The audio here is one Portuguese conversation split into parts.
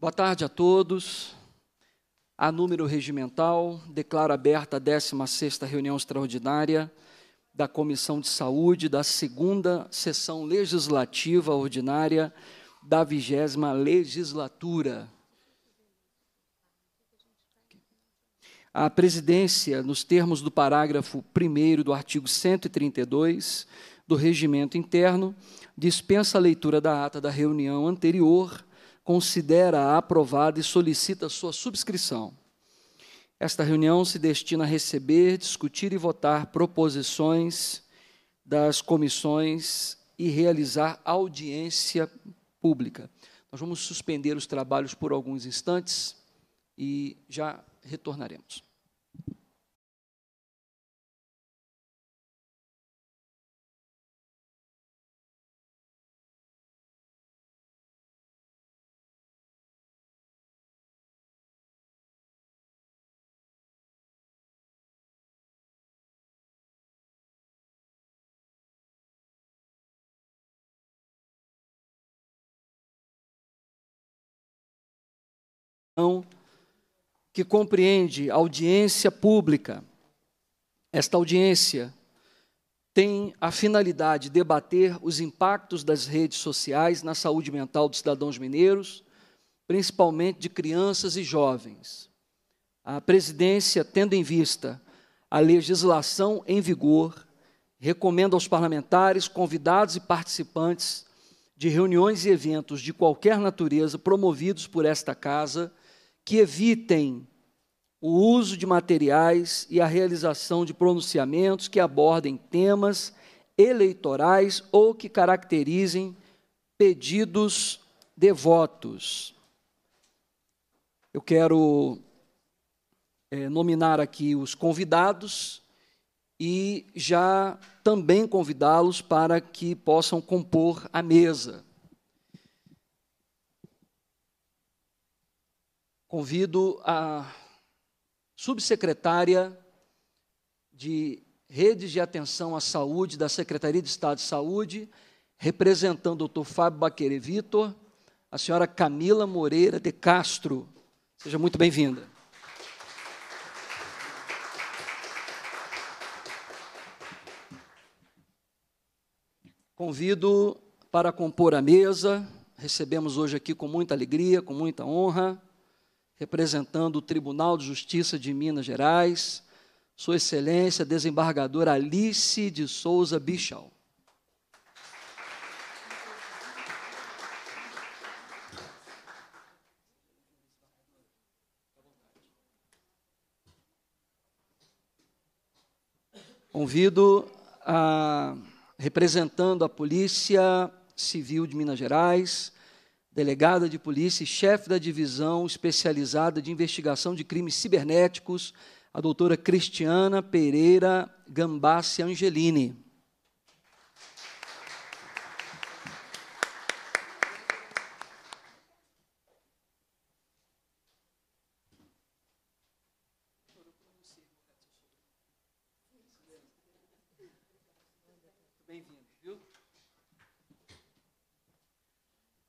Boa tarde a todos. A número regimental, declaro aberta a 16ª reunião extraordinária da Comissão de Saúde da segunda sessão legislativa ordinária da vigésima legislatura. A presidência, nos termos do parágrafo 1 do artigo 132 do Regimento Interno, dispensa a leitura da ata da reunião anterior, considera-a aprovada e solicita sua subscrição. Esta reunião se destina a receber, discutir e votar proposições das comissões e realizar audiência pública. Nós vamos suspender os trabalhos por alguns instantes e já retornaremos. que compreende audiência pública. Esta audiência tem a finalidade de debater os impactos das redes sociais na saúde mental dos cidadãos mineiros, principalmente de crianças e jovens. A presidência, tendo em vista a legislação em vigor, recomenda aos parlamentares, convidados e participantes de reuniões e eventos de qualquer natureza promovidos por esta casa que evitem o uso de materiais e a realização de pronunciamentos que abordem temas eleitorais ou que caracterizem pedidos de votos. Eu quero é, nominar aqui os convidados e já também convidá-los para que possam compor a mesa. Convido a subsecretária de Redes de Atenção à Saúde da Secretaria de Estado de Saúde, representando o doutor Fábio Baquere Vitor, a senhora Camila Moreira de Castro. Seja muito bem-vinda. Convido para compor a mesa. Recebemos hoje aqui com muita alegria, com muita honra, representando o Tribunal de Justiça de Minas Gerais, Sua Excelência Desembargadora Alice de Souza Bichal. Convido a, representando a Polícia Civil de Minas Gerais, delegada de polícia e chefe da divisão especializada de investigação de crimes cibernéticos, a doutora Cristiana Pereira Gambassi Angelini.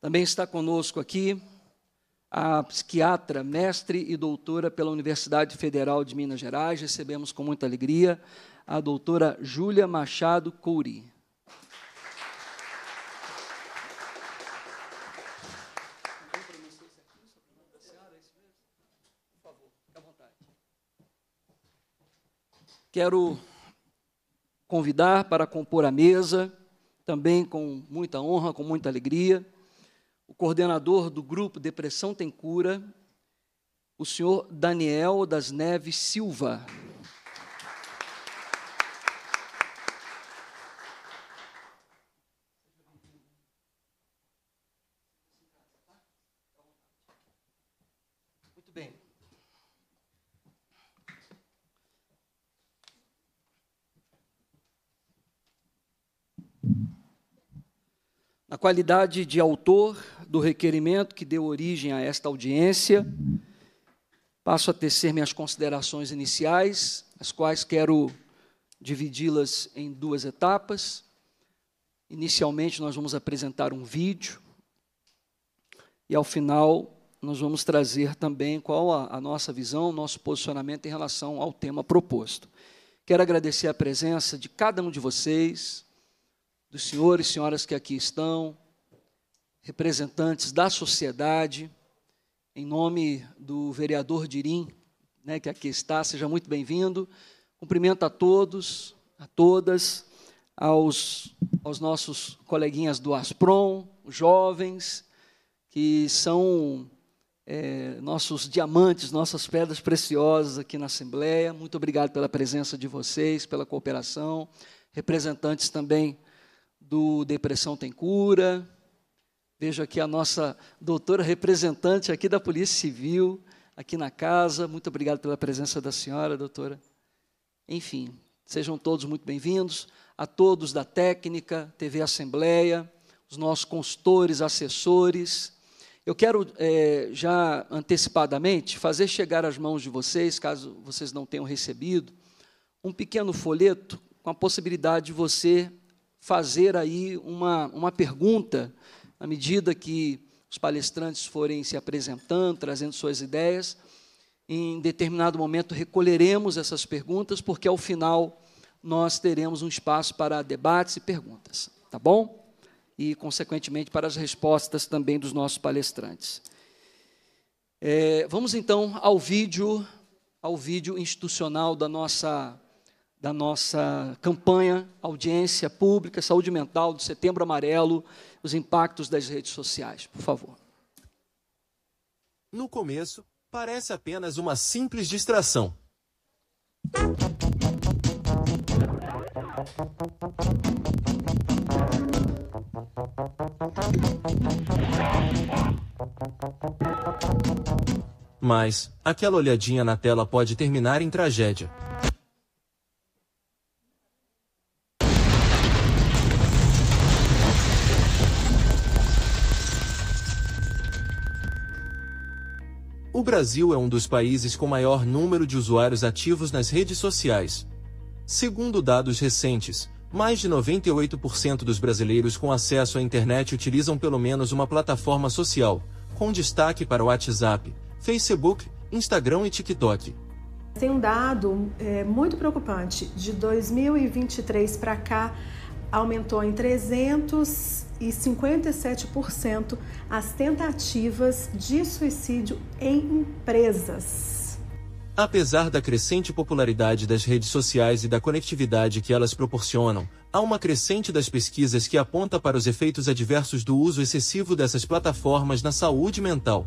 Também está conosco aqui a psiquiatra, mestre e doutora pela Universidade Federal de Minas Gerais. Recebemos com muita alegria a doutora Júlia Machado Couri. Quero convidar para compor a mesa, também com muita honra, com muita alegria, o coordenador do grupo Depressão Tem Cura, o senhor Daniel das Neves Silva. Muito bem. Na qualidade de autor, do requerimento que deu origem a esta audiência. Passo a tecer minhas considerações iniciais, as quais quero dividi-las em duas etapas. Inicialmente, nós vamos apresentar um vídeo e, ao final, nós vamos trazer também qual a, a nossa visão, nosso posicionamento em relação ao tema proposto. Quero agradecer a presença de cada um de vocês, dos senhores e senhoras que aqui estão, representantes da sociedade, em nome do vereador Dirim, né, que aqui está, seja muito bem-vindo. Cumprimento a todos, a todas, aos, aos nossos coleguinhas do Asprom, os jovens, que são é, nossos diamantes, nossas pedras preciosas aqui na Assembleia. Muito obrigado pela presença de vocês, pela cooperação. Representantes também do Depressão Tem Cura, Vejo aqui a nossa doutora representante aqui da Polícia Civil, aqui na casa. Muito obrigado pela presença da senhora, doutora. Enfim, sejam todos muito bem-vindos. A todos da técnica, TV Assembleia, os nossos consultores, assessores. Eu quero, é, já antecipadamente, fazer chegar às mãos de vocês, caso vocês não tenham recebido, um pequeno folheto com a possibilidade de você fazer aí uma, uma pergunta à medida que os palestrantes forem se apresentando, trazendo suas ideias, em determinado momento recolheremos essas perguntas, porque ao final nós teremos um espaço para debates e perguntas, tá bom? E, consequentemente, para as respostas também dos nossos palestrantes. É, vamos então ao vídeo, ao vídeo institucional da nossa da nossa campanha Audiência Pública Saúde Mental do Setembro Amarelo os impactos das redes sociais, por favor. No começo, parece apenas uma simples distração. Mas, aquela olhadinha na tela pode terminar em tragédia. O Brasil é um dos países com maior número de usuários ativos nas redes sociais. Segundo dados recentes, mais de 98% dos brasileiros com acesso à internet utilizam pelo menos uma plataforma social, com destaque para o WhatsApp, Facebook, Instagram e TikTok. Tem um dado é, muito preocupante. De 2023 para cá, aumentou em 357% as tentativas de suicídio em empresas. Apesar da crescente popularidade das redes sociais e da conectividade que elas proporcionam, há uma crescente das pesquisas que aponta para os efeitos adversos do uso excessivo dessas plataformas na saúde mental,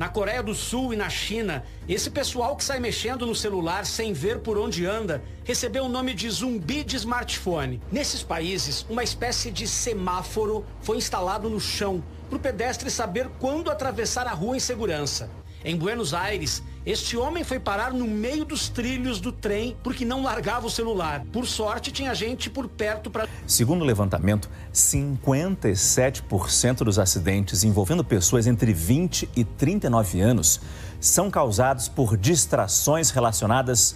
na Coreia do Sul e na China, esse pessoal que sai mexendo no celular sem ver por onde anda recebeu o nome de zumbi de smartphone. Nesses países, uma espécie de semáforo foi instalado no chão para o pedestre saber quando atravessar a rua em segurança. Em Buenos Aires, este homem foi parar no meio dos trilhos do trem porque não largava o celular. Por sorte, tinha gente por perto para. Segundo o levantamento, 57% dos acidentes envolvendo pessoas entre 20 e 39 anos são causados por distrações relacionadas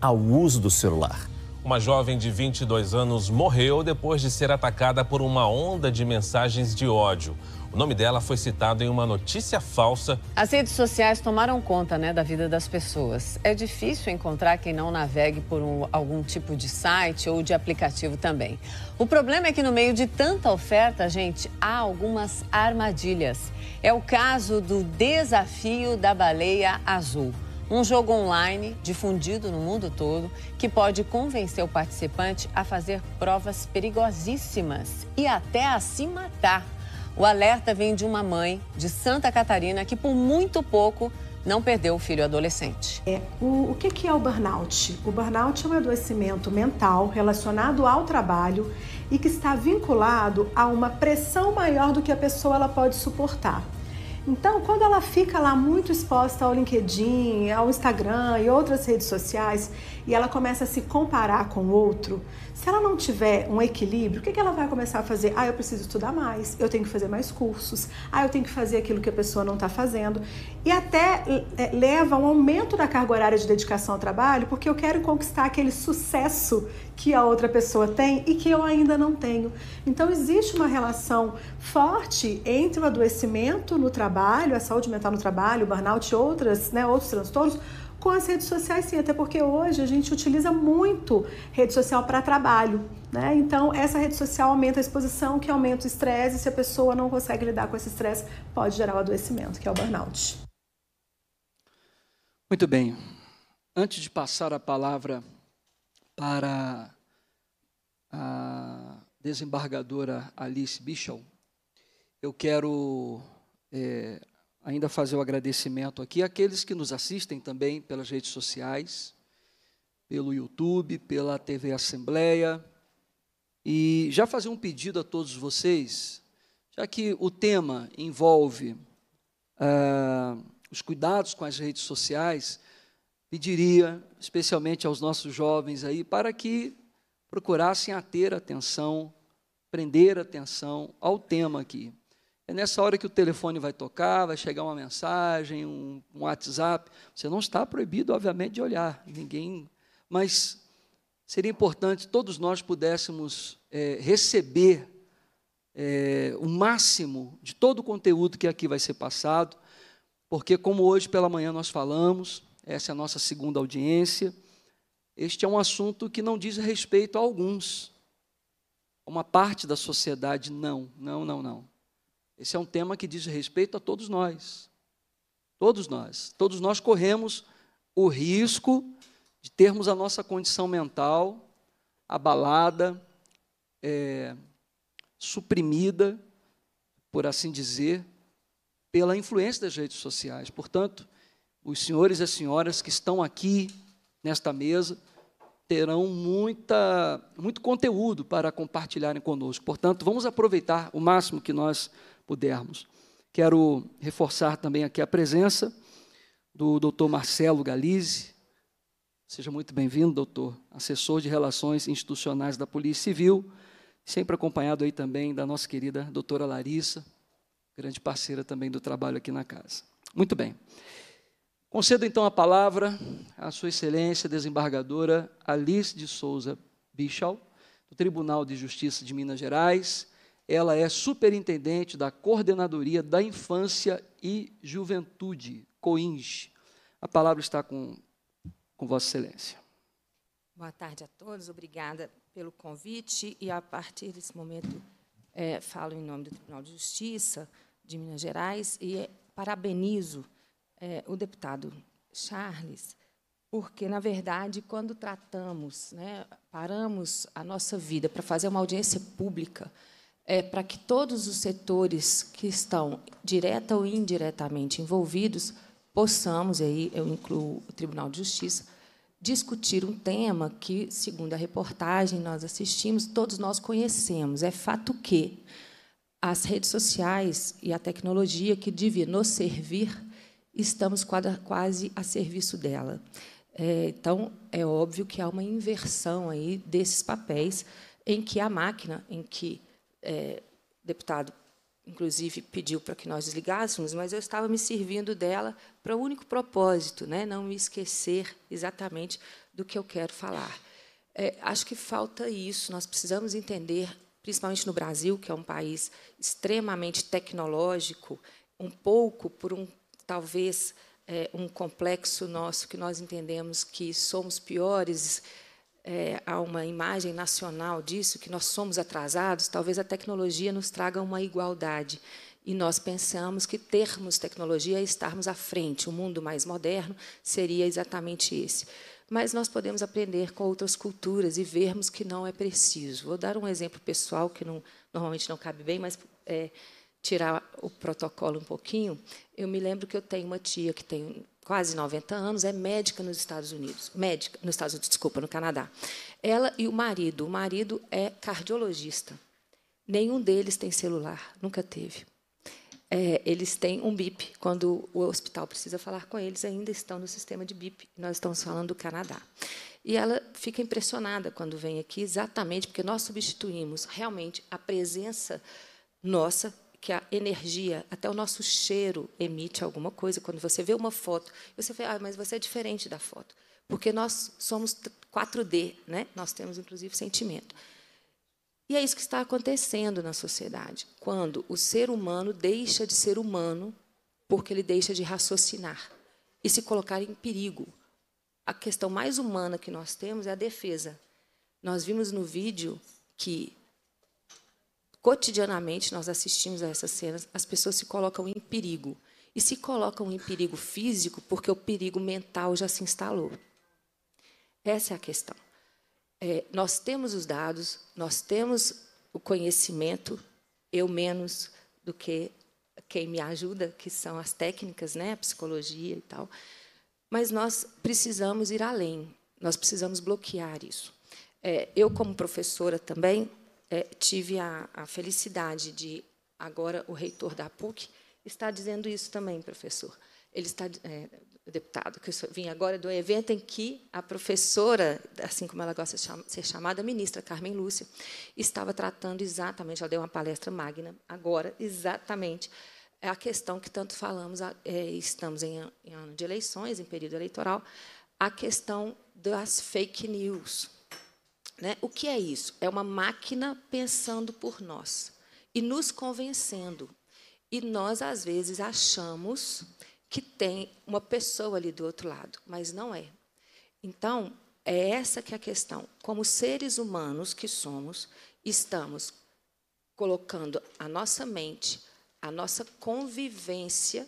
ao uso do celular. Uma jovem de 22 anos morreu depois de ser atacada por uma onda de mensagens de ódio. O nome dela foi citado em uma notícia falsa. As redes sociais tomaram conta né, da vida das pessoas. É difícil encontrar quem não navegue por um, algum tipo de site ou de aplicativo também. O problema é que no meio de tanta oferta, gente, há algumas armadilhas. É o caso do desafio da baleia azul. Um jogo online difundido no mundo todo que pode convencer o participante a fazer provas perigosíssimas e até a se matar. O alerta vem de uma mãe de Santa Catarina que, por muito pouco, não perdeu o filho adolescente. É, o, o que, que é o burnout? O burnout é um adoecimento mental relacionado ao trabalho e que está vinculado a uma pressão maior do que a pessoa ela pode suportar. Então, quando ela fica lá muito exposta ao LinkedIn, ao Instagram e outras redes sociais, e ela começa a se comparar com o outro, se ela não tiver um equilíbrio, o que, que ela vai começar a fazer? Ah, eu preciso estudar mais, eu tenho que fazer mais cursos, ah, eu tenho que fazer aquilo que a pessoa não está fazendo. E até é, leva a um aumento da carga horária de dedicação ao trabalho, porque eu quero conquistar aquele sucesso que a outra pessoa tem e que eu ainda não tenho. Então, existe uma relação forte entre o adoecimento no trabalho, a saúde mental no trabalho, o burnout e outras, né, outros transtornos com as redes sociais, sim, até porque hoje a gente utiliza muito rede social para trabalho. Né? Então, essa rede social aumenta a exposição, que aumenta o estresse, e se a pessoa não consegue lidar com esse estresse, pode gerar o adoecimento, que é o burnout. Muito bem. Antes de passar a palavra para a desembargadora Alice Bichel, eu quero é, ainda fazer o agradecimento aqui àqueles que nos assistem também pelas redes sociais, pelo YouTube, pela TV Assembleia. E já fazer um pedido a todos vocês, já que o tema envolve ah, os cuidados com as redes sociais, pediria especialmente aos nossos jovens aí para que procurassem ater atenção, prender atenção ao tema aqui. É nessa hora que o telefone vai tocar, vai chegar uma mensagem, um, um WhatsApp. Você não está proibido, obviamente, de olhar, ninguém. Mas seria importante todos nós pudéssemos é, receber é, o máximo de todo o conteúdo que aqui vai ser passado, porque, como hoje pela manhã nós falamos, essa é a nossa segunda audiência, este é um assunto que não diz respeito a alguns, uma parte da sociedade, não, não, não, não. Esse é um tema que diz respeito a todos nós. Todos nós. Todos nós corremos o risco de termos a nossa condição mental abalada, é, suprimida, por assim dizer, pela influência das redes sociais. Portanto, os senhores e as senhoras que estão aqui nesta mesa, terão muita, muito conteúdo para compartilharem conosco. Portanto, vamos aproveitar o máximo que nós pudermos. Quero reforçar também aqui a presença do Dr. Marcelo Galize. Seja muito bem-vindo, doutor, assessor de Relações Institucionais da Polícia Civil, sempre acompanhado aí também da nossa querida doutora Larissa, grande parceira também do trabalho aqui na casa. Muito bem. Concedo então a palavra à Sua Excelência Desembargadora Alice de Souza Bichal, do Tribunal de Justiça de Minas Gerais. Ela é superintendente da Coordenadoria da Infância e Juventude, COINJ. A palavra está com, com Vossa Excelência. Boa tarde a todos, obrigada pelo convite e, a partir desse momento, é, falo em nome do Tribunal de Justiça de Minas Gerais e parabenizo é, o deputado Charles, porque, na verdade, quando tratamos, né, paramos a nossa vida para fazer uma audiência pública, é, para que todos os setores que estão direta ou indiretamente envolvidos possamos, e aí eu incluo o Tribunal de Justiça, discutir um tema que, segundo a reportagem, nós assistimos, todos nós conhecemos. É fato que as redes sociais e a tecnologia que devia nos servir estamos quase a serviço dela. É, então, é óbvio que há uma inversão aí desses papéis em que a máquina, em que é, o deputado, inclusive, pediu para que nós desligássemos, mas eu estava me servindo dela para o único propósito, né, não me esquecer exatamente do que eu quero falar. É, acho que falta isso, nós precisamos entender, principalmente no Brasil, que é um país extremamente tecnológico, um pouco por um talvez é, um complexo nosso que nós entendemos que somos piores é, a uma imagem nacional disso, que nós somos atrasados, talvez a tecnologia nos traga uma igualdade. E nós pensamos que termos tecnologia e estarmos à frente, o mundo mais moderno seria exatamente esse. Mas nós podemos aprender com outras culturas e vermos que não é preciso. Vou dar um exemplo pessoal que não, normalmente não cabe bem, mas é, tirar o protocolo um pouquinho, eu me lembro que eu tenho uma tia que tem quase 90 anos, é médica nos Estados Unidos, médica nos Estados Unidos, desculpa, no Canadá. Ela e o marido, o marido é cardiologista. Nenhum deles tem celular, nunca teve. É, eles têm um BIP quando o hospital precisa falar com eles, ainda estão no sistema de BIP. Nós estamos falando do Canadá. E ela fica impressionada quando vem aqui, exatamente porque nós substituímos realmente a presença nossa que a energia, até o nosso cheiro emite alguma coisa. Quando você vê uma foto, você fala ah, mas você é diferente da foto. Porque nós somos 4D, né? nós temos, inclusive, sentimento. E é isso que está acontecendo na sociedade. Quando o ser humano deixa de ser humano porque ele deixa de raciocinar e se colocar em perigo. A questão mais humana que nós temos é a defesa. Nós vimos no vídeo que Cotidianamente, nós assistimos a essas cenas, as pessoas se colocam em perigo. E se colocam em perigo físico porque o perigo mental já se instalou. Essa é a questão. É, nós temos os dados, nós temos o conhecimento, eu menos do que quem me ajuda, que são as técnicas, né, a psicologia e tal. Mas nós precisamos ir além, nós precisamos bloquear isso. É, eu, como professora também, é, tive a, a felicidade de, agora, o reitor da PUC está dizendo isso também, professor. Ele está, é, deputado, que eu vim agora do evento em que a professora, assim como ela gosta de ser chamada, ministra Carmen Lúcia, estava tratando exatamente, ela deu uma palestra magna agora, exatamente, a questão que tanto falamos, é, estamos em, em ano de eleições, em período eleitoral, a questão das fake news, né? O que é isso? É uma máquina pensando por nós e nos convencendo. E nós, às vezes, achamos que tem uma pessoa ali do outro lado, mas não é. Então, é essa que é a questão. Como seres humanos que somos, estamos colocando a nossa mente, a nossa convivência,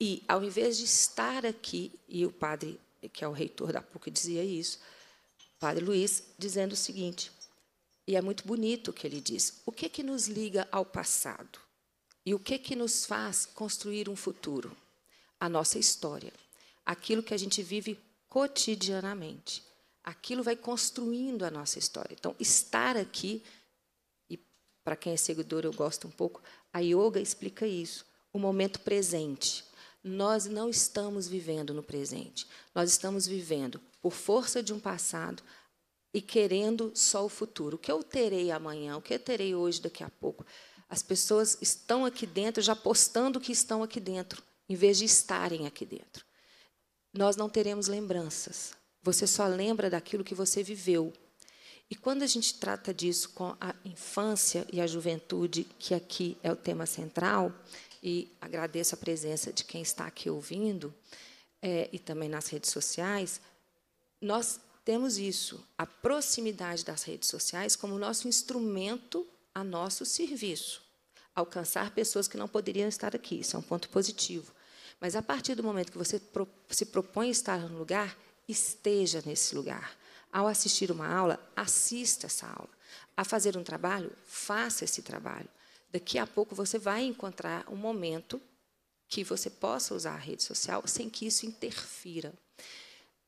e ao invés de estar aqui, e o padre, que é o reitor da PUC, dizia isso, Padre Luiz, dizendo o seguinte, e é muito bonito o que ele diz: o que, que nos liga ao passado? E o que, que nos faz construir um futuro? A nossa história, aquilo que a gente vive cotidianamente. Aquilo vai construindo a nossa história. Então, estar aqui, e para quem é seguidor eu gosto um pouco, a yoga explica isso, o momento presente nós não estamos vivendo no presente. Nós estamos vivendo por força de um passado e querendo só o futuro. O que eu terei amanhã? O que eu terei hoje, daqui a pouco? As pessoas estão aqui dentro já postando que estão aqui dentro, em vez de estarem aqui dentro. Nós não teremos lembranças. Você só lembra daquilo que você viveu. E quando a gente trata disso com a infância e a juventude, que aqui é o tema central, e agradeço a presença de quem está aqui ouvindo é, e também nas redes sociais. Nós temos isso, a proximidade das redes sociais como nosso instrumento a nosso serviço, alcançar pessoas que não poderiam estar aqui. Isso é um ponto positivo. Mas a partir do momento que você se propõe estar no lugar, esteja nesse lugar. Ao assistir uma aula, assista essa aula. A fazer um trabalho, faça esse trabalho. Daqui a pouco você vai encontrar um momento que você possa usar a rede social sem que isso interfira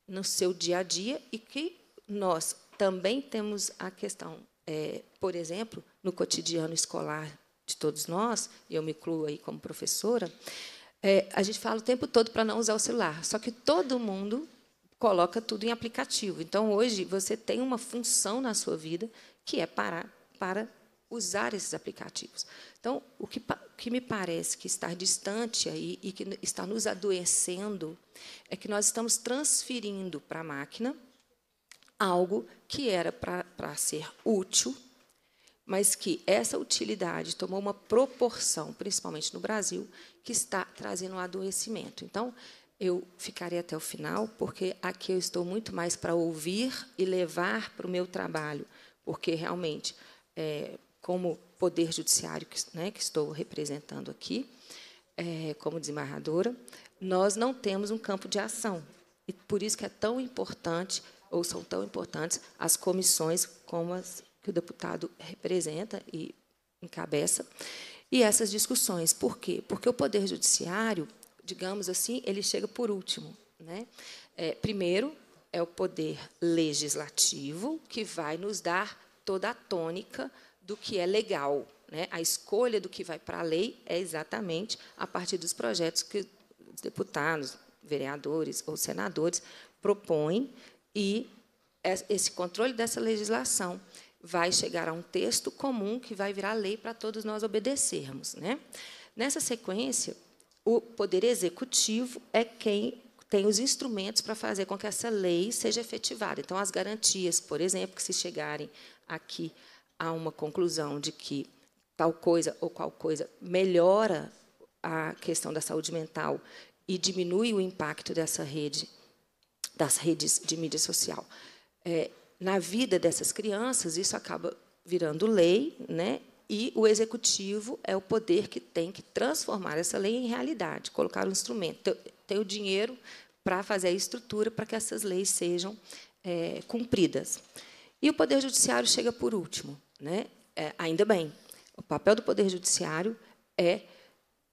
no seu dia a dia e que nós também temos a questão, é, por exemplo, no cotidiano escolar de todos nós, e eu me incluo aí como professora, é, a gente fala o tempo todo para não usar o celular, só que todo mundo coloca tudo em aplicativo. Então, hoje, você tem uma função na sua vida que é parar para usar esses aplicativos. Então, o que, o que me parece que está distante aí e que está nos adoecendo é que nós estamos transferindo para a máquina algo que era para ser útil, mas que essa utilidade tomou uma proporção, principalmente no Brasil, que está trazendo um adoecimento. Então, eu ficarei até o final, porque aqui eu estou muito mais para ouvir e levar para o meu trabalho, porque realmente é, como poder judiciário que, né, que estou representando aqui, é, como desembargadora, nós não temos um campo de ação. E por isso que é tão importante, ou são tão importantes, as comissões como as que o deputado representa e encabeça, e essas discussões. Por quê? Porque o Poder Judiciário, digamos assim, ele chega por último. Né? É, primeiro, é o poder legislativo que vai nos dar toda a tônica do que é legal. Né? A escolha do que vai para a lei é exatamente a partir dos projetos que os deputados, vereadores ou senadores propõem e esse controle dessa legislação vai chegar a um texto comum que vai virar lei para todos nós obedecermos. Né? Nessa sequência, o Poder Executivo é quem tem os instrumentos para fazer com que essa lei seja efetivada. Então, as garantias, por exemplo, que se chegarem aqui a uma conclusão de que tal coisa ou qual coisa melhora a questão da saúde mental e diminui o impacto dessa rede, das redes de mídia social. É, na vida dessas crianças, isso acaba virando lei, né? e o executivo é o poder que tem que transformar essa lei em realidade, colocar o um instrumento, ter o dinheiro para fazer a estrutura para que essas leis sejam é, cumpridas. E o Poder Judiciário chega por último. Né? É, ainda bem, o papel do Poder Judiciário é,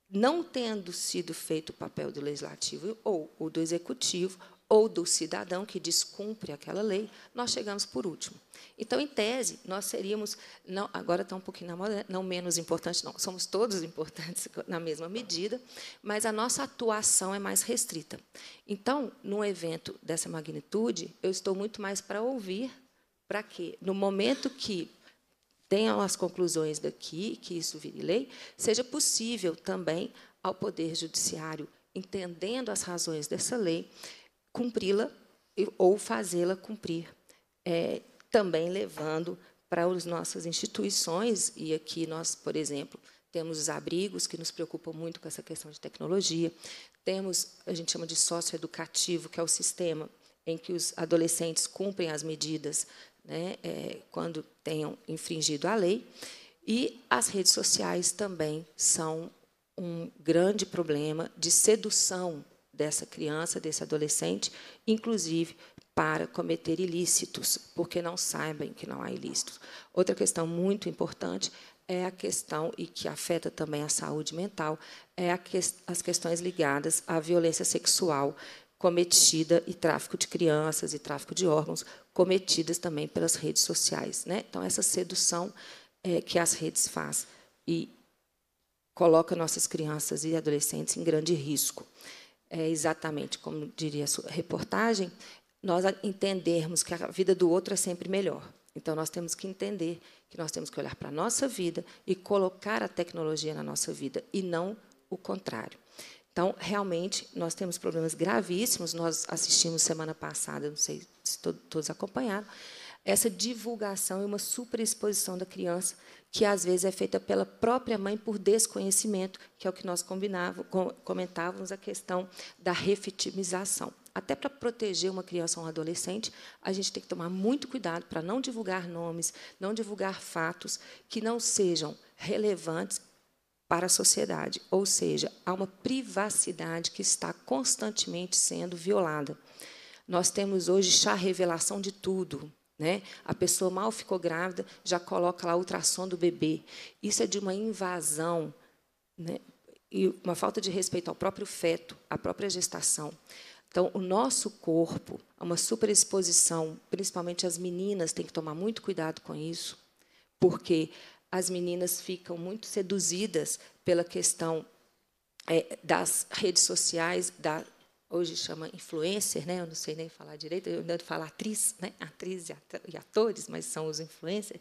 não tendo sido feito o papel do Legislativo ou o do Executivo, ou do cidadão que descumpre aquela lei, nós chegamos por último. Então, em tese, nós seríamos, não, agora está um pouquinho na moda, não menos importante, não, somos todos importantes na mesma medida, mas a nossa atuação é mais restrita. Então, num evento dessa magnitude, eu estou muito mais para ouvir para que, no momento que tenham as conclusões daqui, que isso vire lei, seja possível também ao Poder Judiciário, entendendo as razões dessa lei, cumpri-la ou fazê-la cumprir, é, também levando para as nossas instituições, e aqui nós, por exemplo, temos os abrigos, que nos preocupam muito com essa questão de tecnologia, temos, a gente chama de sócio educativo, que é o sistema em que os adolescentes cumprem as medidas né, é, quando tenham infringido a lei. E as redes sociais também são um grande problema de sedução dessa criança, desse adolescente, inclusive para cometer ilícitos, porque não saibam que não há ilícitos. Outra questão muito importante é a questão, e que afeta também a saúde mental, é que, as questões ligadas à violência sexual cometida e tráfico de crianças e tráfico de órgãos cometidas também pelas redes sociais. Né? Então, essa sedução é, que as redes faz e coloca nossas crianças e adolescentes em grande risco. É exatamente como diria a sua reportagem, nós entendermos que a vida do outro é sempre melhor. Então, nós temos que entender que nós temos que olhar para a nossa vida e colocar a tecnologia na nossa vida, e não o contrário. Então, realmente, nós temos problemas gravíssimos. Nós assistimos semana passada, não sei se todos acompanharam, essa divulgação e uma superexposição da criança, que às vezes é feita pela própria mãe por desconhecimento, que é o que nós comentávamos, a questão da refitimização. Até para proteger uma criança ou um adolescente, a gente tem que tomar muito cuidado para não divulgar nomes, não divulgar fatos que não sejam relevantes para a sociedade, ou seja, há uma privacidade que está constantemente sendo violada. Nós temos hoje chá revelação de tudo, né? A pessoa mal ficou grávida, já coloca lá o ultrassom do bebê. Isso é de uma invasão né? e uma falta de respeito ao próprio feto, à própria gestação. Então, o nosso corpo, uma superexposição, principalmente as meninas têm que tomar muito cuidado com isso, porque as meninas ficam muito seduzidas pela questão é, das redes sociais, da, hoje chama influencer, né? eu não sei nem falar direito, eu não falo atriz, né? atriz e atores, mas são os influencers.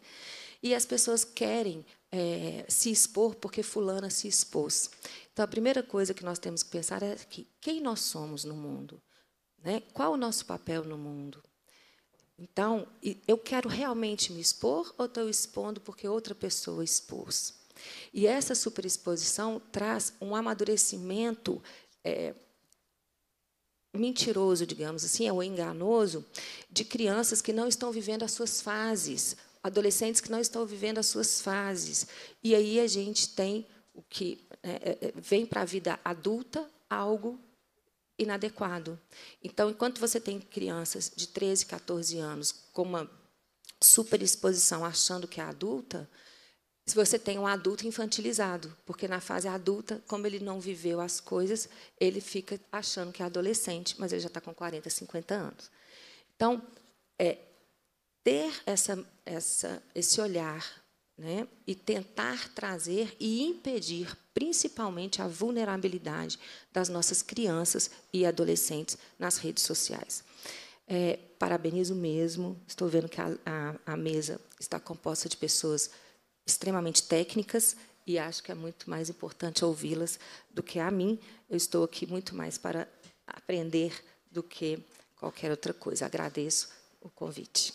E as pessoas querem é, se expor porque fulana se expôs. Então, a primeira coisa que nós temos que pensar é que quem nós somos no mundo, né? qual o nosso papel no mundo. Então, eu quero realmente me expor ou estou expondo porque outra pessoa expôs? E essa superexposição traz um amadurecimento é, mentiroso, digamos assim, ou enganoso, de crianças que não estão vivendo as suas fases, adolescentes que não estão vivendo as suas fases. E aí a gente tem o que né, é, é, vem para a vida adulta algo inadequado. Então, enquanto você tem crianças de 13, 14 anos com uma superexposição achando que é adulta, se você tem um adulto infantilizado, porque na fase adulta, como ele não viveu as coisas, ele fica achando que é adolescente, mas ele já está com 40, 50 anos. Então, é, ter essa, essa, esse olhar né? e tentar trazer e impedir, principalmente, a vulnerabilidade das nossas crianças e adolescentes nas redes sociais. É, parabenizo mesmo, estou vendo que a, a, a mesa está composta de pessoas extremamente técnicas e acho que é muito mais importante ouvi-las do que a mim. Eu estou aqui muito mais para aprender do que qualquer outra coisa. Agradeço o convite.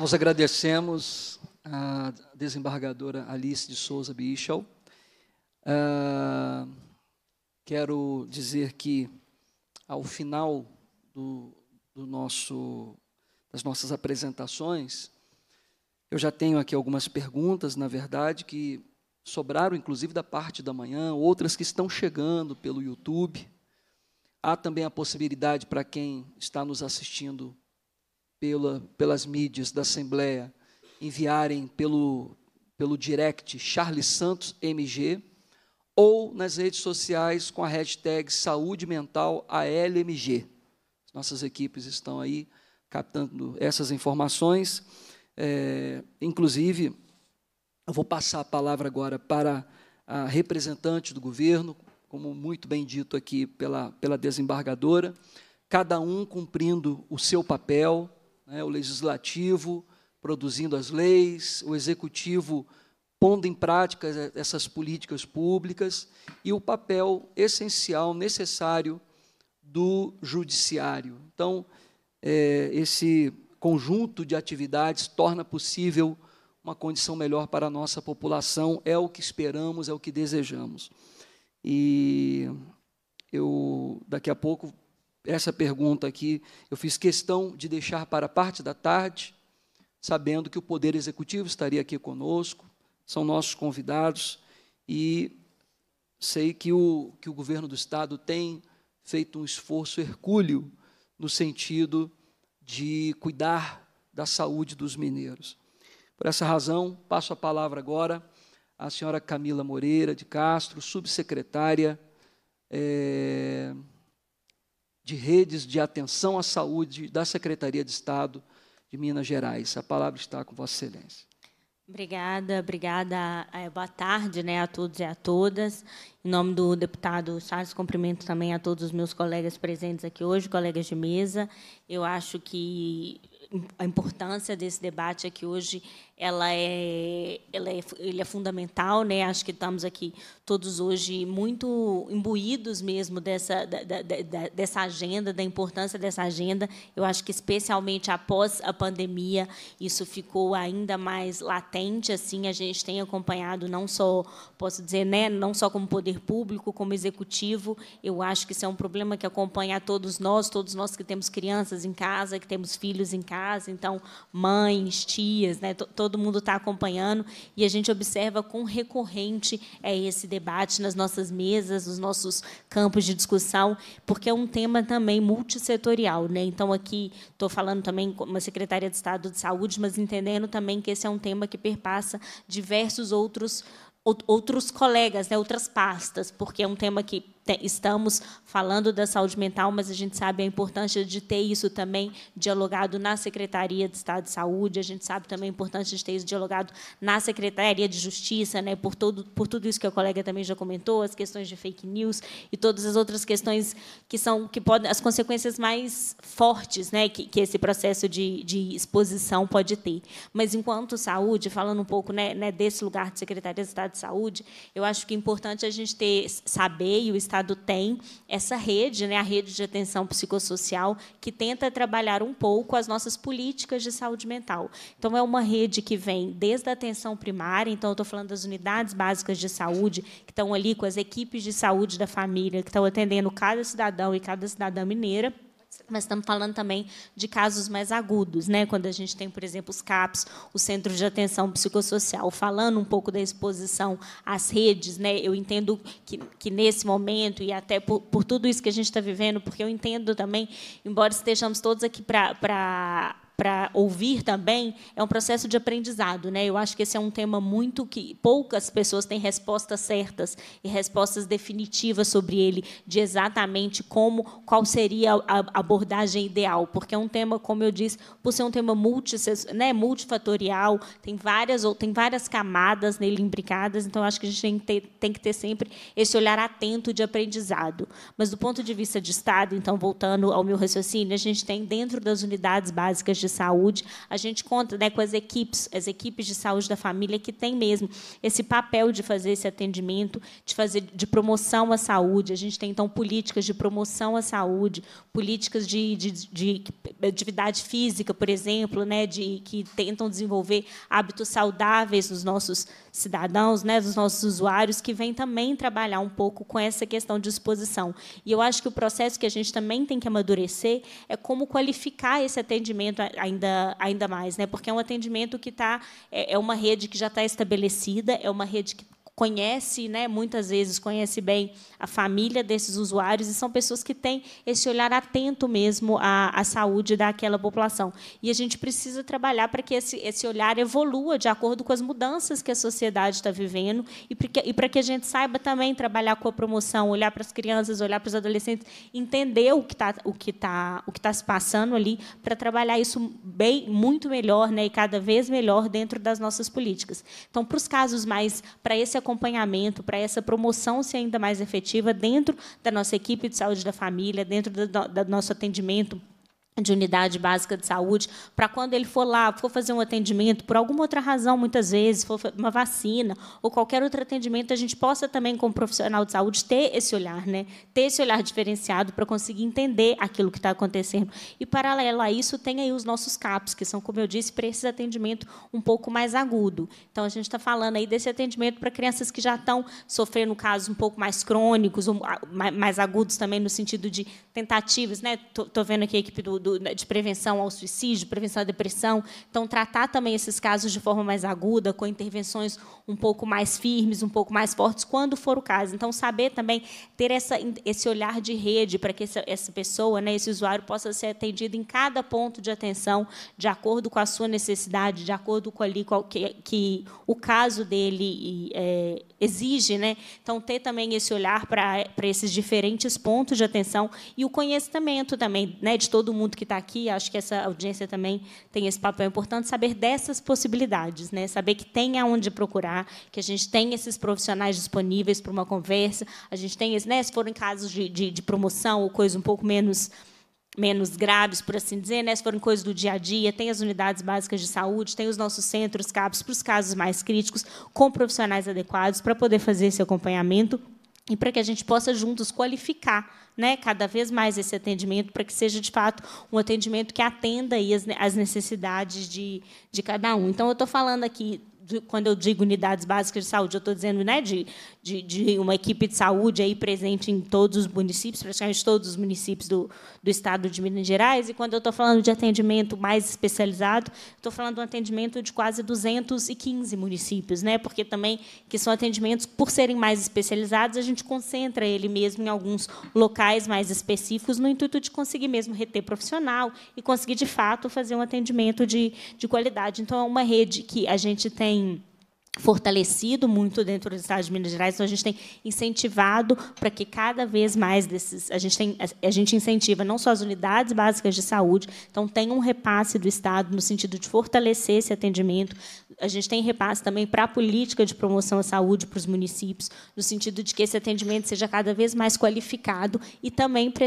Nós agradecemos a desembargadora Alice de Souza Bichel. Uh, quero dizer que, ao final do, do nosso, das nossas apresentações, eu já tenho aqui algumas perguntas, na verdade, que sobraram, inclusive, da parte da manhã, outras que estão chegando pelo YouTube. Há também a possibilidade para quem está nos assistindo pela, pelas mídias da Assembleia enviarem pelo, pelo direct Charles Santos MG ou nas redes sociais com a hashtag Saúde Mental ALMG. Nossas equipes estão aí captando essas informações. É, inclusive, eu vou passar a palavra agora para a representante do governo, como muito bem dito aqui pela, pela desembargadora, cada um cumprindo o seu papel, né, o legislativo produzindo as leis, o executivo pondo em prática essas políticas públicas e o papel essencial, necessário do judiciário. Então, é, esse conjunto de atividades torna possível uma condição melhor para a nossa população, é o que esperamos, é o que desejamos. E eu, daqui a pouco, essa pergunta aqui eu fiz questão de deixar para a parte da tarde, sabendo que o Poder Executivo estaria aqui conosco, são nossos convidados, e sei que o, que o governo do Estado tem feito um esforço hercúleo no sentido de cuidar da saúde dos mineiros. Por essa razão, passo a palavra agora à senhora Camila Moreira de Castro, subsecretária. É de redes de atenção à saúde da Secretaria de Estado de Minas Gerais. A palavra está com Vossa Excelência. Obrigada, obrigada. Eh, boa tarde né, a todos e a todas. Em nome do deputado Charles, cumprimento também a todos os meus colegas presentes aqui hoje, colegas de mesa. Eu acho que a importância desse debate aqui hoje ela é, ela é, ele é fundamental, né? Acho que estamos aqui todos hoje muito imbuídos mesmo dessa, da, da, da, dessa agenda, da importância dessa agenda. Eu acho que especialmente após a pandemia isso ficou ainda mais latente. Assim, a gente tem acompanhado não só, posso dizer, né, não só como poder público, como executivo. Eu acho que isso é um problema que acompanha a todos nós, todos nós que temos crianças em casa, que temos filhos em casa, então mães, tias, né? todo mundo está acompanhando e a gente observa quão recorrente é esse debate nas nossas mesas, nos nossos campos de discussão, porque é um tema também multissetorial. Né? Então, aqui estou falando também como a secretária de Estado de Saúde, mas entendendo também que esse é um tema que perpassa diversos outros outros colegas, né, outras pastas, porque é um tema que estamos falando da saúde mental, mas a gente sabe a importância de ter isso também dialogado na Secretaria de Estado de Saúde, a gente sabe também a importância de ter isso dialogado na Secretaria de Justiça, né, por, todo, por tudo isso que a colega também já comentou, as questões de fake news e todas as outras questões que são que podem as consequências mais fortes né, que, que esse processo de, de exposição pode ter. Mas, enquanto saúde, falando um pouco né, né desse lugar de Secretaria de Estado de Saúde, eu acho que é importante a gente ter, saber, e o Estado tem essa rede, né, a rede de atenção psicossocial, que tenta trabalhar um pouco as nossas políticas de saúde mental. Então, é uma rede que vem desde a atenção primária, então, estou falando das unidades básicas de saúde, que estão ali com as equipes de saúde da família, que estão atendendo cada cidadão e cada cidadã mineira mas estamos falando também de casos mais agudos, né? quando a gente tem, por exemplo, os CAPS, os Centros de Atenção Psicossocial. Falando um pouco da exposição às redes, né? eu entendo que, que nesse momento, e até por, por tudo isso que a gente está vivendo, porque eu entendo também, embora estejamos todos aqui para para ouvir também é um processo de aprendizado, né? Eu acho que esse é um tema muito que poucas pessoas têm respostas certas e respostas definitivas sobre ele, de exatamente como, qual seria a abordagem ideal, porque é um tema, como eu disse, por ser um tema multi, né, multifatorial, tem várias ou tem várias camadas nele imbricadas, então acho que a gente tem que, ter, tem que ter sempre esse olhar atento de aprendizado. Mas do ponto de vista de Estado, então voltando ao meu raciocínio, a gente tem dentro das unidades básicas de saúde. A gente conta né, com as equipes, as equipes de saúde da família que tem mesmo esse papel de fazer esse atendimento, de fazer de promoção à saúde. A gente tem então políticas de promoção à saúde, políticas de, de, de atividade física, por exemplo, né, de que tentam desenvolver hábitos saudáveis nos nossos cidadãos, né, dos nossos usuários, que vem também trabalhar um pouco com essa questão de exposição. E eu acho que o processo que a gente também tem que amadurecer é como qualificar esse atendimento ainda, ainda mais, né? porque é um atendimento que está. É, é uma rede que já está estabelecida, é uma rede que conhece, né, muitas vezes conhece bem a família desses usuários e são pessoas que têm esse olhar atento mesmo à, à saúde daquela população. E a gente precisa trabalhar para que esse, esse olhar evolua de acordo com as mudanças que a sociedade está vivendo e para que, e para que a gente saiba também trabalhar com a promoção, olhar para as crianças, olhar para os adolescentes, entender o que está o que tá, o que tá se passando ali para trabalhar isso bem muito melhor, né, e cada vez melhor dentro das nossas políticas. Então, para os casos mais para esse acompanhamento, para essa promoção ser ainda mais efetiva dentro da nossa equipe de saúde da família, dentro do, do nosso atendimento de unidade básica de saúde, para quando ele for lá, for fazer um atendimento, por alguma outra razão, muitas vezes, for uma vacina ou qualquer outro atendimento, a gente possa também, como profissional de saúde, ter esse olhar, né? ter esse olhar diferenciado para conseguir entender aquilo que está acontecendo. E, paralelo a isso, tem aí os nossos CAPs, que são, como eu disse, para esse atendimento um pouco mais agudo. Então, a gente está falando aí desse atendimento para crianças que já estão sofrendo casos um pouco mais crônicos, ou mais agudos também, no sentido de tentativas. Estou né? Tô, tô vendo aqui a equipe do do, né, de prevenção ao suicídio, prevenção à depressão. Então, tratar também esses casos de forma mais aguda, com intervenções um pouco mais firmes, um pouco mais fortes, quando for o caso. Então, saber também ter essa, esse olhar de rede para que essa, essa pessoa, né, esse usuário, possa ser atendido em cada ponto de atenção, de acordo com a sua necessidade, de acordo com ali qual que, que o caso dele é, exige. Né? Então, ter também esse olhar para, para esses diferentes pontos de atenção e o conhecimento também né, de todo mundo que está aqui, acho que essa audiência também tem esse papel importante, saber dessas possibilidades, né? saber que tem aonde procurar, que a gente tem esses profissionais disponíveis para uma conversa, a gente tem, né, se forem casos de, de, de promoção ou coisa um pouco menos menos graves, por assim dizer, né? Se forem coisas do dia a dia, tem as unidades básicas de saúde, tem os nossos centros, CAPs, para os casos mais críticos, com profissionais adequados para poder fazer esse acompanhamento e para que a gente possa juntos qualificar né, cada vez mais esse atendimento, para que seja de fato um atendimento que atenda aí as, as necessidades de, de cada um. Então, eu estou falando aqui quando eu digo unidades básicas de saúde, eu estou dizendo né, de, de, de, uma equipe de saúde aí presente em todos os municípios, praticamente todos os municípios do, do estado de Minas Gerais, e quando eu estou falando de atendimento mais especializado, estou falando de um atendimento de quase 215 municípios, né? porque também que são atendimentos, por serem mais especializados, a gente concentra ele mesmo em alguns locais mais específicos, no intuito de conseguir mesmo reter profissional e conseguir, de fato, fazer um atendimento de, de qualidade. Então, é uma rede que a gente tem fortalecido muito dentro do Estado de Minas Gerais, então a gente tem incentivado para que cada vez mais desses a gente tem a gente incentiva não só as unidades básicas de saúde, então tem um repasse do Estado no sentido de fortalecer esse atendimento, a gente tem repasse também para a política de promoção à saúde para os municípios, no sentido de que esse atendimento seja cada vez mais qualificado e também para,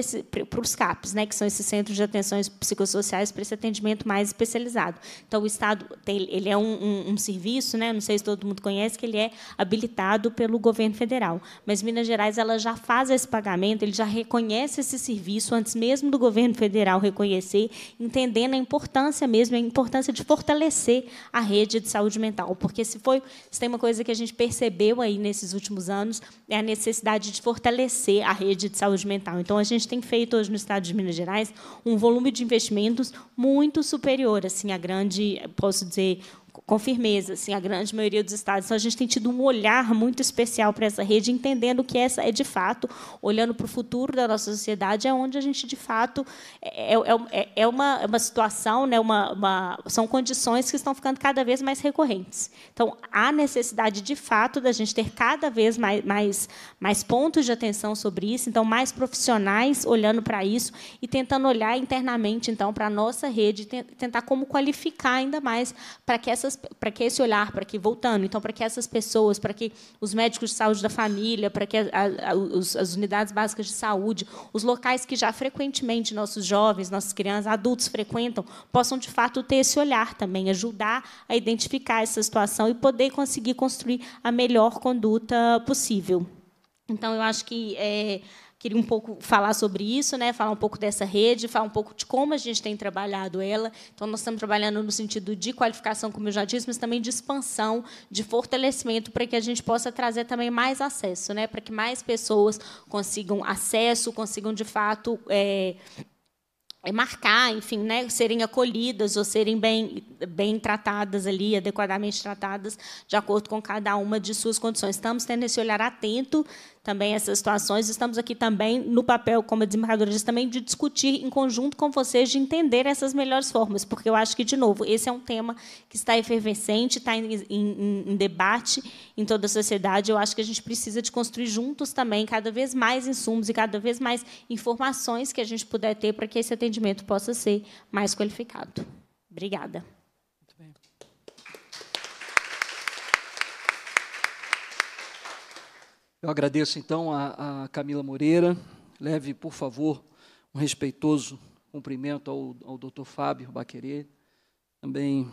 os CAPs, né, que são esses centros de atenções psicossociais, para esse atendimento mais especializado. Então, o Estado tem, ele é um, um, um serviço, né, não sei se todo mundo conhece, que ele é habilitado pelo governo federal. Mas Minas Gerais ela já faz esse pagamento, ele já reconhece esse serviço antes mesmo do governo federal reconhecer, entendendo a importância mesmo, a importância de fortalecer a rede de saúde saúde mental, porque se foi, se tem uma coisa que a gente percebeu aí nesses últimos anos é a necessidade de fortalecer a rede de saúde mental. Então a gente tem feito hoje no estado de Minas Gerais um volume de investimentos muito superior assim a grande, posso dizer, com firmeza, assim, a grande maioria dos estados. Então, a gente tem tido um olhar muito especial para essa rede, entendendo que essa é, de fato, olhando para o futuro da nossa sociedade, é onde a gente, de fato, é, é, é uma, é uma situação, né, uma, uma, são condições que estão ficando cada vez mais recorrentes. Então, há necessidade, de fato, da gente ter cada vez mais, mais, mais pontos de atenção sobre isso, então, mais profissionais olhando para isso e tentando olhar internamente, então, para a nossa rede, tentar como qualificar ainda mais para que essa essas, para que esse olhar, para que voltando, então para que essas pessoas, para que os médicos de saúde da família, para que a, a, os, as unidades básicas de saúde, os locais que já frequentemente nossos jovens, nossas crianças, adultos frequentam, possam de fato ter esse olhar também, ajudar a identificar essa situação e poder conseguir construir a melhor conduta possível. Então, eu acho que é, queria um pouco falar sobre isso, né? falar um pouco dessa rede, falar um pouco de como a gente tem trabalhado ela. Então, nós estamos trabalhando no sentido de qualificação, como eu já disse, mas também de expansão, de fortalecimento, para que a gente possa trazer também mais acesso, né? para que mais pessoas consigam acesso, consigam, de fato, é, é marcar, enfim, né, serem acolhidas ou serem bem, bem tratadas ali, adequadamente tratadas, de acordo com cada uma de suas condições. Estamos tendo esse olhar atento também a essas situações, estamos aqui também no papel, como desembargadora disse, também de discutir em conjunto com vocês, de entender essas melhores formas, porque eu acho que, de novo, esse é um tema que está efervescente, está em, em, em debate em toda a sociedade, eu acho que a gente precisa de construir juntos também cada vez mais insumos e cada vez mais informações que a gente puder ter para que esse atendimento atendimento possa ser mais qualificado. Obrigada. Eu agradeço então a, a, Camila Moreira. Leve, por favor, um respeitoso cumprimento ao, ao Dr. Fábio Baquerê. Também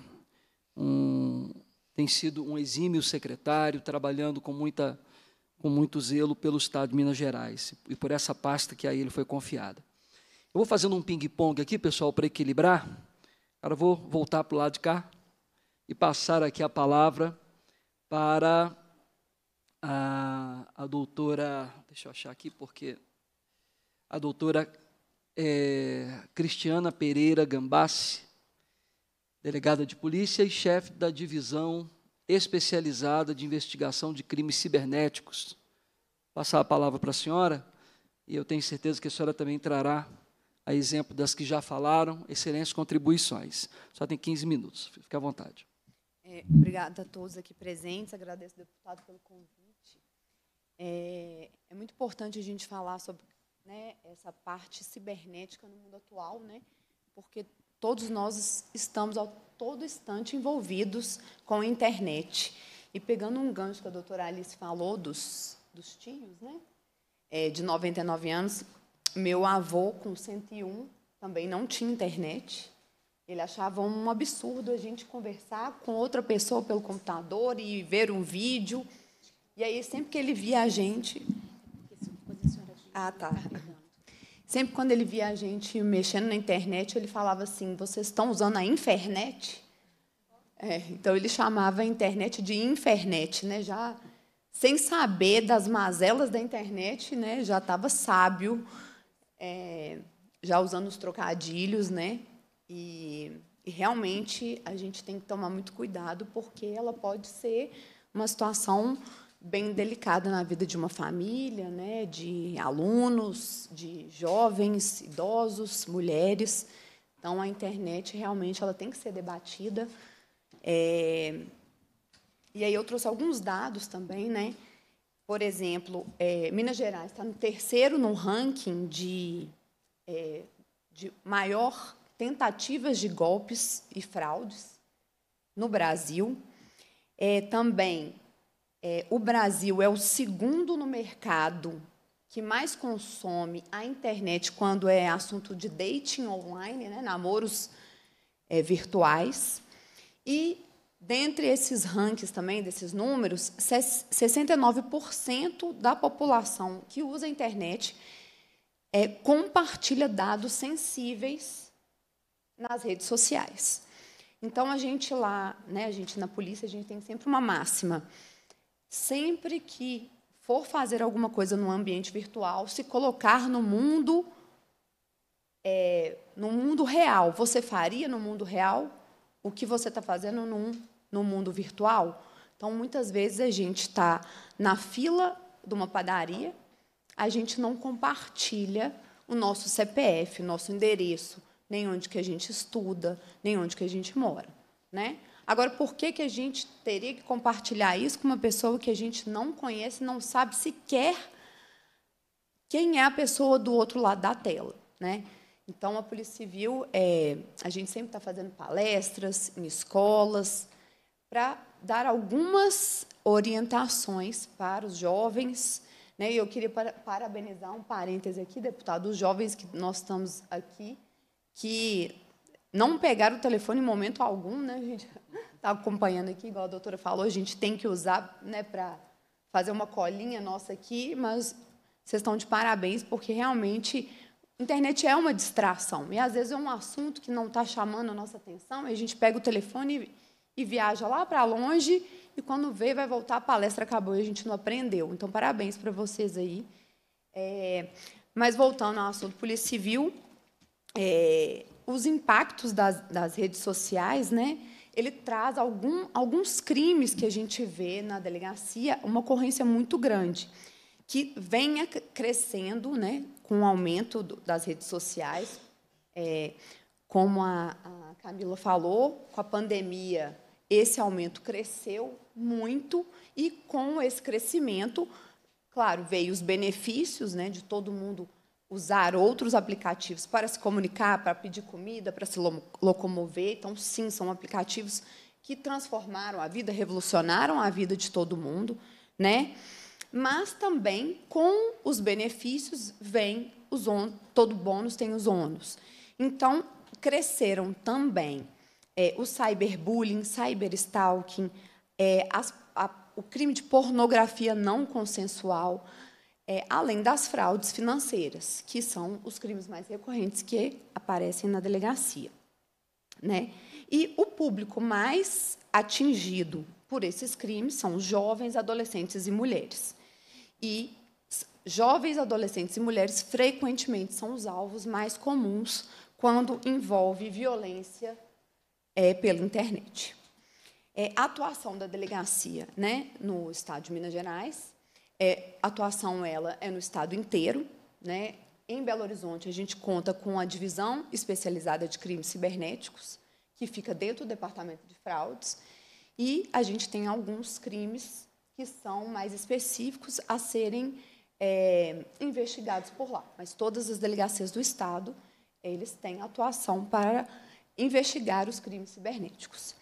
um, tem sido um exímio secretário, trabalhando com, muita, com muito zelo pelo Estado de Minas Gerais e por essa pasta que a ele foi confiada. Eu vou fazendo um ping-pong aqui, pessoal, para equilibrar. Agora vou voltar para o lado de cá e passar aqui a palavra para a, a doutora, deixa eu achar aqui, porque a doutora é, Cristiana Pereira Gambassi, delegada de polícia e chefe da divisão especializada de investigação de crimes cibernéticos. Vou passar a palavra para a senhora e eu tenho certeza que a senhora também trará a exemplo das que já falaram, excelentes contribuições. Só tem 15 minutos, fique à vontade. É, obrigada a todos aqui presentes, agradeço, deputado, pelo convite. É, é muito importante a gente falar sobre né, essa parte cibernética no mundo atual, né, porque todos nós estamos a todo instante envolvidos com a internet. E pegando um gancho que a doutora Alice falou dos, dos tios, né, é, de 99 anos, meu avô, com 101, também não tinha internet. Ele achava um absurdo a gente conversar com outra pessoa pelo computador e ver um vídeo. E aí, sempre que ele via a gente. Ah, tá. Sempre quando ele via a gente mexendo na internet, ele falava assim: vocês estão usando a internet? É, então ele chamava a internet de internet, né? Já sem saber das mazelas da internet, né? Já estava sábio é, já usando os trocadilhos, né? E, e realmente a gente tem que tomar muito cuidado, porque ela pode ser uma situação bem delicada na vida de uma família, né? De alunos, de jovens, idosos, mulheres. Então a internet realmente ela tem que ser debatida. É, e aí eu trouxe alguns dados também, né? Por exemplo, é, Minas Gerais está no terceiro no ranking de, é, de maior tentativas de golpes e fraudes no Brasil. É, também, é, o Brasil é o segundo no mercado que mais consome a internet quando é assunto de dating online, né, namoros é, virtuais. E Dentre esses rankings também, desses números, 69% da população que usa a internet é, compartilha dados sensíveis nas redes sociais. Então, a gente lá, né, a gente na polícia, a gente tem sempre uma máxima. Sempre que for fazer alguma coisa no ambiente virtual, se colocar no mundo, é, no mundo real, você faria no mundo real o que você está fazendo num no mundo virtual. Então, muitas vezes a gente está na fila de uma padaria, a gente não compartilha o nosso CPF, o nosso endereço, nem onde que a gente estuda, nem onde que a gente mora, né? Agora, por que, que a gente teria que compartilhar isso com uma pessoa que a gente não conhece, não sabe sequer quem é a pessoa do outro lado da tela, né? Então, a Polícia Civil, é, a gente sempre está fazendo palestras em escolas, para dar algumas orientações para os jovens. Né? E eu queria parabenizar um parêntese aqui, deputado, os jovens que nós estamos aqui, que não pegaram o telefone em momento algum, né? A gente está acompanhando aqui, igual a doutora falou, a gente tem que usar né, para fazer uma colinha nossa aqui, mas vocês estão de parabéns, porque realmente internet é uma distração. E às vezes é um assunto que não está chamando a nossa atenção, e a gente pega o telefone e e viaja lá para longe e quando vê vai voltar a palestra acabou e a gente não aprendeu. Então parabéns para vocês aí. É, mas voltando ao assunto Polícia Civil, é, os impactos das, das, redes sociais, né? Ele traz algum, alguns crimes que a gente vê na delegacia, uma ocorrência muito grande, que venha crescendo, né? Com o aumento do, das redes sociais, é, como a, a Camila falou, com a pandemia esse aumento cresceu muito e com esse crescimento, claro, veio os benefícios né, de todo mundo usar outros aplicativos para se comunicar, para pedir comida, para se locomover. Então, sim, são aplicativos que transformaram a vida, revolucionaram a vida de todo mundo, né? Mas também com os benefícios vem os on todo bônus tem os ônus. Então, cresceram também é, o cyberbullying, cyberstalking, é, as, a, o crime de pornografia não consensual, é, além das fraudes financeiras, que são os crimes mais recorrentes que aparecem na delegacia. Né? E o público mais atingido por esses crimes são jovens, adolescentes e mulheres. E jovens, adolescentes e mulheres frequentemente são os alvos mais comuns quando envolve violência é, pela internet. É, a atuação da delegacia né, no Estado de Minas Gerais, é, a atuação ela é no Estado inteiro. Né? Em Belo Horizonte, a gente conta com a Divisão Especializada de Crimes Cibernéticos, que fica dentro do Departamento de Fraudes, e a gente tem alguns crimes que são mais específicos a serem é, investigados por lá. Mas todas as delegacias do Estado eles têm atuação para investigar os crimes cibernéticos.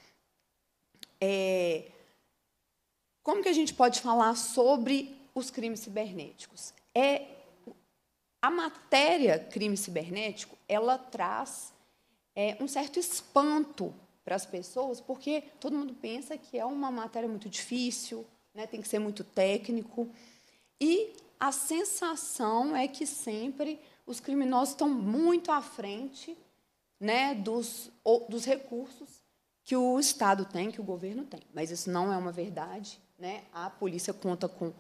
É, como que a gente pode falar sobre os crimes cibernéticos? É a matéria crime cibernético, ela traz é, um certo espanto para as pessoas, porque todo mundo pensa que é uma matéria muito difícil, né, tem que ser muito técnico, e a sensação é que sempre os criminosos estão muito à frente né, dos, dos recursos que o Estado tem, que o governo tem. Mas isso não é uma verdade. Né? A polícia conta com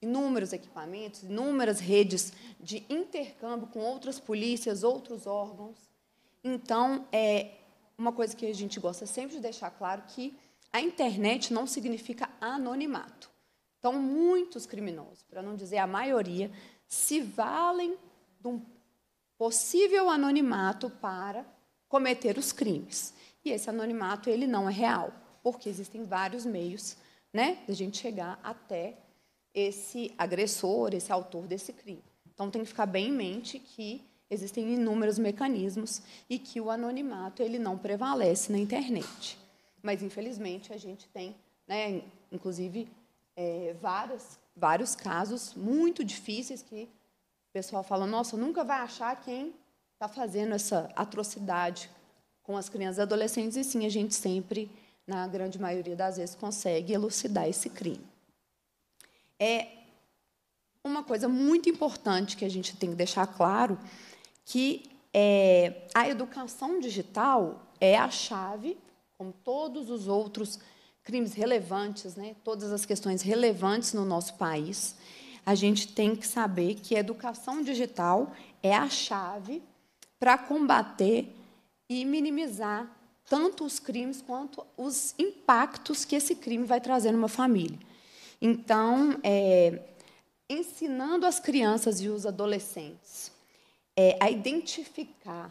inúmeros equipamentos, inúmeras redes de intercâmbio com outras polícias, outros órgãos. Então, é uma coisa que a gente gosta sempre de deixar claro que a internet não significa anonimato. Então, muitos criminosos, para não dizer a maioria, se valem de um possível anonimato para cometer os crimes. E esse anonimato ele não é real, porque existem vários meios, né, da gente chegar até esse agressor, esse autor desse crime. Então tem que ficar bem em mente que existem inúmeros mecanismos e que o anonimato ele não prevalece na internet. Mas infelizmente a gente tem, né, inclusive é, vários casos muito difíceis que pessoal fala: nossa, nunca vai achar quem está fazendo essa atrocidade com as crianças e adolescentes. E sim, a gente sempre, na grande maioria das vezes, consegue elucidar esse crime. É uma coisa muito importante que a gente tem que deixar claro que é, a educação digital é a chave, como todos os outros crimes relevantes, né, todas as questões relevantes no nosso país, a gente tem que saber que educação digital é a chave para combater e minimizar tanto os crimes quanto os impactos que esse crime vai trazer numa família. Então, é, ensinando as crianças e os adolescentes é, a identificar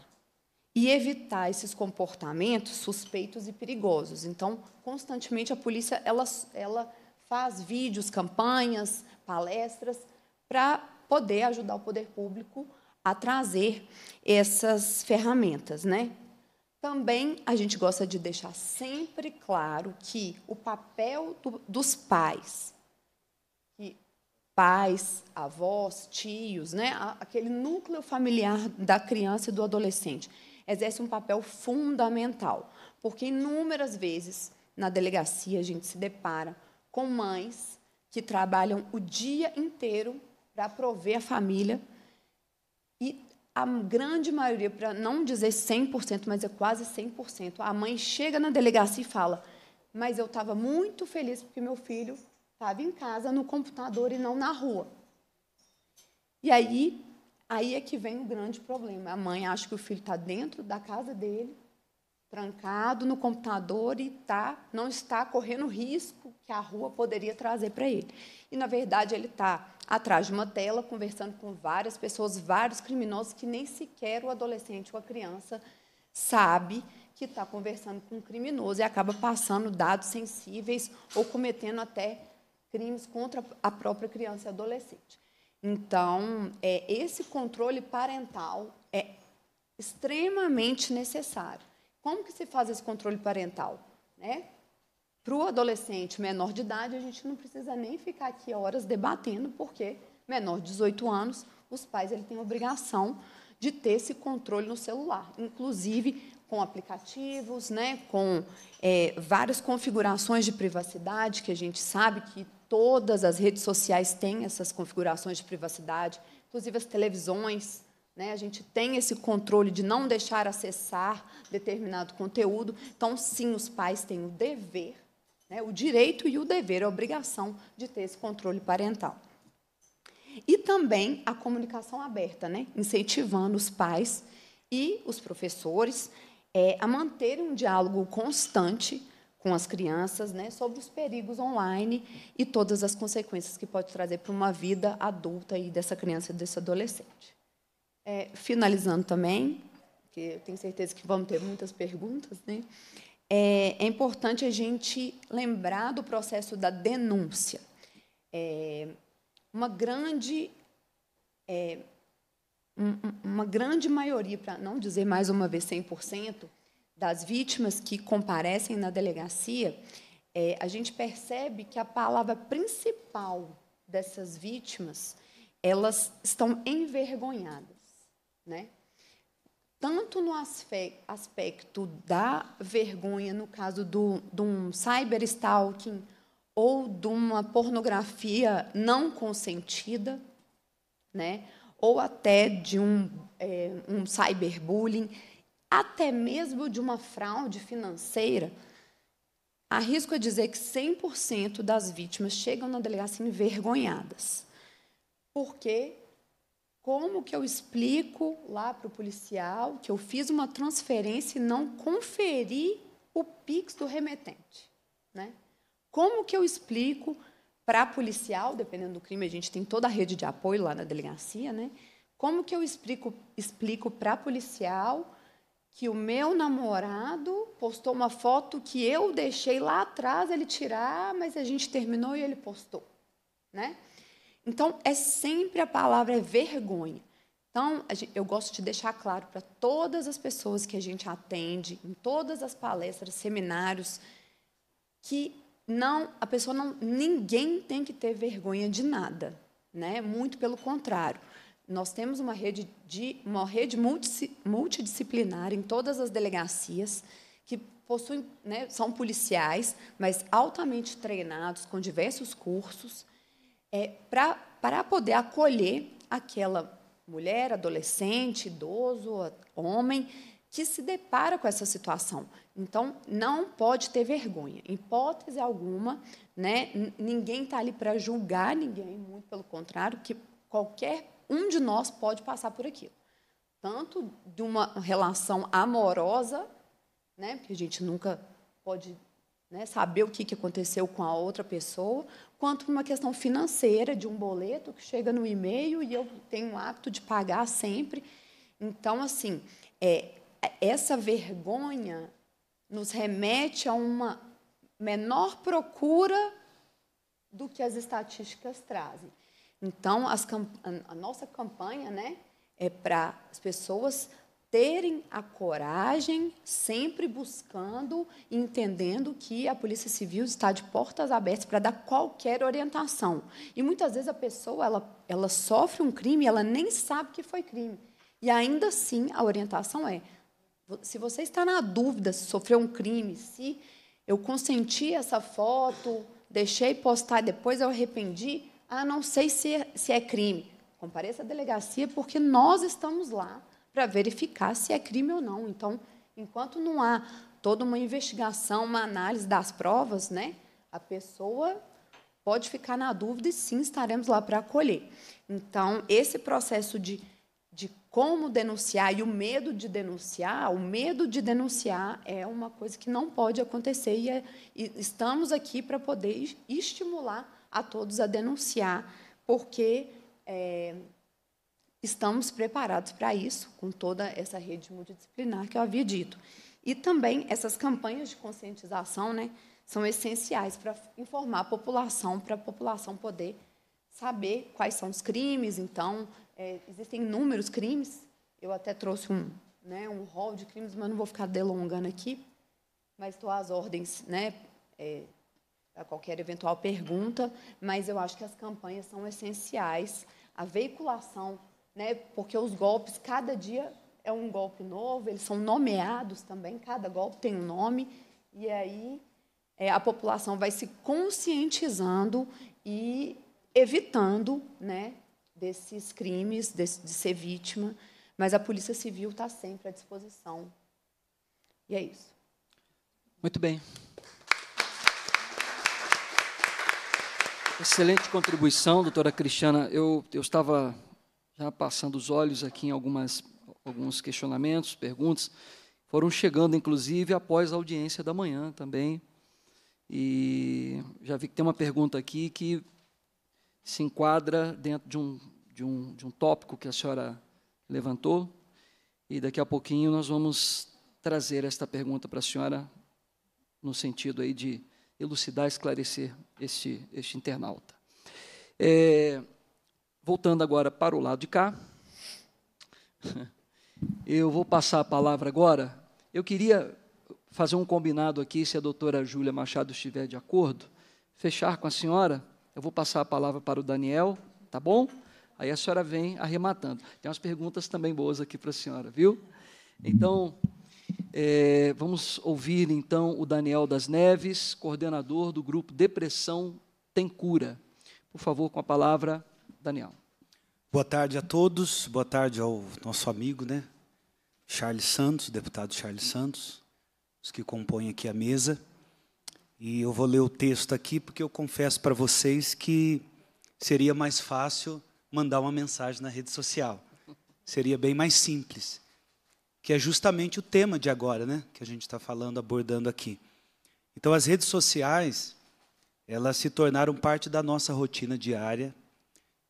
e evitar esses comportamentos suspeitos e perigosos. Então, constantemente a polícia ela, ela faz vídeos, campanhas, palestras, para poder ajudar o poder público a trazer essas ferramentas, né? Também a gente gosta de deixar sempre claro que o papel do, dos pais, que pais, avós, tios, né, aquele núcleo familiar da criança e do adolescente, exerce um papel fundamental, porque inúmeras vezes na delegacia a gente se depara com mães que trabalham o dia inteiro para prover a família e a grande maioria, para não dizer 100%, mas é quase 100%, a mãe chega na delegacia e fala: "Mas eu estava muito feliz porque meu filho estava em casa no computador e não na rua". E aí, aí é que vem o grande problema. A mãe acha que o filho está dentro da casa dele trancado no computador e tá, não está correndo risco que a rua poderia trazer para ele. E, na verdade, ele está atrás de uma tela, conversando com várias pessoas, vários criminosos, que nem sequer o adolescente ou a criança sabe que está conversando com um criminoso e acaba passando dados sensíveis ou cometendo até crimes contra a própria criança e adolescente. Então, é, esse controle parental é extremamente necessário. Como que se faz esse controle parental? Né? Para o adolescente menor de idade, a gente não precisa nem ficar aqui horas debatendo, porque menor de 18 anos, os pais ele têm obrigação de ter esse controle no celular, inclusive com aplicativos, né, com é, várias configurações de privacidade, que a gente sabe que todas as redes sociais têm essas configurações de privacidade, inclusive as televisões, né? A gente tem esse controle de não deixar acessar determinado conteúdo. Então, sim, os pais têm o dever, né? o direito e o dever, a obrigação de ter esse controle parental. E também a comunicação aberta, né? incentivando os pais e os professores é, a manterem um diálogo constante com as crianças né, sobre os perigos online e todas as consequências que pode trazer para uma vida adulta e dessa criança e desse adolescente. É, finalizando também, porque eu tenho certeza que vamos ter muitas perguntas, né? É, é importante a gente lembrar do processo da denúncia. É, uma grande é, uma grande maioria, para não dizer mais uma vez 100%, das vítimas que comparecem na delegacia, é, a gente percebe que a palavra principal dessas vítimas, elas estão envergonhadas né? Tanto no aspecto da vergonha, no caso do, de um cyberstalking ou de uma pornografia não consentida, né? ou até de um, é, um cyberbullying, até mesmo de uma fraude financeira, arrisco a dizer que 100% das vítimas chegam na delegacia envergonhadas, porque como que eu explico lá para o policial que eu fiz uma transferência e não conferi o PIX do remetente? Né? Como que eu explico para policial, dependendo do crime, a gente tem toda a rede de apoio lá na delegacia, né? Como que eu explico, explico para policial que o meu namorado postou uma foto que eu deixei lá atrás ele tirar, mas a gente terminou e ele postou, né? Então, é sempre a palavra é vergonha. Então, eu gosto de deixar claro para todas as pessoas que a gente atende, em todas as palestras, seminários, que não, a pessoa não, ninguém tem que ter vergonha de nada, né? Muito pelo contrário. Nós temos uma rede de uma rede multidisciplinar em todas as delegacias que possuem, né, são policiais, mas altamente treinados com diversos cursos é, para poder acolher aquela mulher, adolescente, idoso, homem que se depara com essa situação. Então, não pode ter vergonha, hipótese alguma, né? Ninguém está ali para julgar ninguém, muito pelo contrário, que qualquer um de nós pode passar por aquilo, tanto de uma relação amorosa, né? Porque a gente nunca pode né, saber o que, que aconteceu com a outra pessoa, quanto para uma questão financeira de um boleto que chega no e-mail e eu tenho o hábito de pagar sempre. Então, assim, é, essa vergonha nos remete a uma menor procura do que as estatísticas trazem. Então, as, a nossa campanha né, é para as pessoas terem a coragem, sempre buscando, entendendo que a Polícia Civil está de portas abertas para dar qualquer orientação. E muitas vezes a pessoa ela, ela sofre um crime, ela nem sabe que foi crime. E ainda assim a orientação é: se você está na dúvida se sofreu um crime, se eu consenti essa foto, deixei postar, depois eu arrependi, ah, não sei se é, se é crime. Compareça à delegacia porque nós estamos lá para verificar se é crime ou não. Então, enquanto não há toda uma investigação, uma análise das provas, né, a pessoa pode ficar na dúvida e sim estaremos lá para acolher. Então, esse processo de, de como denunciar e o medo de denunciar, o medo de denunciar é uma coisa que não pode acontecer e, é, e estamos aqui para poder estimular a todos a denunciar, porque é, estamos preparados para isso, com toda essa rede multidisciplinar que eu havia dito. E também essas campanhas de conscientização né, são essenciais para informar a população, para a população poder saber quais são os crimes. Então, é, existem inúmeros crimes, eu até trouxe um, né, um rol de crimes, mas não vou ficar delongando aqui, mas estou às ordens né, é, a qualquer eventual pergunta, mas eu acho que as campanhas são essenciais, a veiculação né? Porque os golpes, cada dia é um golpe novo, eles são nomeados também, cada golpe tem um nome, e aí é, a população vai se conscientizando e evitando, né? Desses crimes, de, de ser vítima, mas a Polícia Civil está sempre à disposição. E é isso. Muito bem. Excelente contribuição, doutora Cristiana. Eu, eu estava já passando os olhos aqui em algumas, alguns questionamentos, perguntas, foram chegando, inclusive, após a audiência da manhã também. E já vi que tem uma pergunta aqui que se enquadra dentro de um, de um, de um tópico que a senhora levantou. E daqui a pouquinho nós vamos trazer esta pergunta para a senhora, no sentido aí de elucidar, esclarecer este, este internauta. É, Voltando agora para o lado de cá, eu vou passar a palavra agora. Eu queria fazer um combinado aqui, se a doutora Júlia Machado estiver de acordo, fechar com a senhora. Eu vou passar a palavra para o Daniel, tá bom? Aí a senhora vem arrematando. Tem umas perguntas também boas aqui para a senhora, viu? Então, é, vamos ouvir então o Daniel das Neves, coordenador do grupo Depressão Tem Cura. Por favor, com a palavra, Daniel. Boa tarde a todos, boa tarde ao nosso amigo, né? Charles Santos, deputado Charles Santos, os que compõem aqui a mesa. E eu vou ler o texto aqui porque eu confesso para vocês que seria mais fácil mandar uma mensagem na rede social. Seria bem mais simples. Que é justamente o tema de agora, né? Que a gente está falando, abordando aqui. Então, as redes sociais, elas se tornaram parte da nossa rotina diária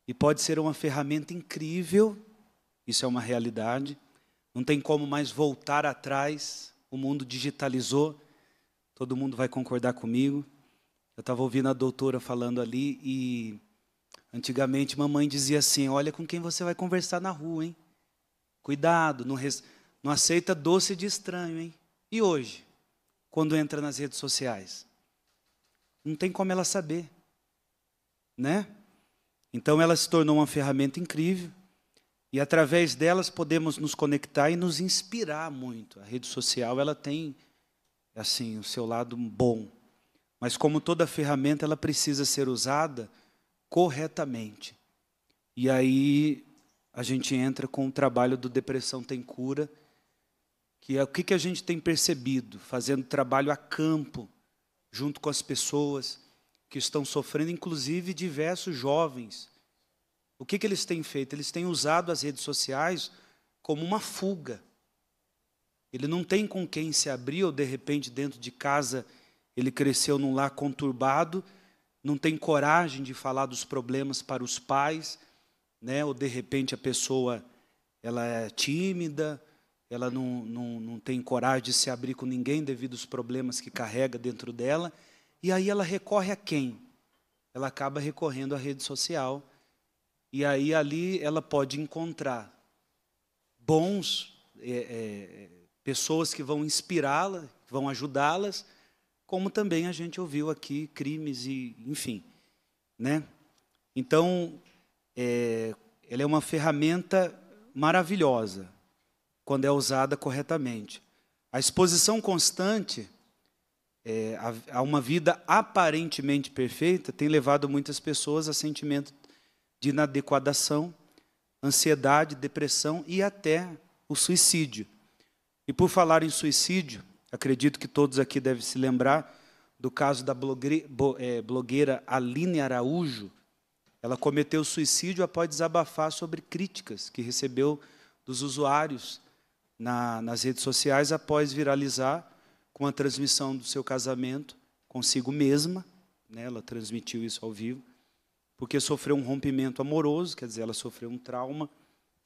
e pode ser uma ferramenta incrível, isso é uma realidade. Não tem como mais voltar atrás. O mundo digitalizou. Todo mundo vai concordar comigo. Eu estava ouvindo a doutora falando ali e antigamente mamãe dizia assim: Olha com quem você vai conversar na rua, hein? Cuidado, não, res... não aceita doce de estranho, hein? E hoje, quando entra nas redes sociais? Não tem como ela saber, né? Então ela se tornou uma ferramenta incrível e através delas podemos nos conectar e nos inspirar muito. A rede social ela tem assim o seu lado bom, mas como toda ferramenta ela precisa ser usada corretamente. E aí a gente entra com o trabalho do Depressão Tem Cura, que é o que, que a gente tem percebido, fazendo trabalho a campo, junto com as pessoas, que estão sofrendo, inclusive diversos jovens. O que, que eles têm feito? Eles têm usado as redes sociais como uma fuga. Ele não tem com quem se abrir, ou de repente, dentro de casa, ele cresceu num lar conturbado, não tem coragem de falar dos problemas para os pais, né? ou de repente a pessoa ela é tímida, ela não, não, não tem coragem de se abrir com ninguém devido aos problemas que carrega dentro dela. E aí ela recorre a quem? Ela acaba recorrendo à rede social. E aí ali ela pode encontrar bons, é, é, pessoas que vão inspirá-la, vão ajudá-las, como também a gente ouviu aqui crimes e enfim, né? Então, é, ela é uma ferramenta maravilhosa quando é usada corretamente. A exposição constante é, a, a uma vida aparentemente perfeita tem levado muitas pessoas a sentimento de inadequadação, ansiedade, depressão e até o suicídio. E por falar em suicídio, acredito que todos aqui devem se lembrar do caso da é, blogueira Aline Araújo. Ela cometeu suicídio após desabafar sobre críticas que recebeu dos usuários na, nas redes sociais após viralizar com a transmissão do seu casamento consigo mesma, né? ela transmitiu isso ao vivo, porque sofreu um rompimento amoroso, quer dizer, ela sofreu um trauma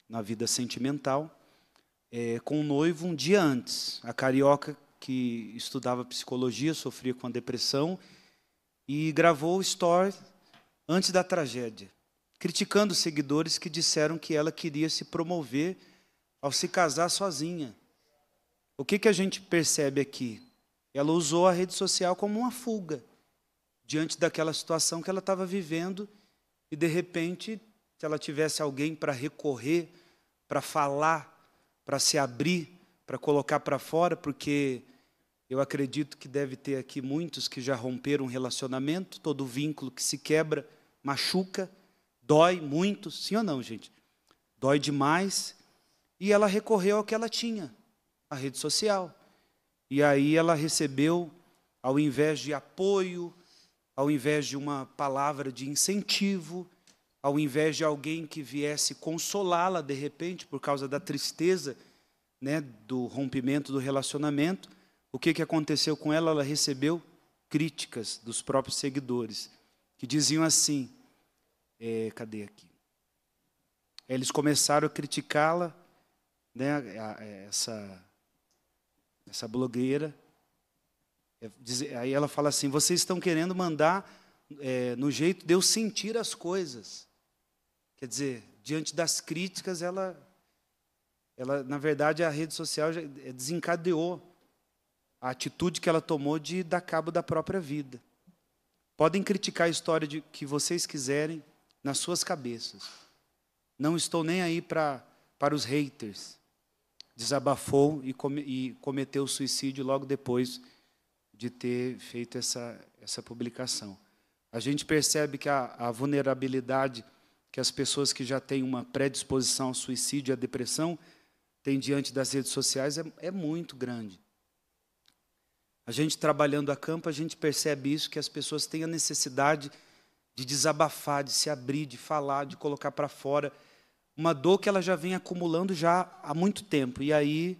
na vida sentimental, é, com o um noivo um dia antes. A carioca que estudava psicologia sofria com a depressão e gravou o story antes da tragédia, criticando seguidores que disseram que ela queria se promover ao se casar sozinha. O que, que a gente percebe aqui? Ela usou a rede social como uma fuga diante daquela situação que ela estava vivendo e, de repente, se ela tivesse alguém para recorrer, para falar, para se abrir, para colocar para fora, porque eu acredito que deve ter aqui muitos que já romperam um relacionamento, todo vínculo que se quebra machuca, dói muito, sim ou não, gente? Dói demais. E ela recorreu ao que ela tinha, a rede social. E aí ela recebeu, ao invés de apoio, ao invés de uma palavra de incentivo, ao invés de alguém que viesse consolá-la de repente por causa da tristeza, né, do rompimento do relacionamento, o que, que aconteceu com ela? Ela recebeu críticas dos próprios seguidores, que diziam assim: é, cadê aqui? Eles começaram a criticá-la, né, essa essa blogueira. É, aí ela fala assim: vocês estão querendo mandar é, no jeito de eu sentir as coisas. Quer dizer, diante das críticas, ela, ela na verdade, a rede social é, desencadeou a atitude que ela tomou de dar cabo da própria vida. Podem criticar a história de, que vocês quiserem nas suas cabeças. Não estou nem aí pra, para os haters desabafou e, come, e cometeu suicídio logo depois de ter feito essa, essa publicação. A gente percebe que a, a vulnerabilidade que as pessoas que já têm uma predisposição ao suicídio e à depressão têm diante das redes sociais é, é muito grande. A gente trabalhando a campo, a gente percebe isso, que as pessoas têm a necessidade de desabafar, de se abrir, de falar, de colocar para fora uma dor que ela já vem acumulando já há muito tempo. E aí,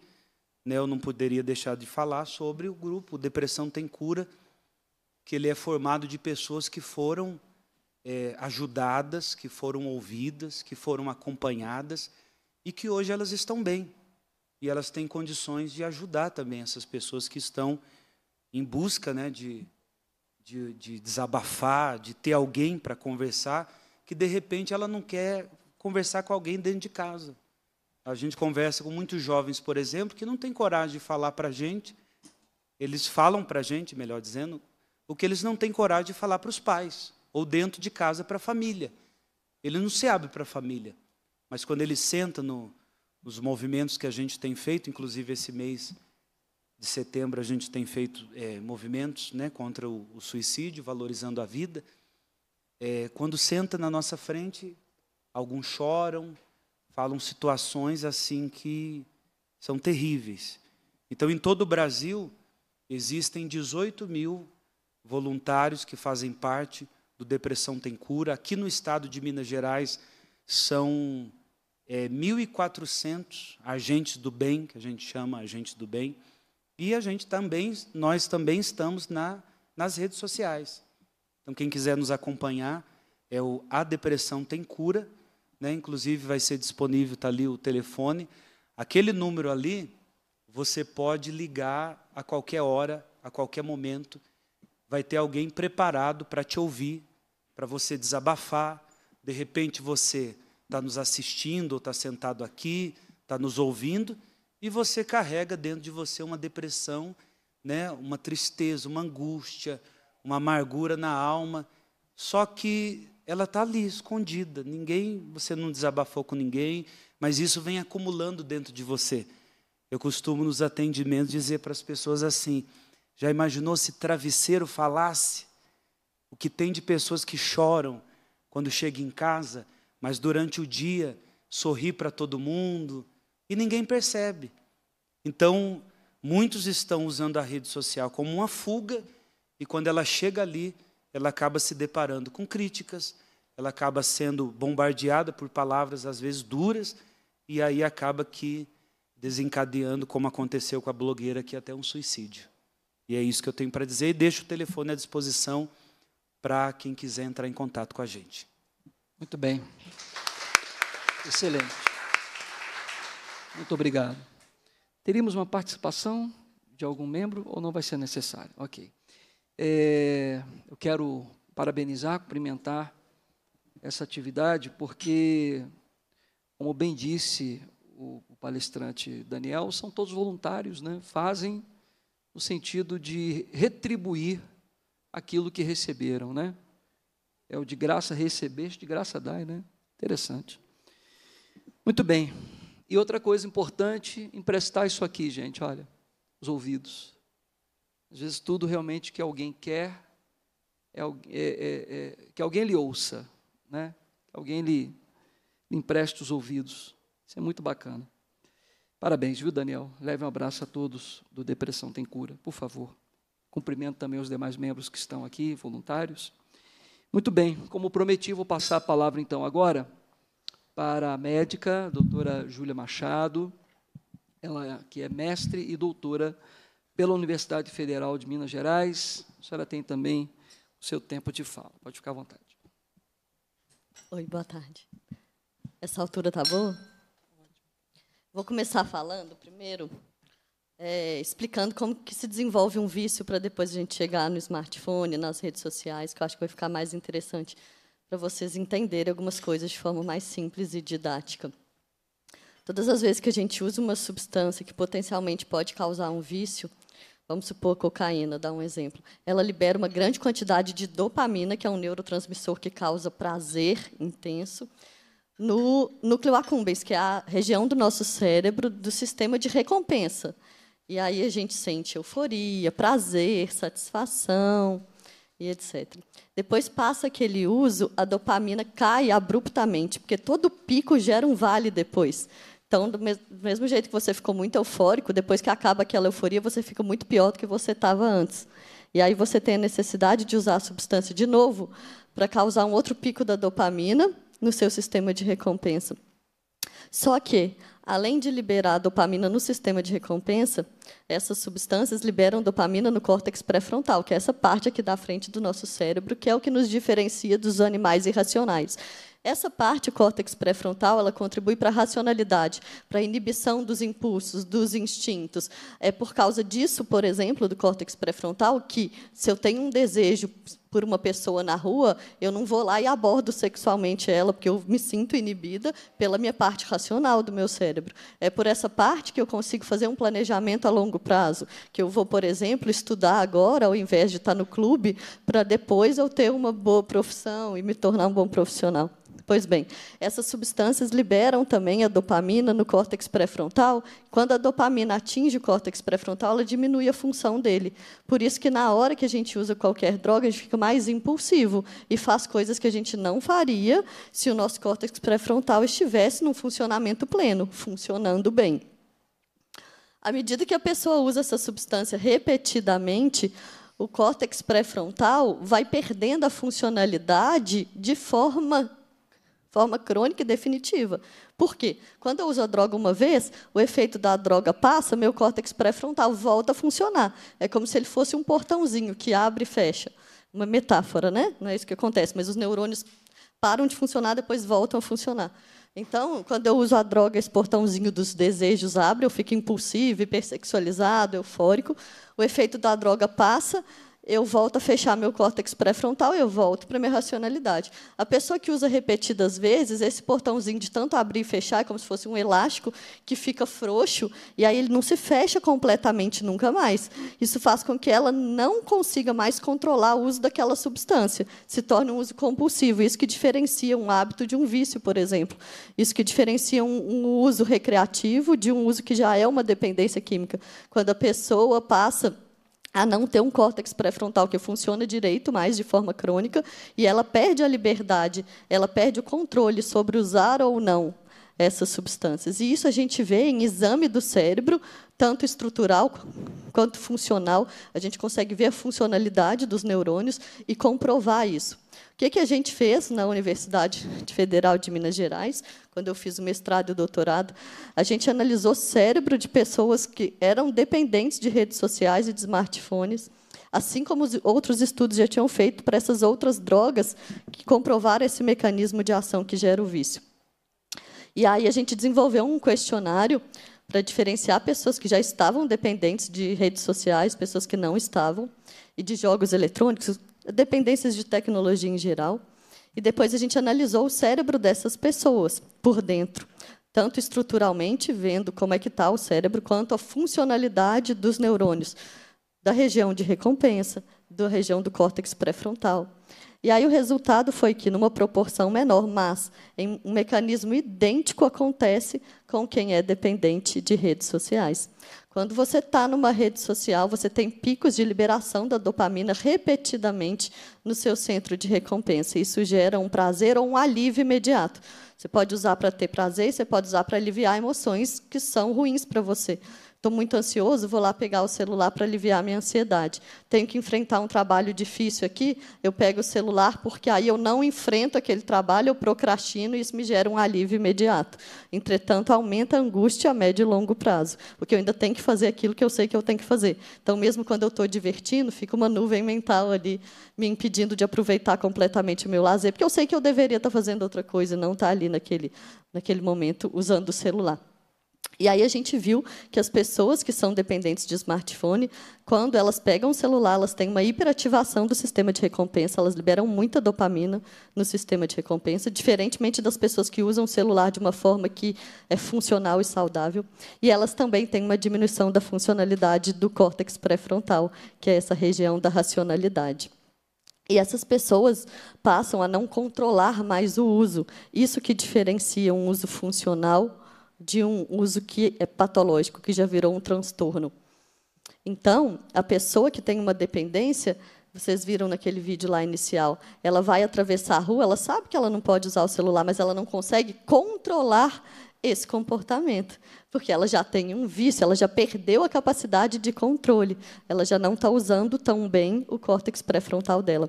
né, eu não poderia deixar de falar sobre o grupo Depressão Tem Cura, que ele é formado de pessoas que foram é, ajudadas, que foram ouvidas, que foram acompanhadas e que hoje elas estão bem. E elas têm condições de ajudar também essas pessoas que estão em busca né, de, de, de desabafar, de ter alguém para conversar, que de repente ela não quer conversar com alguém dentro de casa. A gente conversa com muitos jovens, por exemplo, que não têm coragem de falar para a gente, eles falam para a gente, melhor dizendo, o que eles não têm coragem de falar para os pais, ou dentro de casa para a família. Ele não se abre para a família, mas quando ele senta no, nos movimentos que a gente tem feito, inclusive esse mês de setembro a gente tem feito é, movimentos né, contra o, o, suicídio, valorizando a vida. É, quando senta na nossa frente, alguns choram, falam situações assim que são terríveis. Então, em todo o Brasil, existem 18 mil voluntários que fazem parte do Depressão Tem Cura. Aqui no estado de Minas Gerais, são é, 1.400 agentes do bem, que a gente chama agentes do bem, e a gente também, nós também estamos na, nas redes sociais. Então, quem quiser nos acompanhar, é o A Depressão Tem Cura, né? inclusive vai ser disponível, tá ali o telefone. Aquele número ali, você pode ligar a qualquer hora, a qualquer momento. Vai ter alguém preparado para te ouvir, para você desabafar. De repente você está nos assistindo, ou está sentado aqui, está nos ouvindo, e você carrega dentro de você uma depressão, né? uma tristeza, uma angústia, uma amargura na alma. Só que ela está ali escondida. Ninguém, você não desabafou com ninguém, mas isso vem acumulando dentro de você. Eu costumo nos atendimentos dizer para as pessoas assim: já imaginou se travesseiro falasse? O que tem de pessoas que choram quando chega em casa, mas durante o dia sorri para todo mundo e ninguém percebe. Então, muitos estão usando a rede social como uma fuga e quando ela chega ali, ela acaba se deparando com críticas, ela acaba sendo bombardeada por palavras às vezes duras, e aí acaba que desencadeando, como aconteceu com a blogueira aqui, é até um suicídio. E é isso que eu tenho para dizer, e deixo o telefone à disposição para quem quiser entrar em contato com a gente. Muito bem. Excelente. Muito obrigado. Teríamos uma participação de algum membro ou não vai ser necessário? Ok. É, eu quero parabenizar, cumprimentar essa atividade, porque, como bem disse o, o palestrante Daniel, são todos voluntários, né? fazem no sentido de retribuir aquilo que receberam. Né? É o de graça recebeste, de graça dar, Né? Interessante. Muito bem. E outra coisa importante, emprestar isso aqui, gente, olha, os ouvidos. Às vezes, tudo realmente que alguém quer é, é, é, é que alguém lhe ouça, né? que alguém lhe, lhe empreste os ouvidos. Isso é muito bacana. Parabéns, viu, Daniel? Leve um abraço a todos do Depressão Tem Cura, por favor. Cumprimento também os demais membros que estão aqui, voluntários. Muito bem, como prometi, vou passar a palavra então agora para a médica, doutora Júlia Machado, ela que é mestre e doutora pela Universidade Federal de Minas Gerais. A senhora tem também o seu tempo de fala. Pode ficar à vontade. Oi, boa tarde. Essa altura tá boa? Vou começar falando primeiro, é, explicando como que se desenvolve um vício para depois a gente chegar no smartphone, nas redes sociais, que eu acho que vai ficar mais interessante para vocês entenderem algumas coisas de forma mais simples e didática. Todas as vezes que a gente usa uma substância que potencialmente pode causar um vício, vamos supor cocaína, dar um exemplo, ela libera uma grande quantidade de dopamina, que é um neurotransmissor que causa prazer intenso, no núcleo accumbens, que é a região do nosso cérebro do sistema de recompensa. E aí a gente sente euforia, prazer, satisfação e etc. Depois passa aquele uso, a dopamina cai abruptamente, porque todo pico gera um vale depois. Então, do mesmo, jeito que você ficou muito eufórico, depois que acaba aquela euforia, você fica muito pior do que você estava antes. E aí você tem a necessidade de usar a substância de novo para causar um outro pico da dopamina no seu sistema de recompensa. Só que, além de liberar dopamina no sistema de recompensa, essas substâncias liberam dopamina no córtex pré-frontal, que é essa parte aqui da frente do nosso cérebro, que é o que nos diferencia dos animais irracionais. Essa parte córtex pré-frontal, ela contribui para a racionalidade, para a inibição dos impulsos, dos instintos. É por causa disso, por exemplo, do córtex pré-frontal, que se eu tenho um desejo por uma pessoa na rua, eu não vou lá e abordo sexualmente ela, porque eu me sinto inibida pela minha parte racional do meu cérebro. É por essa parte que eu consigo fazer um planejamento a longo prazo, que eu vou, por exemplo, estudar agora, ao invés de estar no clube, para depois eu ter uma boa profissão e me tornar um bom profissional. Pois bem, essas substâncias liberam também a dopamina no córtex pré-frontal. Quando a dopamina atinge o córtex pré-frontal, ela diminui a função dele. Por isso que na hora que a gente usa qualquer droga, a gente fica mais impulsivo e faz coisas que a gente não faria se o nosso córtex pré-frontal estivesse num funcionamento pleno, funcionando bem. À medida que a pessoa usa essa substância repetidamente, o córtex pré-frontal vai perdendo a funcionalidade de forma forma crônica e definitiva. Por quê? Quando eu uso a droga uma vez, o efeito da droga passa, meu córtex pré-frontal volta a funcionar. É como se ele fosse um portãozinho que abre e fecha. Uma metáfora, né? Não é isso que acontece, mas os neurônios param de funcionar, depois voltam a funcionar. Então, quando eu uso a droga, esse portãozinho dos desejos abre, eu fico impulsivo, hipersexualizado, eufórico. O efeito da droga passa, eu volto a fechar meu córtex pré-frontal, eu volto para minha racionalidade. A pessoa que usa repetidas vezes, esse portãozinho de tanto abrir e fechar, é como se fosse um elástico que fica frouxo, e aí ele não se fecha completamente nunca mais. Isso faz com que ela não consiga mais controlar o uso daquela substância, se torna um uso compulsivo. Isso que diferencia um hábito de um vício, por exemplo. Isso que diferencia um, um uso recreativo de um uso que já é uma dependência química. Quando a pessoa passa a não ter um córtex pré-frontal que funciona direito, mas de forma crônica, e ela perde a liberdade, ela perde o controle sobre usar ou não essas substâncias. E isso a gente vê em exame do cérebro, tanto estrutural quanto funcional. A gente consegue ver a funcionalidade dos neurônios e comprovar isso. O que, que a gente fez na Universidade Federal de Minas Gerais, quando eu fiz o mestrado e o doutorado? A gente analisou o cérebro de pessoas que eram dependentes de redes sociais e de smartphones, assim como outros estudos já tinham feito para essas outras drogas que comprovaram esse mecanismo de ação que gera o vício. E aí a gente desenvolveu um questionário para diferenciar pessoas que já estavam dependentes de redes sociais, pessoas que não estavam, e de jogos eletrônicos, dependências de tecnologia em geral. E depois a gente analisou o cérebro dessas pessoas por dentro, tanto estruturalmente, vendo como é que está o cérebro, quanto a funcionalidade dos neurônios, da região de recompensa, da região do córtex pré-frontal. E aí o resultado foi que, numa proporção menor, mas um mecanismo idêntico acontece com quem é dependente de redes sociais. Quando você está numa rede social, você tem picos de liberação da dopamina repetidamente no seu centro de recompensa. Isso gera um prazer ou um alívio imediato. Você pode usar para ter prazer, você pode usar para aliviar emoções que são ruins para você estou muito ansioso, vou lá pegar o celular para aliviar a minha ansiedade. Tenho que enfrentar um trabalho difícil aqui, eu pego o celular, porque aí eu não enfrento aquele trabalho, eu procrastino e isso me gera um alívio imediato. Entretanto, aumenta a angústia a médio e longo prazo, porque eu ainda tenho que fazer aquilo que eu sei que eu tenho que fazer. Então, mesmo quando eu estou divertindo, fica uma nuvem mental ali me impedindo de aproveitar completamente o meu lazer, porque eu sei que eu deveria estar tá fazendo outra coisa e não estar tá ali naquele, naquele momento usando o celular. E aí a gente viu que as pessoas que são dependentes de smartphone, quando elas pegam o celular, elas têm uma hiperativação do sistema de recompensa, elas liberam muita dopamina no sistema de recompensa, diferentemente das pessoas que usam o celular de uma forma que é funcional e saudável. E elas também têm uma diminuição da funcionalidade do córtex pré-frontal, que é essa região da racionalidade. E essas pessoas passam a não controlar mais o uso. Isso que diferencia um uso funcional de um uso que é patológico, que já virou um transtorno. Então, a pessoa que tem uma dependência, vocês viram naquele vídeo lá inicial, ela vai atravessar a rua, ela sabe que ela não pode usar o celular, mas ela não consegue controlar esse comportamento, porque ela já tem um vício, ela já perdeu a capacidade de controle, ela já não está usando tão bem o córtex pré-frontal dela.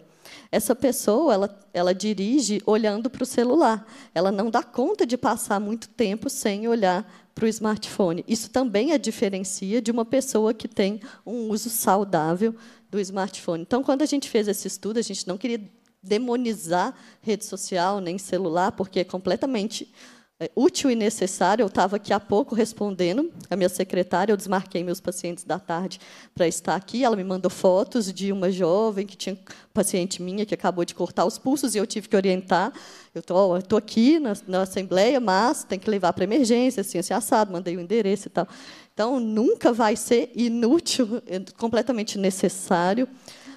Essa pessoa, ela, ela dirige olhando para o celular, ela não dá conta de passar muito tempo sem olhar para o smartphone. Isso também a diferencia de uma pessoa que tem um uso saudável do smartphone. Então, quando a gente fez esse estudo, a gente não queria demonizar rede social nem celular, porque é completamente é, útil e necessário. Eu estava aqui há pouco respondendo a minha secretária, eu desmarquei meus pacientes da tarde para estar aqui. Ela me mandou fotos de uma jovem que tinha paciente minha que acabou de cortar os pulsos e eu tive que orientar. Eu estou tô, aqui na, na, assembleia, mas tem que levar para emergência, assim, assim, assado, mandei o endereço e tal. Então, nunca vai ser inútil, é completamente necessário,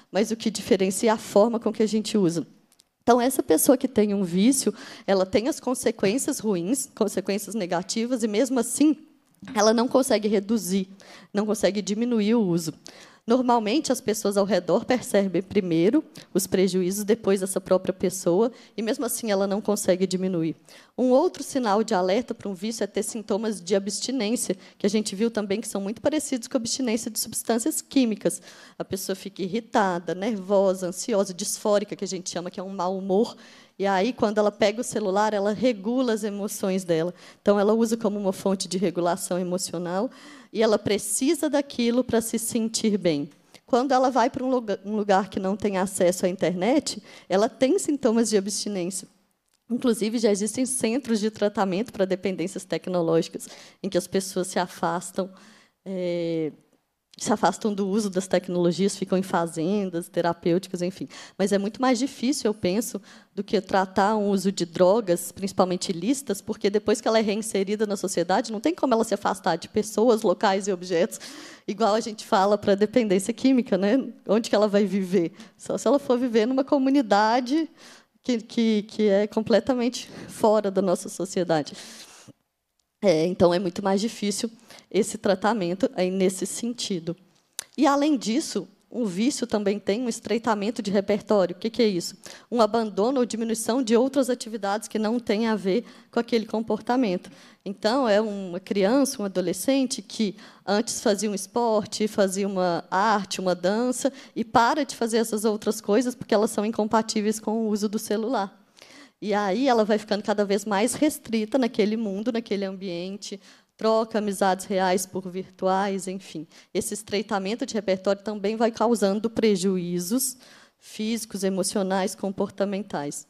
mas o que diferencia é a forma com que a gente usa. Então, essa pessoa que tem um vício, ela tem as consequências ruins, consequências negativas, e mesmo assim, ela não consegue reduzir, não consegue diminuir o uso. Normalmente, as pessoas ao redor percebem primeiro os prejuízos, depois essa própria pessoa, e mesmo assim ela não consegue diminuir. Um outro sinal de alerta para um vício é ter sintomas de abstinência, que a gente viu também que são muito parecidos com a abstinência de substâncias químicas. A pessoa fica irritada, nervosa, ansiosa, disfórica, que a gente chama que é um mau humor e aí, quando ela pega o celular, ela regula as emoções dela. Então, ela usa como uma fonte de regulação emocional e ela precisa daquilo para se sentir bem. Quando ela vai para um lugar que não tem acesso à internet, ela tem sintomas de abstinência. Inclusive, já existem centros de tratamento para dependências tecnológicas, em que as pessoas se afastam. É se afastam do uso das tecnologias, ficam em fazendas terapêuticas, enfim. Mas é muito mais difícil, eu penso, do que tratar um uso de drogas, principalmente ilícitas, porque depois que ela é reinserida na sociedade, não tem como ela se afastar de pessoas, locais e objetos, igual a gente fala para a dependência química, né? Onde que ela vai viver? Só se ela for viver numa comunidade que, que, que é completamente fora da nossa sociedade. É, então, é muito mais difícil esse tratamento aí nesse sentido. E, além disso, um vício também tem um estreitamento de repertório. O que, que é isso? Um abandono ou diminuição de outras atividades que não têm a ver com aquele comportamento. Então, é uma criança, um adolescente que antes fazia um esporte, fazia uma arte, uma dança, e para de fazer essas outras coisas porque elas são incompatíveis com o uso do celular. E aí ela vai ficando cada vez mais restrita naquele mundo, naquele ambiente, troca amizades reais por virtuais, enfim. Esse estreitamento de repertório também vai causando prejuízos físicos, emocionais, comportamentais.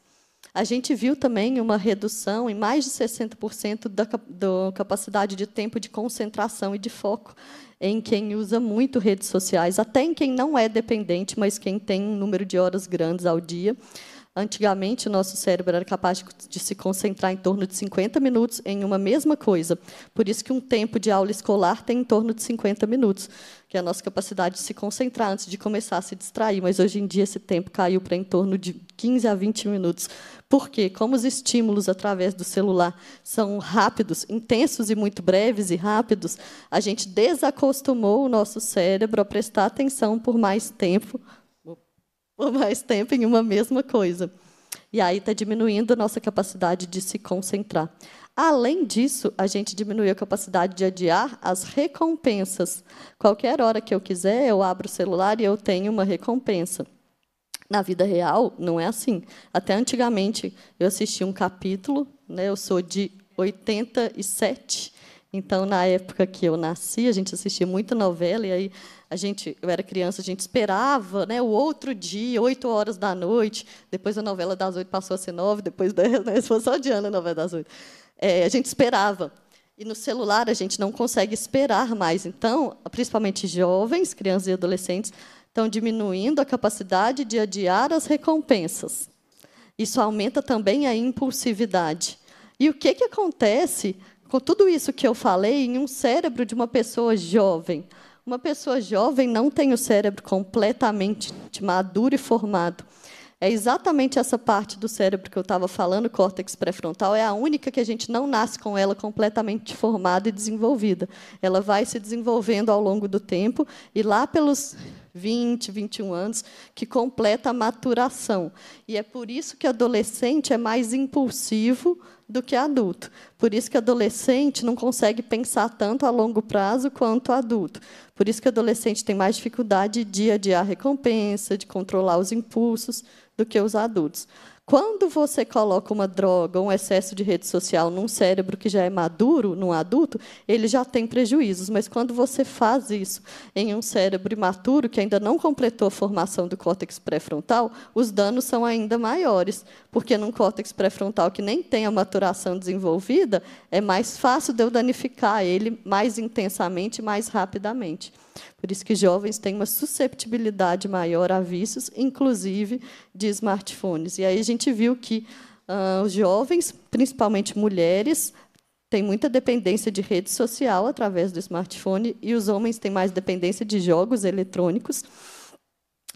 A gente viu também uma redução em mais de 60% da, da capacidade de tempo de concentração e de foco em quem usa muito redes sociais, até em quem não é dependente, mas quem tem um número de horas grandes ao dia. Antigamente, o nosso cérebro era capaz de se concentrar em torno de 50 minutos em uma mesma coisa. Por isso que um tempo de aula escolar tem em torno de 50 minutos, que é a nossa capacidade de se concentrar antes de começar a se distrair. Mas, hoje em dia, esse tempo caiu para em torno de 15 a 20 minutos. Por quê? Como os estímulos através do celular são rápidos, intensos e muito breves e rápidos, a gente desacostumou o nosso cérebro a prestar atenção por mais tempo por mais tempo em uma mesma coisa. E aí está diminuindo a nossa capacidade de se concentrar. Além disso, a gente diminuiu a capacidade de adiar as recompensas. Qualquer hora que eu quiser, eu abro o celular e eu tenho uma recompensa. Na vida real, não é assim. Até antigamente, eu assisti um capítulo, né, eu sou de 87, então, na época que eu nasci, a gente assistia muito novela, e aí a gente, eu era criança, a gente esperava né, o outro dia, oito horas da noite, depois a novela das oito passou a ser nove, depois né, foi só de ano a novela das oito. É, a gente esperava. E no celular a gente não consegue esperar mais. Então, principalmente jovens, crianças e adolescentes, estão diminuindo a capacidade de adiar as recompensas. Isso aumenta também a impulsividade. E o que, que acontece com tudo isso que eu falei, em um cérebro de uma pessoa jovem. Uma pessoa jovem não tem o cérebro completamente maduro e formado. É exatamente essa parte do cérebro que eu estava falando, o córtex pré-frontal, é a única que a gente não nasce com ela completamente formada e desenvolvida. Ela vai se desenvolvendo ao longo do tempo e lá pelos 20, 21 anos, que completa a maturação. E é por isso que adolescente é mais impulsivo do que adulto. Por isso que adolescente não consegue pensar tanto a longo prazo quanto adulto. Por isso que adolescente tem mais dificuldade de adiar recompensa, de controlar os impulsos do que os adultos. Quando você coloca uma droga, um excesso de rede social num cérebro que já é maduro, num adulto, ele já tem prejuízos. Mas quando você faz isso em um cérebro imaturo, que ainda não completou a formação do córtex pré-frontal, os danos são ainda maiores. Porque num córtex pré-frontal que nem tem a maturação desenvolvida, é mais fácil de eu danificar ele mais intensamente, mais rapidamente. Por isso que jovens têm uma susceptibilidade maior a vícios, inclusive de smartphones. E aí a gente viu que ah, os jovens, principalmente mulheres, têm muita dependência de rede social através do smartphone e os homens têm mais dependência de jogos eletrônicos.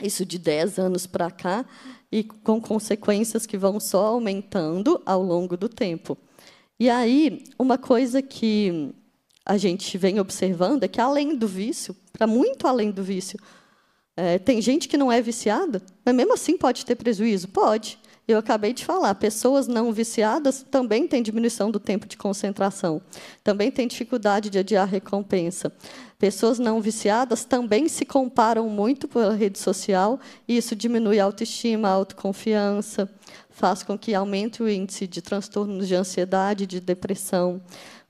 Isso de 10 anos para cá, e com consequências que vão só aumentando ao longo do tempo. E aí, uma coisa que a gente vem observando é que, além do vício, para muito além do vício, é, tem gente que não é viciada, mas mesmo assim pode ter prejuízo? Pode. Eu acabei de falar, pessoas não viciadas também têm diminuição do tempo de concentração, também têm dificuldade de adiar recompensa. Pessoas não viciadas também se comparam muito pela rede social, e isso diminui a autoestima, a autoconfiança, faz com que aumente o índice de transtornos de ansiedade, de depressão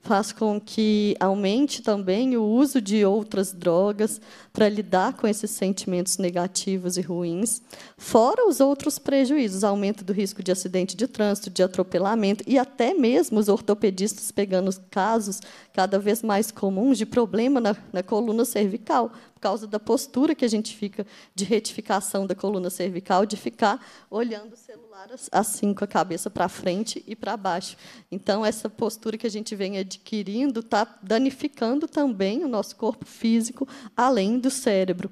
faz com que aumente também o uso de outras drogas para lidar com esses sentimentos negativos e ruins, fora os outros prejuízos, aumento do risco de acidente de trânsito, de atropelamento e até mesmo os ortopedistas pegando casos cada vez mais comuns de problema na, na coluna cervical, causa da postura que a gente fica de retificação da coluna cervical, de ficar olhando o celular assim com a cabeça para frente e para baixo. Então essa postura que a gente vem adquirindo está danificando também o nosso corpo físico, além do cérebro.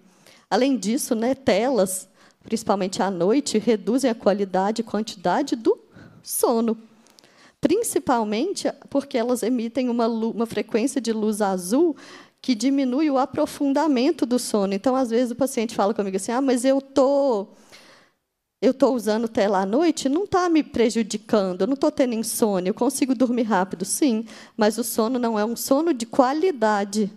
Além disso, né, telas, principalmente à noite, reduzem a qualidade e quantidade do sono principalmente porque elas emitem uma, uma, frequência de luz azul que diminui o aprofundamento do sono. Então, às vezes, o paciente fala comigo assim: ah, mas eu tô, eu tô usando tela à noite, não está me prejudicando, eu não estou tendo insônia, eu consigo dormir rápido, sim, mas o sono não é um sono de qualidade.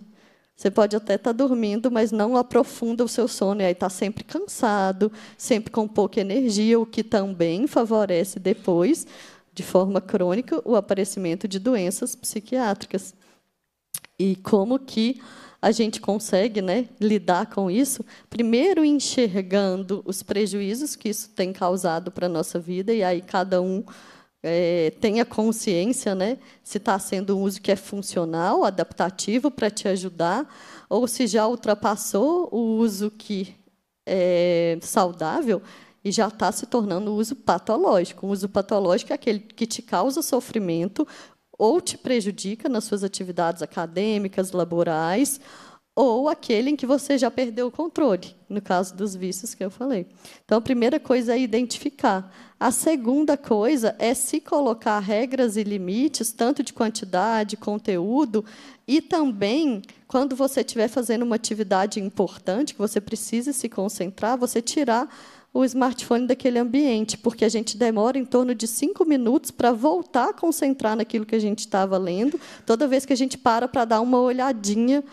Você pode até estar tá dormindo, mas não aprofunda o seu sono, e aí está sempre cansado, sempre com pouca energia, o que também favorece depois, de forma crônica, o aparecimento de doenças psiquiátricas. E como que a gente consegue né, lidar com isso? Primeiro, enxergando os prejuízos que isso tem causado para a nossa vida, e aí cada um é, tenha consciência né, se está sendo um uso que é funcional, adaptativo para te ajudar, ou se já ultrapassou o uso que é saudável e já está se tornando um uso patológico. Um uso patológico é aquele que te causa sofrimento ou te prejudica nas suas atividades acadêmicas, laborais, ou aquele em que você já perdeu o controle, no caso dos vícios que eu falei. Então, a primeira coisa é identificar. A segunda coisa é se colocar regras e limites, tanto de quantidade, conteúdo, e também, quando você estiver fazendo uma atividade importante, que você precisa se concentrar, você tirar o smartphone daquele ambiente, porque a gente demora em torno de cinco minutos para voltar a concentrar naquilo que a gente estava lendo, toda vez que a gente para para dar uma olhadinha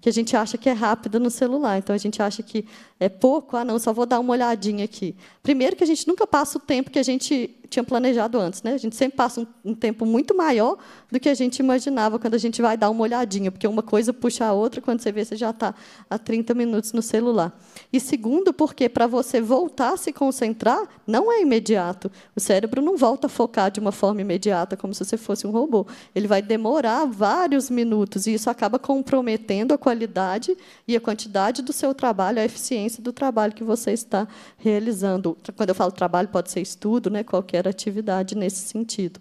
que a gente acha que é rápida no celular. Então a gente acha que é pouco, ah não, só vou dar uma olhadinha aqui. Primeiro que a gente nunca passa o tempo que a gente tinha planejado antes. Né? A gente sempre passa um, um tempo muito maior do que a gente imaginava quando a gente vai dar uma olhadinha, porque uma coisa puxa a outra, quando você vê, você já está há 30 minutos no celular. E segundo, porque para você voltar a se concentrar, não é imediato. O cérebro não volta a focar de uma forma imediata, como se você fosse um robô. Ele vai demorar vários minutos, e isso acaba comprometendo a qualidade e a quantidade do seu trabalho, a eficiência do trabalho que você está realizando. Quando eu falo trabalho, pode ser estudo, né? qualquer qualquer atividade nesse sentido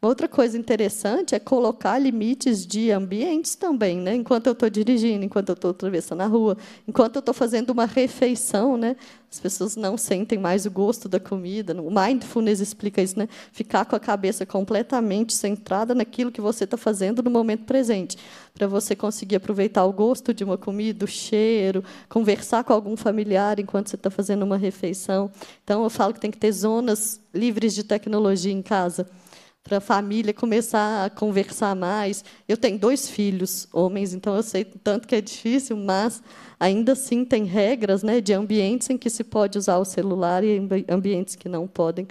outra coisa interessante é colocar limites de ambientes também, né? Enquanto eu estou dirigindo, enquanto eu estou atravessando a rua, enquanto eu estou fazendo uma refeição, né? As pessoas não sentem mais o gosto da comida. O mindfulness explica isso, né? Ficar com a cabeça completamente centrada naquilo que você está fazendo no momento presente, para você conseguir aproveitar o gosto de uma comida, o cheiro, conversar com algum familiar enquanto você está fazendo uma refeição. Então, eu falo que tem que ter zonas livres de tecnologia em casa para a família começar a conversar mais. Eu tenho dois filhos, homens, então eu sei tanto que é difícil, mas ainda assim tem regras né, de ambientes em que se pode usar o celular e ambientes que não podem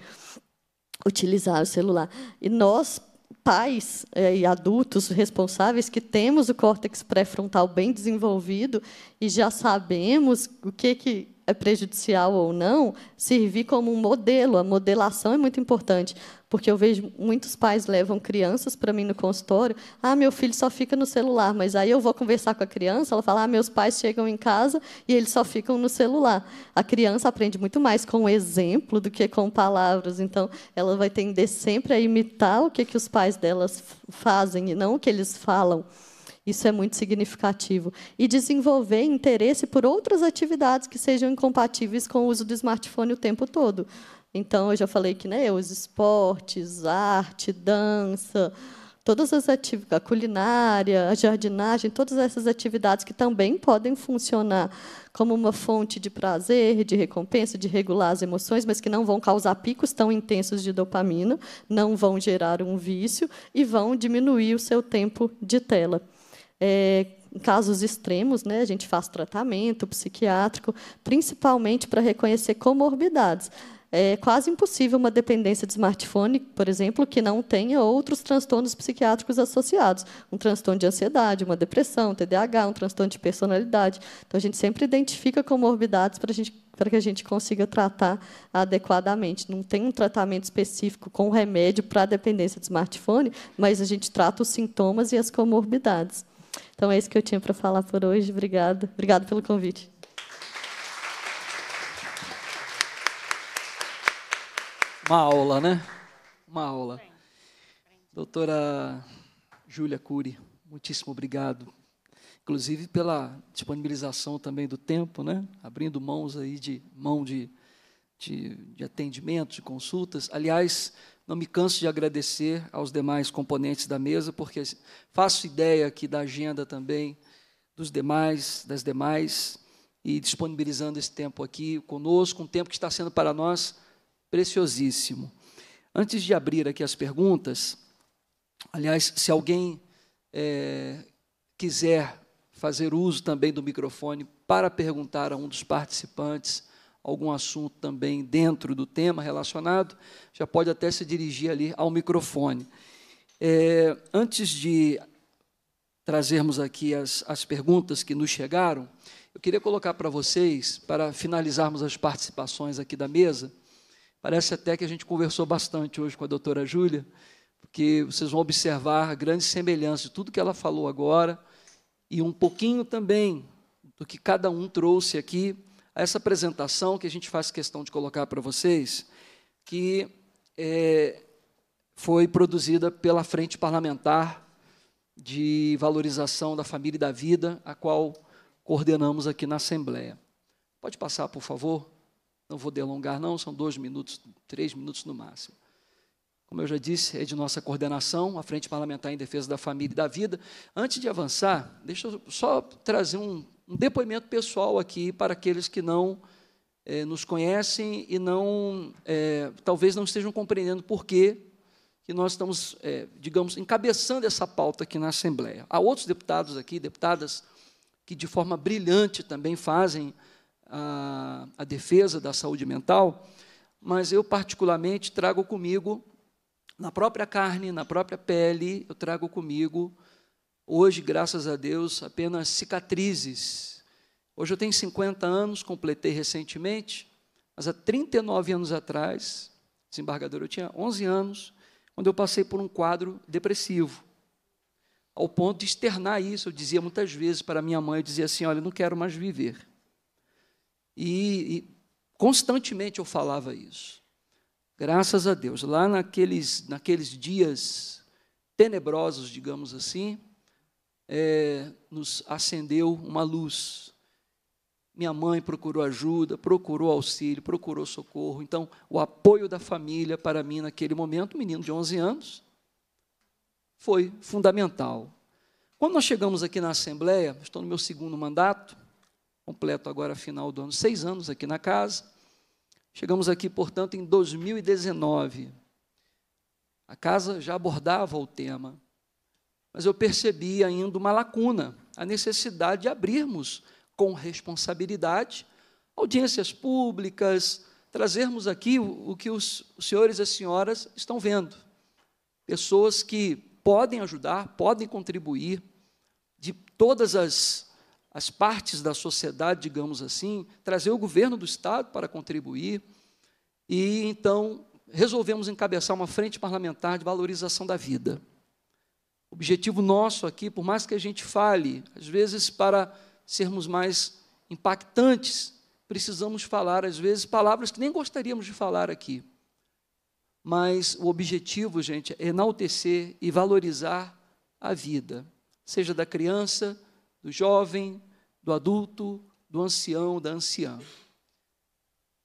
utilizar o celular. E nós, pais eh, e adultos responsáveis que temos o córtex pré-frontal bem desenvolvido e já sabemos o que, que é prejudicial ou não, servir como um modelo. A modelação é muito importante, porque eu vejo muitos pais levam crianças para mim no consultório. Ah, meu filho só fica no celular, mas aí eu vou conversar com a criança, ela fala: ah, meus pais chegam em casa e eles só ficam no celular. A criança aprende muito mais com o exemplo do que com palavras. Então, ela vai tender sempre a imitar o que que os pais delas fazem e não o que eles falam. Isso é muito significativo. E desenvolver interesse por outras atividades que sejam incompatíveis com o uso do smartphone o tempo todo. Então, eu já falei que né, os esportes, arte, dança, todas as atividades, a culinária, a jardinagem, todas essas atividades que também podem funcionar como uma fonte de prazer, de recompensa, de regular as emoções, mas que não vão causar picos tão intensos de dopamina, não vão gerar um vício e vão diminuir o seu tempo de tela. É, em casos extremos, né, a gente faz tratamento psiquiátrico, principalmente para reconhecer comorbidades. É quase impossível uma dependência de smartphone, por exemplo, que não tenha outros transtornos psiquiátricos associados. Um transtorno de ansiedade, uma depressão, um TDAH, um transtorno de personalidade. Então, a gente sempre identifica comorbidades para, a gente, para que a gente consiga tratar adequadamente. Não tem um tratamento específico com remédio para a dependência de smartphone, mas a gente trata os sintomas e as comorbidades. Então é isso que eu tinha para falar por hoje. Obrigada. Obrigada pelo convite. Uma aula, né? Uma aula. Doutora Júlia Cury, muitíssimo obrigado. Inclusive pela disponibilização também do tempo, né? Abrindo mãos aí de mão de de, de atendimento, de consultas. Aliás, não me canso de agradecer aos demais componentes da mesa, porque faço ideia aqui da agenda também dos demais, das demais, e disponibilizando esse tempo aqui conosco, um tempo que está sendo para nós preciosíssimo. Antes de abrir aqui as perguntas, aliás, se alguém é, quiser fazer uso também do microfone para perguntar a um dos participantes, algum assunto também dentro do tema relacionado, já pode até se dirigir ali ao microfone. É, antes de trazermos aqui as, as perguntas que nos chegaram, eu queria colocar para vocês, para finalizarmos as participações aqui da mesa, parece até que a gente conversou bastante hoje com a doutora Júlia, porque vocês vão observar a grande semelhança de tudo que ela falou agora e um pouquinho também do que cada um trouxe aqui essa apresentação que a gente faz questão de colocar para vocês, que é, foi produzida pela Frente Parlamentar de Valorização da Família e da Vida, a qual coordenamos aqui na Assembleia. Pode passar, por favor? Não vou delongar, não, são dois minutos, três minutos no máximo. Como eu já disse, é de nossa coordenação, a Frente Parlamentar em Defesa da Família e da Vida. Antes de avançar, deixa eu só trazer um um depoimento pessoal aqui para aqueles que não é, nos conhecem e não é, talvez não estejam compreendendo por que que nós estamos, é, digamos, encabeçando essa pauta aqui na Assembleia. Há outros deputados aqui, deputadas, que de forma brilhante também fazem a, a defesa da saúde mental, mas eu, particularmente, trago comigo, na própria carne, na própria pele, eu trago comigo Hoje, graças a Deus, apenas cicatrizes. Hoje eu tenho 50 anos, completei recentemente, mas há 39 anos atrás, desembargador, eu tinha 11 anos, quando eu passei por um quadro depressivo. Ao ponto de externar isso, eu dizia muitas vezes para minha mãe, eu dizia assim, olha, eu não quero mais viver. E, e constantemente eu falava isso. Graças a Deus, lá naqueles, naqueles dias tenebrosos, digamos assim, é, nos acendeu uma luz. Minha mãe procurou ajuda, procurou auxílio, procurou socorro. Então, o apoio da família para mim naquele momento, menino de 11 anos, foi fundamental. Quando nós chegamos aqui na Assembleia, estou no meu segundo mandato, completo agora final do ano, seis anos aqui na casa. Chegamos aqui, portanto, em 2019. A casa já abordava o tema mas eu percebi ainda uma lacuna, a necessidade de abrirmos com responsabilidade audiências públicas, trazermos aqui o, que os senhores e as senhoras estão vendo. Pessoas que podem ajudar, podem contribuir de todas as as partes da sociedade, digamos assim, trazer o governo do Estado para contribuir. E então resolvemos encabeçar uma frente parlamentar de valorização da vida. O objetivo nosso aqui, por mais que a gente fale, às vezes para sermos mais impactantes, precisamos falar, às vezes, palavras que nem gostaríamos de falar aqui. Mas o objetivo, gente, é enaltecer e valorizar a vida, seja da criança, do jovem, do adulto, do ancião, da anciã.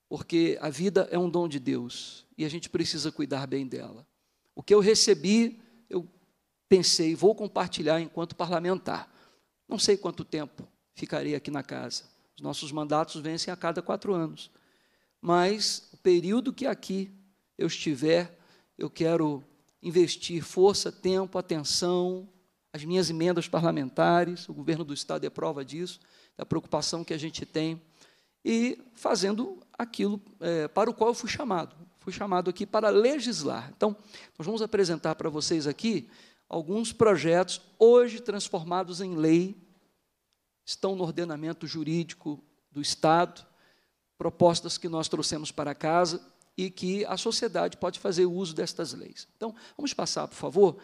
Porque a vida é um dom de Deus e a gente precisa cuidar bem dela. O que eu recebi pensei, vou compartilhar enquanto parlamentar. Não sei quanto tempo ficarei aqui na casa. Os nossos mandatos vencem a cada quatro anos. Mas o período que aqui eu estiver, eu quero investir força, tempo, atenção, as minhas emendas parlamentares, o governo do Estado é prova disso, da preocupação que a gente tem, e fazendo aquilo é, para o qual eu fui chamado. Fui chamado aqui para legislar. Então, nós vamos apresentar para vocês aqui alguns projetos, hoje transformados em lei, estão no ordenamento jurídico do Estado, propostas que nós trouxemos para casa e que a sociedade pode fazer uso destas leis. Então, vamos passar, por favor.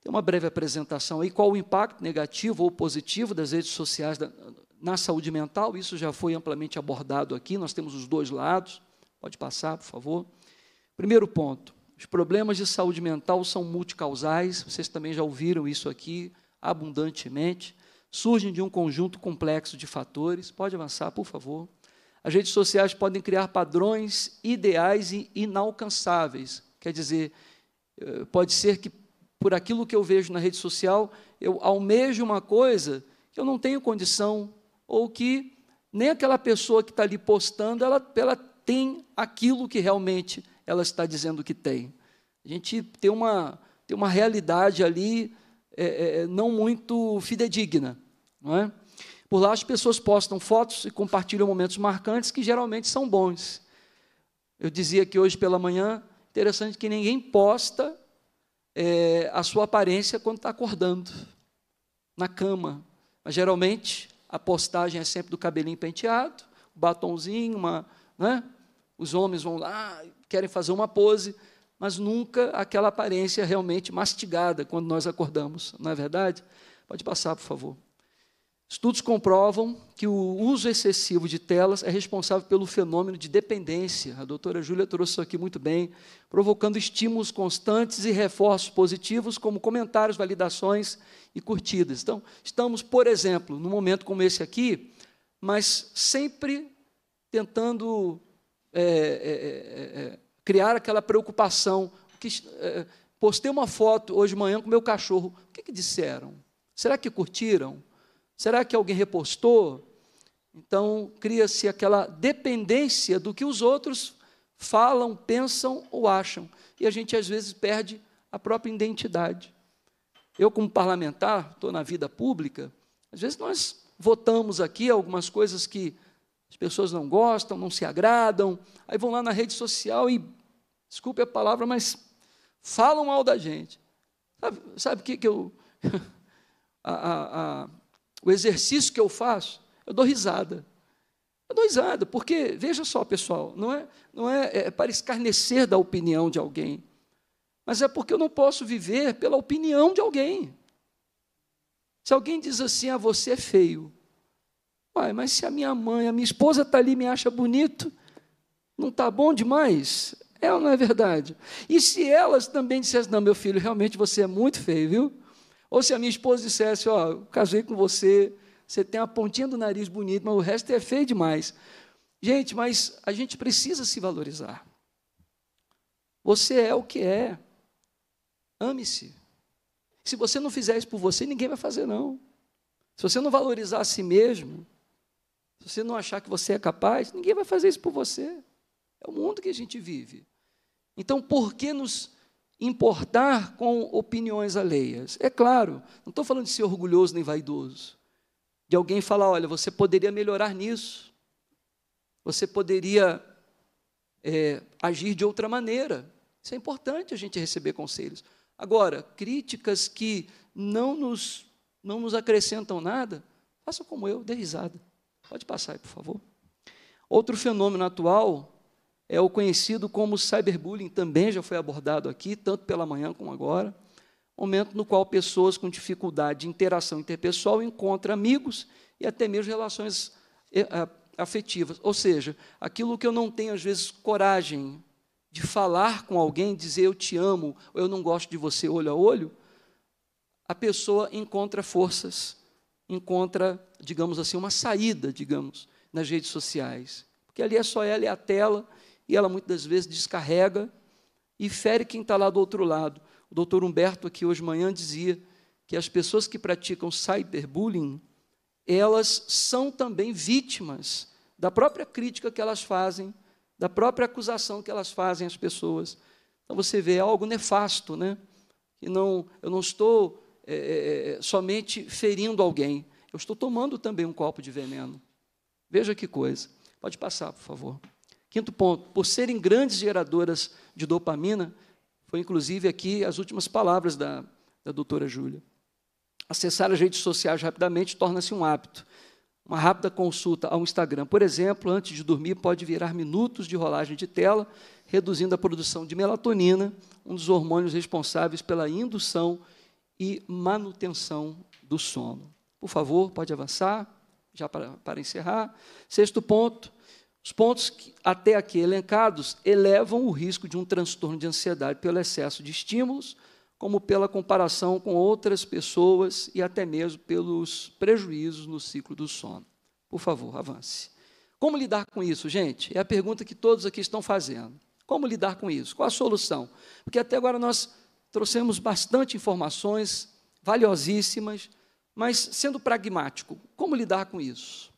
Tem uma breve apresentação aí. Qual o impacto negativo ou positivo das redes sociais na saúde mental? Isso já foi amplamente abordado aqui. Nós temos os dois lados. Pode passar, por favor. Primeiro ponto: os problemas de saúde mental são multicausais, vocês também já ouviram isso aqui abundantemente. Surgem de um conjunto complexo de fatores. Pode avançar, por favor. As redes sociais podem criar padrões ideais e inalcançáveis. Quer dizer, eh, pode ser que por aquilo que eu vejo na rede social, eu almejo uma coisa que eu não tenho condição, ou que nem aquela pessoa que está ali postando, ela, ela tem aquilo que realmente ela está dizendo que tem. A gente tem uma, tem uma realidade ali é, é, é, não muito fidedigna. Não é? Por lá as pessoas postam fotos e compartilham momentos marcantes que geralmente são bons. Eu dizia que hoje pela manhã, interessante que ninguém posta é, a sua aparência quando está acordando, na cama. Mas geralmente a postagem é sempre do cabelinho penteado, o batonzinho, uma, né? os homens vão lá, querem fazer uma pose, mas nunca aquela aparência realmente mastigada quando nós acordamos, não é verdade? Pode passar, por favor. Estudos comprovam que o uso excessivo de telas é responsável pelo fenômeno de dependência. A doutora Júlia trouxe isso aqui muito bem, provocando estímulos constantes e reforços positivos, como comentários, validações e curtidas. Então, estamos, por exemplo, num momento como esse aqui, mas sempre tentando é é, é, é, é, criar aquela preocupação. Que, postei uma foto hoje de manhã com meu cachorro. O que, que disseram? Será que curtiram? Será que alguém repostou? Então, cria-se aquela dependência do que os outros falam, pensam ou acham. E a gente, às vezes, perde a própria identidade. Eu, como parlamentar, estou na vida pública, às vezes nós votamos aqui algumas coisas que as pessoas não gostam, não se agradam, aí vão lá na rede social e, desculpe a palavra, mas falam mal da gente. Sabe o que, que eu. a, a, a, o exercício que eu faço? Eu dou risada. Eu dou risada, porque, veja só, pessoal, não é, não é, é para escarnecer da opinião de alguém, mas é porque eu não posso viver pela opinião de alguém. Se alguém diz assim, ah, você é feio, Uai, mas se a minha mãe, a minha esposa está ali e me acha bonito, não está bom demais? É ou não é verdade? E se elas também dissessem, não, meu filho, realmente você é muito feio, viu? Ou se a minha esposa dissesse, ó, oh, casei com você, você tem a pontinha do nariz bonita, mas o resto é feio demais. Gente, mas a gente precisa se valorizar. Você é o que é. Ame-se. Se você não fizer isso por você, ninguém vai fazer, não. Se você não valorizar a si mesmo, se você não achar que você é capaz, ninguém vai fazer isso por você. É o mundo que a gente vive. Então, por que nos importar com opiniões alheias? É claro, não estou falando de ser orgulhoso nem vaidoso. De alguém falar, olha, você poderia melhorar nisso. Você poderia é, agir de outra maneira. Isso é importante a gente receber conselhos. Agora, críticas que não nos, não nos acrescentam nada, faça como eu, dê risada. Pode passar aí, por favor. Outro fenômeno atual é o conhecido como cyberbullying, também já foi abordado aqui, tanto pela manhã como agora. Momento no qual pessoas com dificuldade de interação interpessoal encontram amigos e até mesmo relações eh, eh, afetivas. Ou seja, aquilo que eu não tenho, às vezes, coragem de falar com alguém, dizer eu te amo, ou eu não gosto de você olho a olho, a pessoa encontra forças, encontra digamos assim, uma saída, digamos, nas redes sociais. Porque ali é só ela e a tela, e ela muitas das vezes descarrega e fere quem está lá do outro lado. O doutor Humberto, aqui hoje manhã, dizia que as pessoas que praticam cyberbullying, elas são também vítimas da própria crítica que elas fazem, da própria acusação que elas fazem às pessoas. Então você vê é algo nefasto, né? Que não, eu não estou é, somente ferindo alguém, eu estou tomando também um copo de veneno. Veja que coisa. Pode passar, por favor. Quinto ponto: por serem grandes geradoras de dopamina, foi inclusive aqui as últimas palavras da, da doutora Júlia. Acessar as redes sociais rapidamente torna-se um hábito. Uma rápida consulta ao Instagram, por exemplo, antes de dormir, pode virar minutos de rolagem de tela, reduzindo a produção de melatonina, um dos hormônios responsáveis pela indução e manutenção do sono. Por favor, pode avançar, já para, para encerrar. Sexto ponto: os pontos que, até aqui elencados elevam o risco de um transtorno de ansiedade pelo excesso de estímulos, como pela comparação com outras pessoas e até mesmo pelos prejuízos no ciclo do sono. Por favor, avance. Como lidar com isso, gente? É a pergunta que todos aqui estão fazendo. Como lidar com isso? Qual a solução? Porque até agora nós trouxemos bastante informações valiosíssimas mas, sendo pragmático, como lidar com isso?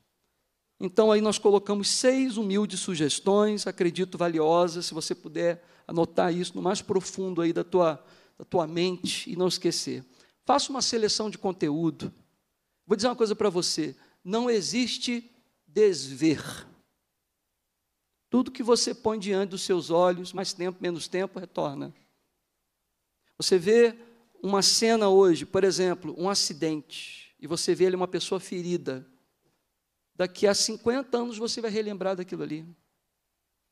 Então, aí nós colocamos seis humildes sugestões, acredito valiosas, se você puder anotar isso no mais profundo aí da tua, da tua mente e não esquecer. Faça uma seleção de conteúdo. Vou dizer uma coisa para você: não existe desver. Tudo que você põe diante dos seus olhos, mais tempo, menos tempo, retorna. Você vê uma cena hoje, por exemplo, um acidente, e você vê ali uma pessoa ferida, daqui a 50 anos você vai relembrar daquilo ali.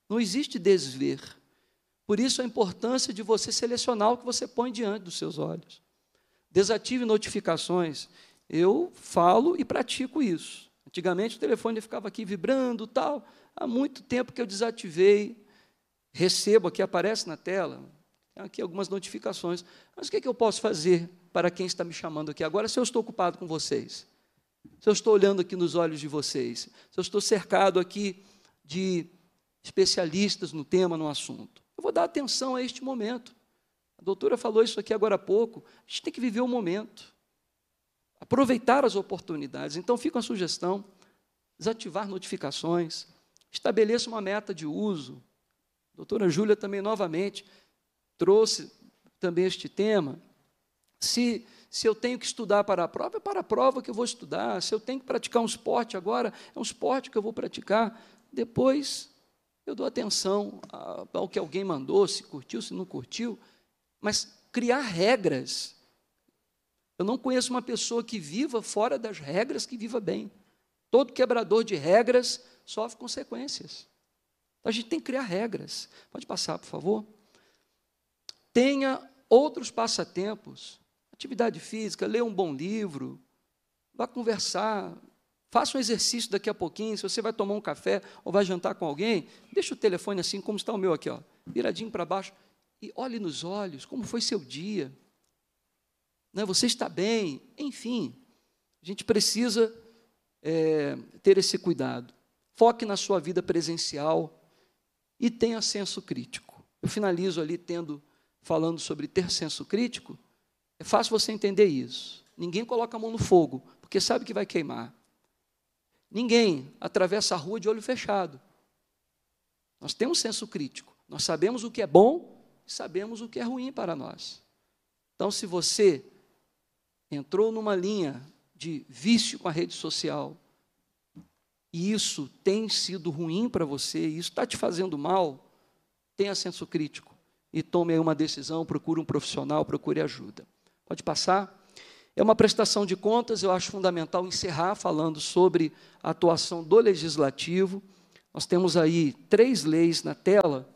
Não existe desver. Por isso a importância de você selecionar o que você põe diante dos seus olhos. Desative notificações. Eu falo e pratico isso. Antigamente o telefone ficava aqui vibrando, tal. Há muito tempo que eu desativei. Recebo aqui aparece na tela aqui algumas notificações. Mas o que, é que eu posso fazer para quem está me chamando aqui agora se eu estou ocupado com vocês? Se eu estou olhando aqui nos olhos de vocês? Se eu estou cercado aqui de especialistas no tema, no assunto? Eu vou dar atenção a este momento. A doutora falou isso aqui agora há pouco. A gente tem que viver o momento. Aproveitar as oportunidades. Então, fica uma sugestão: desativar notificações, estabeleça uma meta de uso. A doutora Júlia também, novamente, trouxe também este tema, se, se eu tenho que estudar para a prova, é para a prova que eu vou estudar. Se eu tenho que praticar um esporte agora, é um esporte que eu vou praticar. Depois eu dou atenção ao que alguém mandou, se curtiu, se não curtiu. Mas criar regras. Eu não conheço uma pessoa que viva fora das regras que viva bem. Todo quebrador de regras sofre consequências. Então, a gente tem que criar regras. Pode passar, por favor? tenha outros passatempos, atividade física, leia um bom livro, vá conversar, faça um exercício daqui a pouquinho, se você vai tomar um café ou vai jantar com alguém, deixa o telefone assim como está o meu aqui, ó, viradinho para baixo, e olhe nos olhos, como foi seu dia, né, você está bem, enfim, a gente precisa é, ter esse cuidado. Foque na sua vida presencial e tenha senso crítico. Eu finalizo ali tendo falando sobre ter senso crítico, é fácil você entender isso. Ninguém coloca a mão no fogo, porque sabe que vai queimar. Ninguém atravessa a rua de olho fechado. Nós temos senso crítico. Nós sabemos o que é bom e sabemos o que é ruim para nós. Então, se você entrou numa linha de vício com a rede social, e isso tem sido ruim para você, e isso está te fazendo mal, tenha senso crítico e tome uma decisão, procure um profissional, procure ajuda. Pode passar? É uma prestação de contas, eu acho fundamental encerrar falando sobre a atuação do legislativo. Nós temos aí três leis na tela: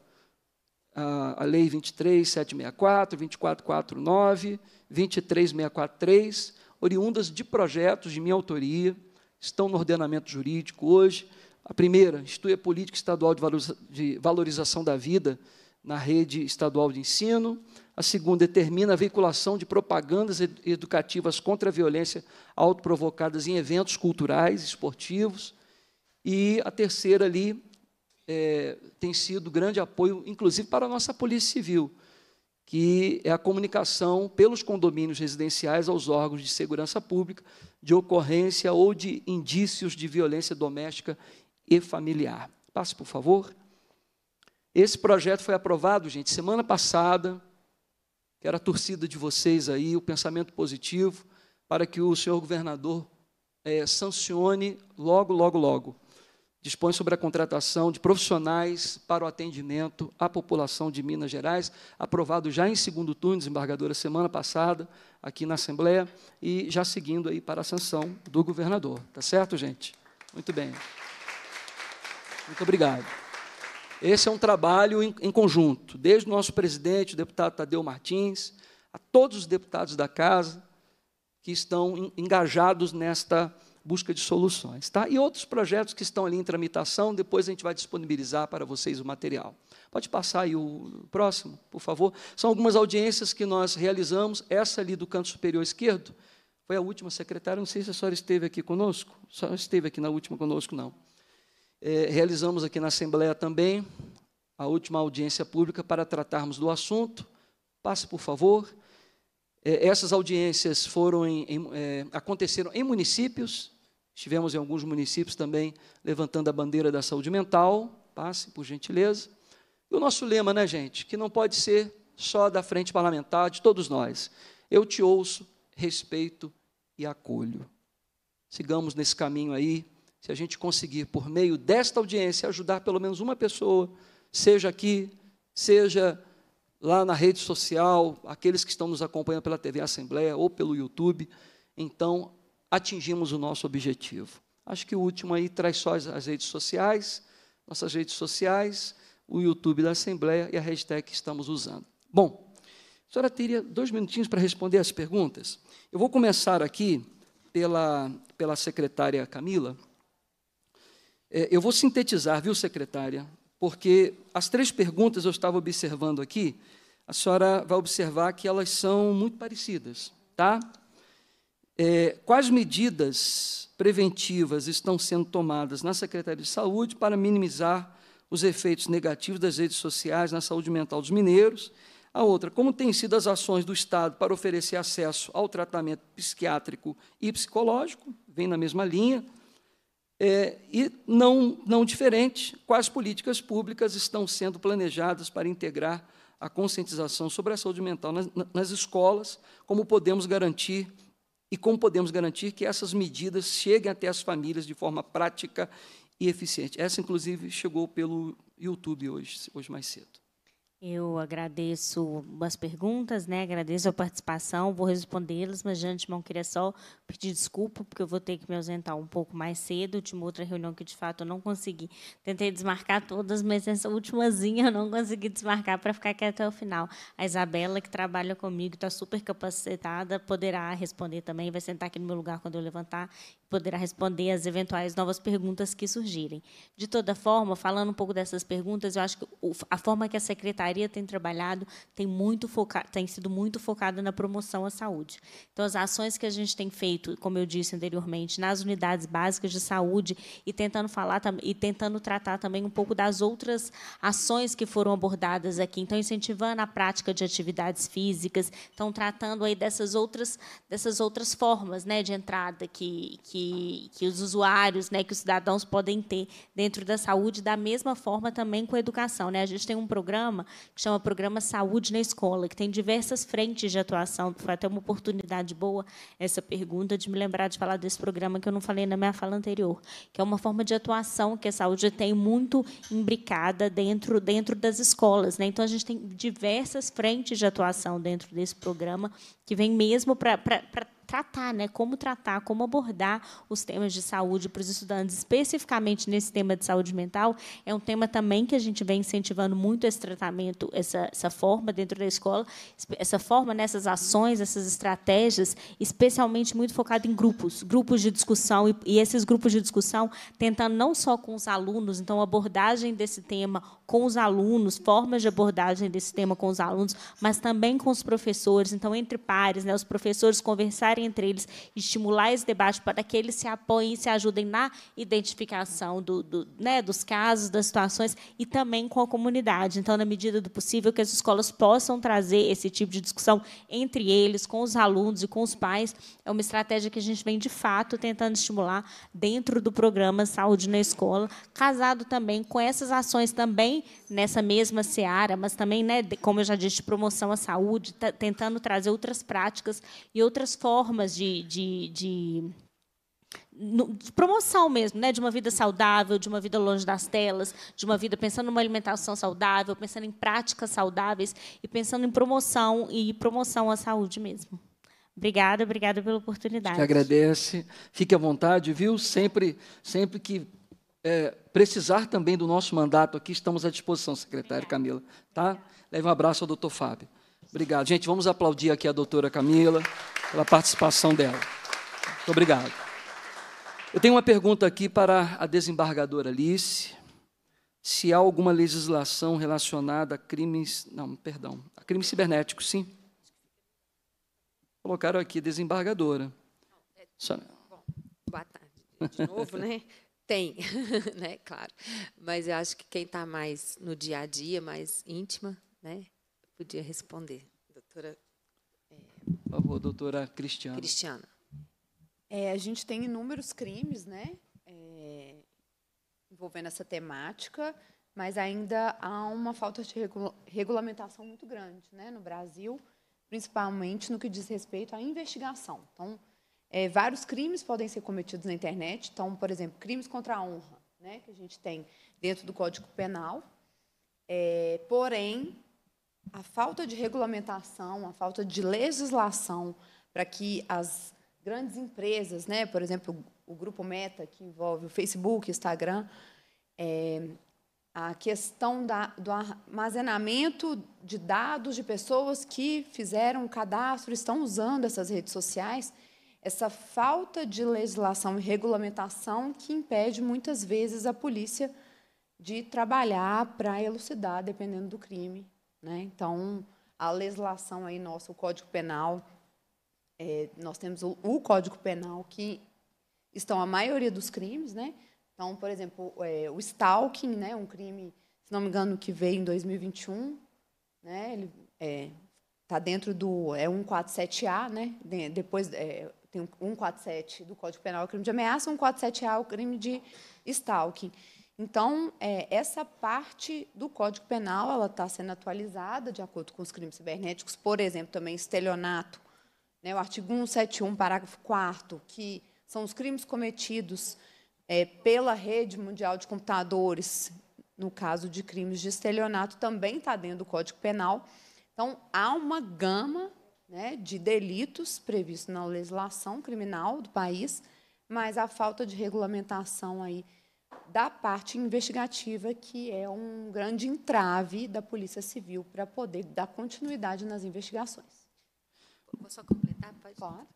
a, a Lei 23764, 2449, 23643, oriundas de projetos de minha autoria, estão no ordenamento jurídico hoje. A primeira institui a política estadual de valorização da vida na rede estadual de ensino. A segunda, determina a veiculação de propagandas educativas contra a violência autoprovocadas em eventos culturais, esportivos. E a terceira ali é, tem sido grande apoio, inclusive para a nossa Polícia Civil, que é a comunicação pelos condomínios residenciais aos órgãos de segurança pública de ocorrência ou de indícios de violência doméstica e familiar. Passe, por favor. Esse projeto foi aprovado, gente, semana passada. Era a torcida de vocês aí, o pensamento positivo, para que o senhor governador é, sancione logo, logo, logo. Dispõe sobre a contratação de profissionais para o atendimento à população de Minas Gerais, aprovado já em segundo turno, desembargadora, semana passada, aqui na Assembleia, e já seguindo aí para a sanção do governador. Tá certo, gente? Muito bem. Muito obrigado. Esse é um trabalho em, em conjunto, desde o nosso presidente, o deputado Tadeu Martins, a todos os deputados da casa que estão em, engajados nesta busca de soluções. Tá? E outros projetos que estão ali em tramitação, depois a gente vai disponibilizar para vocês o material. Pode passar aí o próximo, por favor. São algumas audiências que nós realizamos. Essa ali do canto superior esquerdo foi a última secretária. Não sei se a senhora esteve aqui conosco. A senhora esteve aqui na última conosco, não. É, realizamos aqui na Assembleia também a última audiência pública para tratarmos do assunto. Passe, por favor. É, essas audiências foram em, em, é, aconteceram em municípios, estivemos em alguns municípios também levantando a bandeira da saúde mental. Passe, por gentileza. E o nosso lema, né, gente? Que não pode ser só da frente parlamentar, de todos nós. Eu te ouço, respeito e acolho. Sigamos nesse caminho aí, se a gente conseguir, por meio desta audiência, ajudar pelo menos uma pessoa, seja aqui, seja lá na rede social, aqueles que estão nos acompanhando pela TV Assembleia ou pelo YouTube, então atingimos o nosso objetivo. Acho que o último aí traz só as redes sociais, nossas redes sociais, o YouTube da Assembleia e a hashtag que estamos usando. Bom, a senhora teria dois minutinhos para responder as perguntas. Eu vou começar aqui pela, pela secretária Camila. É, eu vou sintetizar, viu, secretária? Porque as três perguntas eu estava observando aqui, a senhora vai observar que elas são muito parecidas, tá? É, quais medidas preventivas estão sendo tomadas na Secretaria de Saúde para minimizar os efeitos negativos das redes sociais na saúde mental dos mineiros? A outra, como têm sido as ações do Estado para oferecer acesso ao tratamento psiquiátrico e psicológico? Vem na mesma linha. É, e não, não diferente, quais políticas públicas estão sendo planejadas para integrar a conscientização sobre a saúde mental nas, nas escolas, como podemos garantir e como podemos garantir que essas medidas cheguem até as famílias de forma prática e eficiente. Essa, inclusive, chegou pelo YouTube hoje, hoje mais cedo. Eu agradeço as perguntas, né? agradeço a participação, vou respondê-las, mas de antemão queria só pedir desculpa, porque eu vou ter que me ausentar um pouco mais cedo tinha outra reunião que, de fato, eu não consegui. Tentei desmarcar todas, mas essa ultimazinha eu não consegui desmarcar para ficar aqui até o final. A Isabela, que trabalha comigo, está super capacitada, poderá responder também, vai sentar aqui no meu lugar quando eu levantar poderá responder às eventuais novas perguntas que surgirem. De toda forma, falando um pouco dessas perguntas, eu acho que a forma que a secretaria tem trabalhado tem, muito foca tem sido muito focada na promoção à saúde. Então, as ações que a gente tem feito, como eu disse anteriormente, nas unidades básicas de saúde e tentando falar e tentando tratar também um pouco das outras ações que foram abordadas aqui. Então, incentivando a prática de atividades físicas, então tratando aí dessas outras dessas outras formas, né, de entrada que, que que, que os usuários, né, que os cidadãos podem ter dentro da saúde, da mesma forma também com a educação. Né? A gente tem um programa que chama Programa Saúde na Escola, que tem diversas frentes de atuação. Foi até uma oportunidade boa essa pergunta de me lembrar de falar desse programa que eu não falei na minha fala anterior, que é uma forma de atuação que a saúde tem muito imbricada dentro, dentro das escolas. Né? Então, a gente tem diversas frentes de atuação dentro desse programa que vem mesmo para tratar, né? Como tratar, como abordar os temas de saúde para os estudantes, especificamente nesse tema de saúde mental, é um tema também que a gente vem incentivando muito esse tratamento, essa, essa forma dentro da escola, essa forma nessas né, ações, essas estratégias, especialmente muito focado em grupos, grupos de discussão e, e esses grupos de discussão tentando não só com os alunos, então a abordagem desse tema com os alunos, formas de abordagem desse tema com os alunos, mas também com os professores, então entre pares, né, os professores conversarem entre eles, estimular esse debate para que eles se apoiem e se ajudem na identificação do, do, né, dos casos, das situações e também com a comunidade. Então, na medida do possível, que as escolas possam trazer esse tipo de discussão entre eles, com os alunos e com os pais, é uma estratégia que a gente vem de fato tentando estimular dentro do programa Saúde na Escola, casado também com essas ações também nessa mesma seara, mas também, né, como eu já disse, de promoção à saúde, tentando trazer outras práticas e outras formas de, de, de de promoção mesmo, né, de uma vida saudável, de uma vida longe das telas, de uma vida pensando numa alimentação saudável, pensando em práticas saudáveis e pensando em promoção e promoção à saúde mesmo. Obrigada, obrigada pela oportunidade. Te agradece. Fique à vontade, viu? Sempre, sempre que é, precisar também do nosso mandato aqui, estamos à disposição, secretária Camila. Tá? Leve um abraço ao doutor Fábio. Obrigado. Gente, vamos aplaudir aqui a doutora Camila pela participação dela. Muito obrigado. Eu tenho uma pergunta aqui para a desembargadora Alice. Se há alguma legislação relacionada a crimes. Não, perdão. A crimes cibernéticos, sim. Colocaram aqui desembargadora. É, bom, boa tarde de novo, né? Tem, né? Claro. Mas eu acho que quem está mais no dia a dia, mais íntima, né? Podia responder. Doutora. É... Por favor, doutora Cristiana. Cristiana. É, a gente tem inúmeros crimes, né? É, envolvendo essa temática, mas ainda há uma falta de regula regulamentação muito grande, né? No Brasil, principalmente no que diz respeito à investigação. Então, é, vários crimes podem ser cometidos na internet. Então, por exemplo, crimes contra a honra, né, que a gente tem dentro do Código Penal. É, porém, a falta de regulamentação, a falta de legislação para que as grandes empresas, né, por exemplo, o grupo Meta, que envolve o Facebook, Instagram, é, a questão da, do armazenamento de dados de pessoas que fizeram cadastro, estão usando essas redes sociais, essa falta de legislação e regulamentação que impede muitas vezes a polícia de trabalhar para elucidar, dependendo do crime. Né? Então, a legislação aí nossa, o Código Penal, é, nós temos o, o, Código Penal que estão a maioria dos crimes, né? Então, por exemplo, é, o stalking, né, um crime, se não me engano, que veio em 2021, né? Ele é, tá dentro do é 147A, né? Depois é, tem 147 do Código Penal, o é crime de ameaça, 147A, é o crime de stalking. Então, é, essa parte do Código Penal ela está sendo atualizada de acordo com os crimes cibernéticos, por exemplo, também estelionato, né, o artigo 171, parágrafo 4 que são os crimes cometidos é, pela rede mundial de computadores, no caso de crimes de estelionato, também está dentro do Código Penal. Então, há uma gama né, de delitos previstos na legislação criminal do país, mas a falta de regulamentação aí da parte investigativa, que é um grande entrave da Polícia Civil para poder dar continuidade nas investigações. Vou só completar, pode? Claro.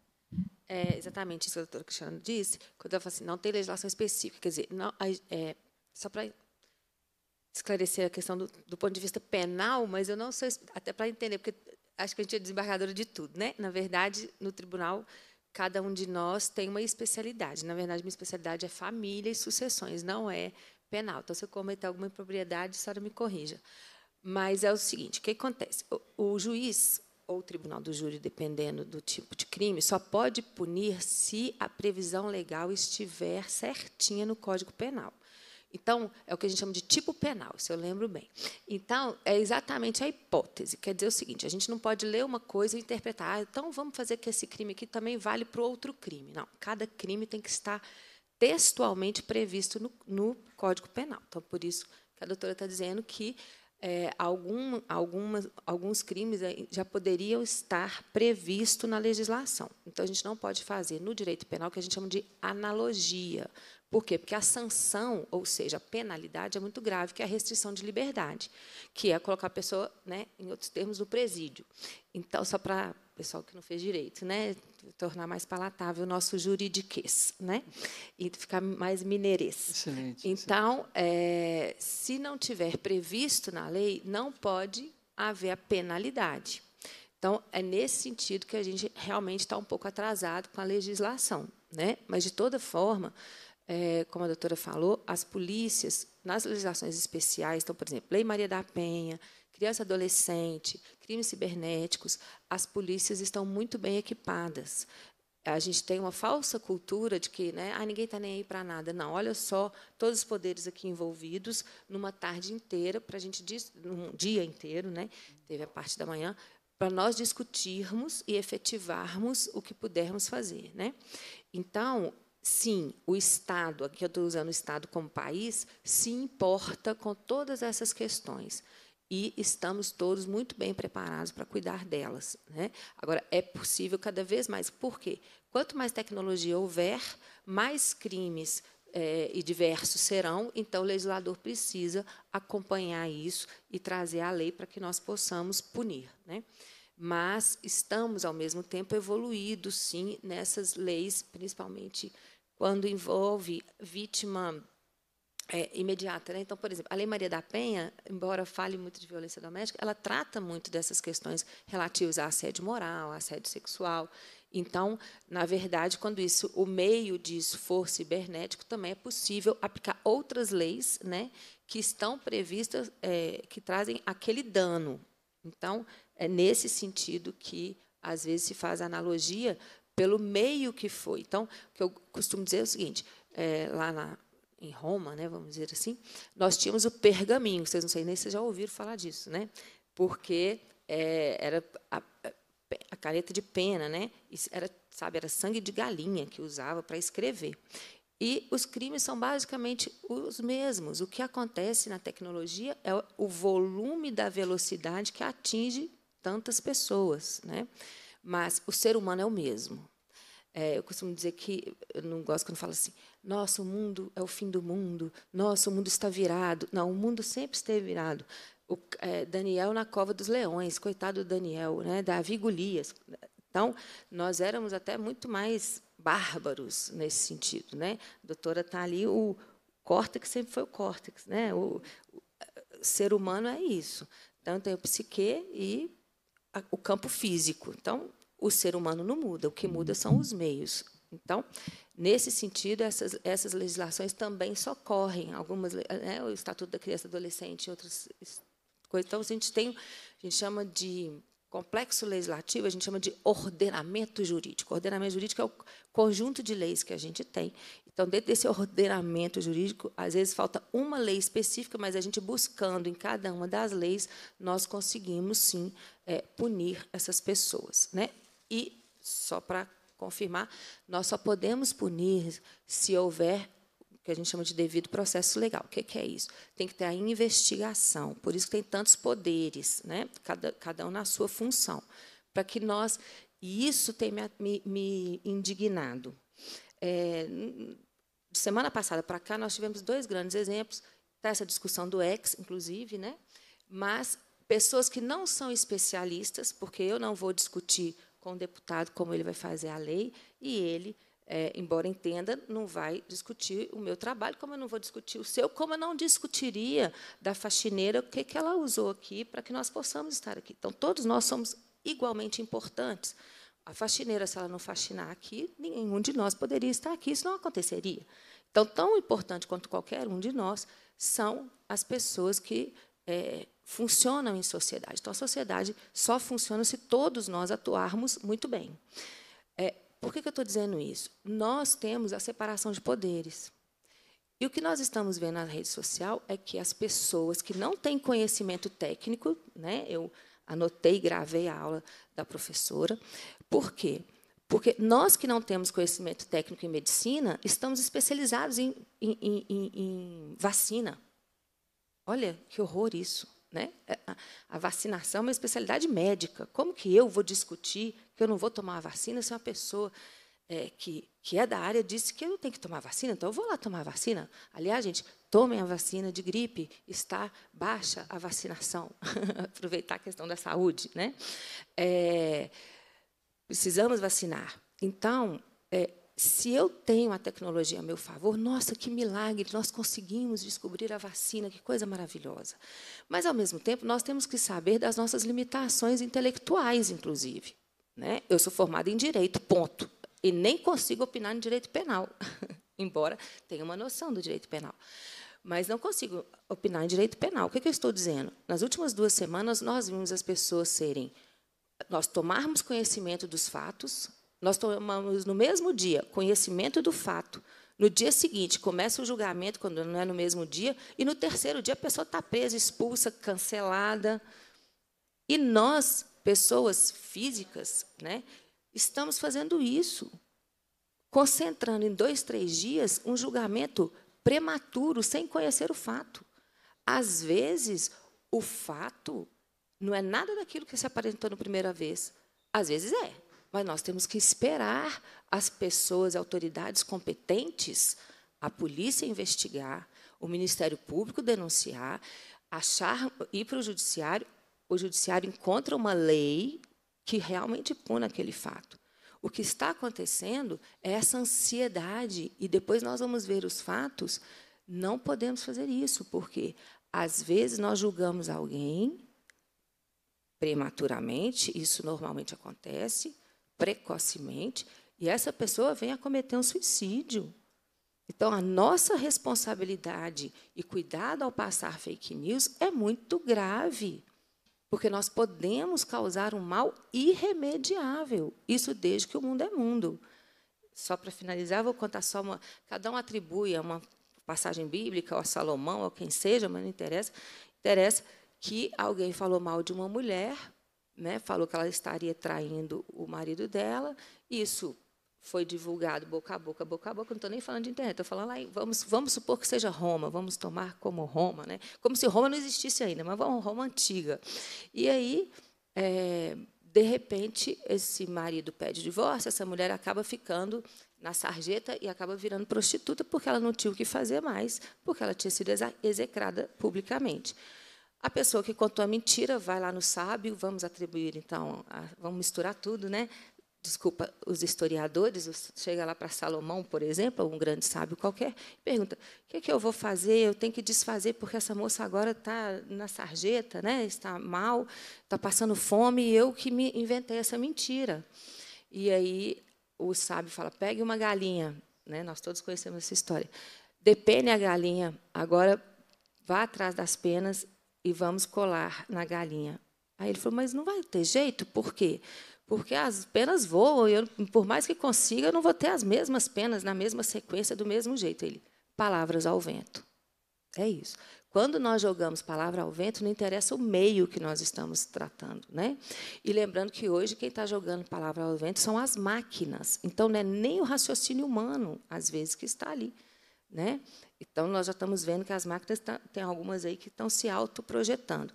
É exatamente isso que a doutora Cristiana disse, quando ela fala assim, não tem legislação específica, quer dizer, não, é, só para esclarecer a questão do, do, ponto de vista penal, mas eu não sei, até para entender, porque acho que a gente é desembargadora de tudo, né? Na verdade, no tribunal, cada um de nós tem uma especialidade. Na verdade, minha especialidade é família e sucessões, não é penal. Então, se eu cometer alguma impropriedade, a senhora me corrija. Mas é o seguinte, o que acontece? O, o juiz ou o tribunal do júri, dependendo do tipo de crime, só pode punir se a previsão legal estiver certinha no Código Penal. Então, é o que a gente chama de tipo penal, se eu lembro bem. Então, é exatamente a hipótese. Quer dizer o seguinte: a gente não pode ler uma coisa e interpretar, ah, então vamos fazer que esse crime aqui também vale para o outro crime. Não, cada crime tem que estar textualmente previsto no, no Código Penal. Então, por isso que a doutora está dizendo que é, algum, algumas, alguns crimes é, já poderiam estar previstos na legislação. Então, a gente não pode fazer no direito penal o que a gente chama de analogia, por quê? Porque a sanção, ou seja, a penalidade, é muito grave, que é a restrição de liberdade, que é colocar a pessoa, né, em outros termos, no presídio. Então, só para o pessoal que não fez direito, né, tornar mais palatável o nosso juridiquês, né, e ficar mais mineirês. Excelente. Então, é, se não tiver previsto na lei, não pode haver a penalidade. Então, é nesse sentido que a gente realmente está um pouco atrasado com a legislação. Né? Mas, de toda forma, é, como a doutora falou, as polícias, nas legislações especiais, então, por exemplo, Lei Maria da Penha, criança e adolescente, crimes cibernéticos, as polícias estão muito bem equipadas. A gente tem uma falsa cultura de que né, ah, ninguém está nem aí para nada. Não, olha só, todos os poderes aqui envolvidos numa tarde inteira, para a gente, num dia inteiro, né, teve a parte da manhã, para nós discutirmos e efetivarmos o que pudermos fazer. Né? Então, sim, o Estado, aqui eu estou usando o Estado como país, se importa com todas essas questões. E estamos todos muito bem preparados para cuidar delas. Né? Agora, é possível cada vez mais. Por quê? Quanto mais tecnologia houver, mais crimes é, e diversos serão, então o legislador precisa acompanhar isso e trazer a lei para que nós possamos punir. Né? Mas estamos, ao mesmo tempo, evoluídos, sim, nessas leis, principalmente quando envolve vítima é, imediata. Né? Então, por exemplo, a Lei Maria da Penha, embora fale muito de violência doméstica, ela trata muito dessas questões relativas a assédio moral, assédio sexual. Então, na verdade, quando isso, o meio disso for cibernético, também é possível aplicar outras leis, né, que estão previstas, é, que trazem aquele dano. Então, é nesse sentido que às vezes se faz a analogia, pelo meio que foi. Então, o que eu costumo dizer é o seguinte: é, lá na, em Roma, né, vamos dizer assim, nós tínhamos o pergaminho. Vocês não sei nem se já ouviram falar disso, né? Porque é, era a, a caneta de pena, né? Era, sabe, era sangue de galinha que usava para escrever. E os crimes são basicamente os mesmos. O que acontece na tecnologia é o volume da velocidade que atinge tantas pessoas, né? mas o ser humano é o mesmo. É, eu costumo dizer que, eu não gosto quando falo assim, nossa, o mundo é o fim do mundo, nossa, o mundo está virado. Não, o mundo sempre esteve virado. O, é, Daniel na cova dos leões, coitado do Daniel, né? Davi Golias. Então, nós éramos até muito mais bárbaros nesse sentido. Né? A doutora está ali, o córtex sempre foi o córtex. Né? o, o ser humano é isso. Então, tem é o psique e o campo físico. Então, o ser humano não muda, o que muda são os meios. Então, nesse sentido, essas, essas legislações também socorrem algumas, eh, né, o Estatuto da Criança e Adolescente e outras coisas. Então, a gente tem, a gente chama de complexo legislativo, a gente chama de ordenamento jurídico. O ordenamento jurídico é o conjunto de leis que a gente tem então, dentro desse ordenamento jurídico, às vezes falta uma lei específica, mas a gente buscando em cada uma das leis, nós conseguimos sim é, punir essas pessoas. Né? E, só para confirmar, nós só podemos punir se houver o que a gente chama de devido processo legal. O que, que, é isso? Tem que ter a investigação. Por isso que tem tantos poderes, né? cada, cada um na sua função. Para que nós. E isso tem me, me, me indignado. É, de semana passada para cá, nós tivemos dois grandes exemplos, tá essa discussão do ex, inclusive, né? mas pessoas que não são especialistas, porque eu não vou discutir com o deputado como ele vai fazer a lei, e ele, é, embora entenda, não vai discutir o meu trabalho, como eu não vou discutir o seu, como eu não discutiria da faxineira o que, que ela usou aqui para que nós possamos estar aqui. Então, todos nós somos igualmente importantes. A faxineira, se ela não faxinar aqui, nenhum de nós poderia estar aqui, isso não aconteceria. Então, tão importante quanto qualquer um de nós são as pessoas que é, funcionam em sociedade. Então, a sociedade só funciona se todos nós atuarmos muito bem. É, por que, que eu estou dizendo isso? Nós temos a separação de poderes. E o que nós estamos vendo na rede social é que as pessoas que não têm conhecimento técnico, né, eu anotei e gravei a aula da professora. Por quê? Porque nós que não temos conhecimento técnico em medicina, estamos especializados em, em, em, em vacina. Olha, que horror isso. Né? É, a vacinação é uma especialidade médica. Como que eu vou discutir que eu não vou tomar a vacina se uma pessoa é, que, que é da área disse que eu tenho que tomar vacina, então eu vou lá tomar vacina. Aliás, gente, tomem a vacina de gripe, está baixa a vacinação. Aproveitar a questão da saúde. Né? É, precisamos vacinar. Então, é, se eu tenho a tecnologia a meu favor, nossa, que milagre, nós conseguimos descobrir a vacina, que coisa maravilhosa. Mas, ao mesmo tempo, nós temos que saber das nossas limitações intelectuais, inclusive. Né? Eu sou formada em direito, ponto e nem consigo opinar no direito penal, embora tenha uma noção do direito penal. Mas não consigo opinar em direito penal. O que, é que eu estou dizendo? Nas últimas duas semanas, nós vimos as pessoas serem. Nós tomarmos conhecimento dos fatos, nós tomamos no mesmo dia conhecimento do fato, no dia seguinte, começa o julgamento, quando não é no mesmo dia, e no terceiro dia a pessoa está presa, expulsa, cancelada. E nós, pessoas físicas, né, Estamos fazendo isso, concentrando em dois, três dias um julgamento prematuro, sem conhecer o fato. Às vezes, o fato não é nada daquilo que se aparentou na primeira vez. Às vezes é, mas nós temos que esperar as pessoas, autoridades competentes, a polícia investigar, o Ministério Público denunciar, achar ir para o judiciário, o judiciário encontra uma lei que realmente puna aquele fato. O que está acontecendo é essa ansiedade, e depois nós vamos ver os fatos. Não podemos fazer isso, porque às vezes nós julgamos alguém prematuramente, isso normalmente acontece, precocemente, e essa pessoa vem a cometer um suicídio. Então, a nossa responsabilidade e cuidado ao passar fake news é muito grave. Porque nós podemos causar um mal irremediável, isso desde que o mundo é mundo. Só para finalizar, vou contar só uma. Cada um atribui a é uma passagem bíblica, ou a Salomão, ou quem seja, mas não interessa. Interessa que alguém falou mal de uma mulher, né, falou que ela estaria traindo o marido dela. Isso foi divulgado boca a boca, boca a boca, não estou nem falando de internet, estou falando lá, vamos, vamos supor que seja Roma, vamos tomar como Roma, né? como se Roma não existisse ainda, mas vamos Roma antiga. E aí, é, de repente, esse marido pede divórcio, essa mulher acaba ficando na sarjeta e acaba virando prostituta porque ela não tinha o que fazer mais, porque ela tinha sido execrada publicamente. A pessoa que contou a mentira vai lá no sábio, vamos atribuir então, a, vamos misturar tudo, né? desculpa, os historiadores, chega lá para Salomão, por exemplo, um grande sábio qualquer, pergunta: o que, é que eu vou fazer? Eu tenho que desfazer porque essa moça agora está na sarjeta, né? está mal, está passando fome, e eu que me inventei essa mentira. E aí o sábio fala: pegue uma galinha. Né? Nós todos conhecemos essa história. Depene a galinha, agora vá atrás das penas e vamos colar na galinha. Aí ele falou: mas não vai ter jeito, por quê? Porque porque as penas voam, e eu, por mais que consiga, eu não vou ter as mesmas penas na mesma sequência, do mesmo jeito. Ele, palavras ao vento. É isso. Quando nós jogamos palavra ao vento, não interessa o meio que nós estamos tratando. Né? E lembrando que hoje quem está jogando palavra ao vento são as máquinas. Então, não é nem o raciocínio humano, às vezes, que está ali. Né? Então, nós já estamos vendo que as máquinas, tá, tem algumas aí que estão se autoprojetando.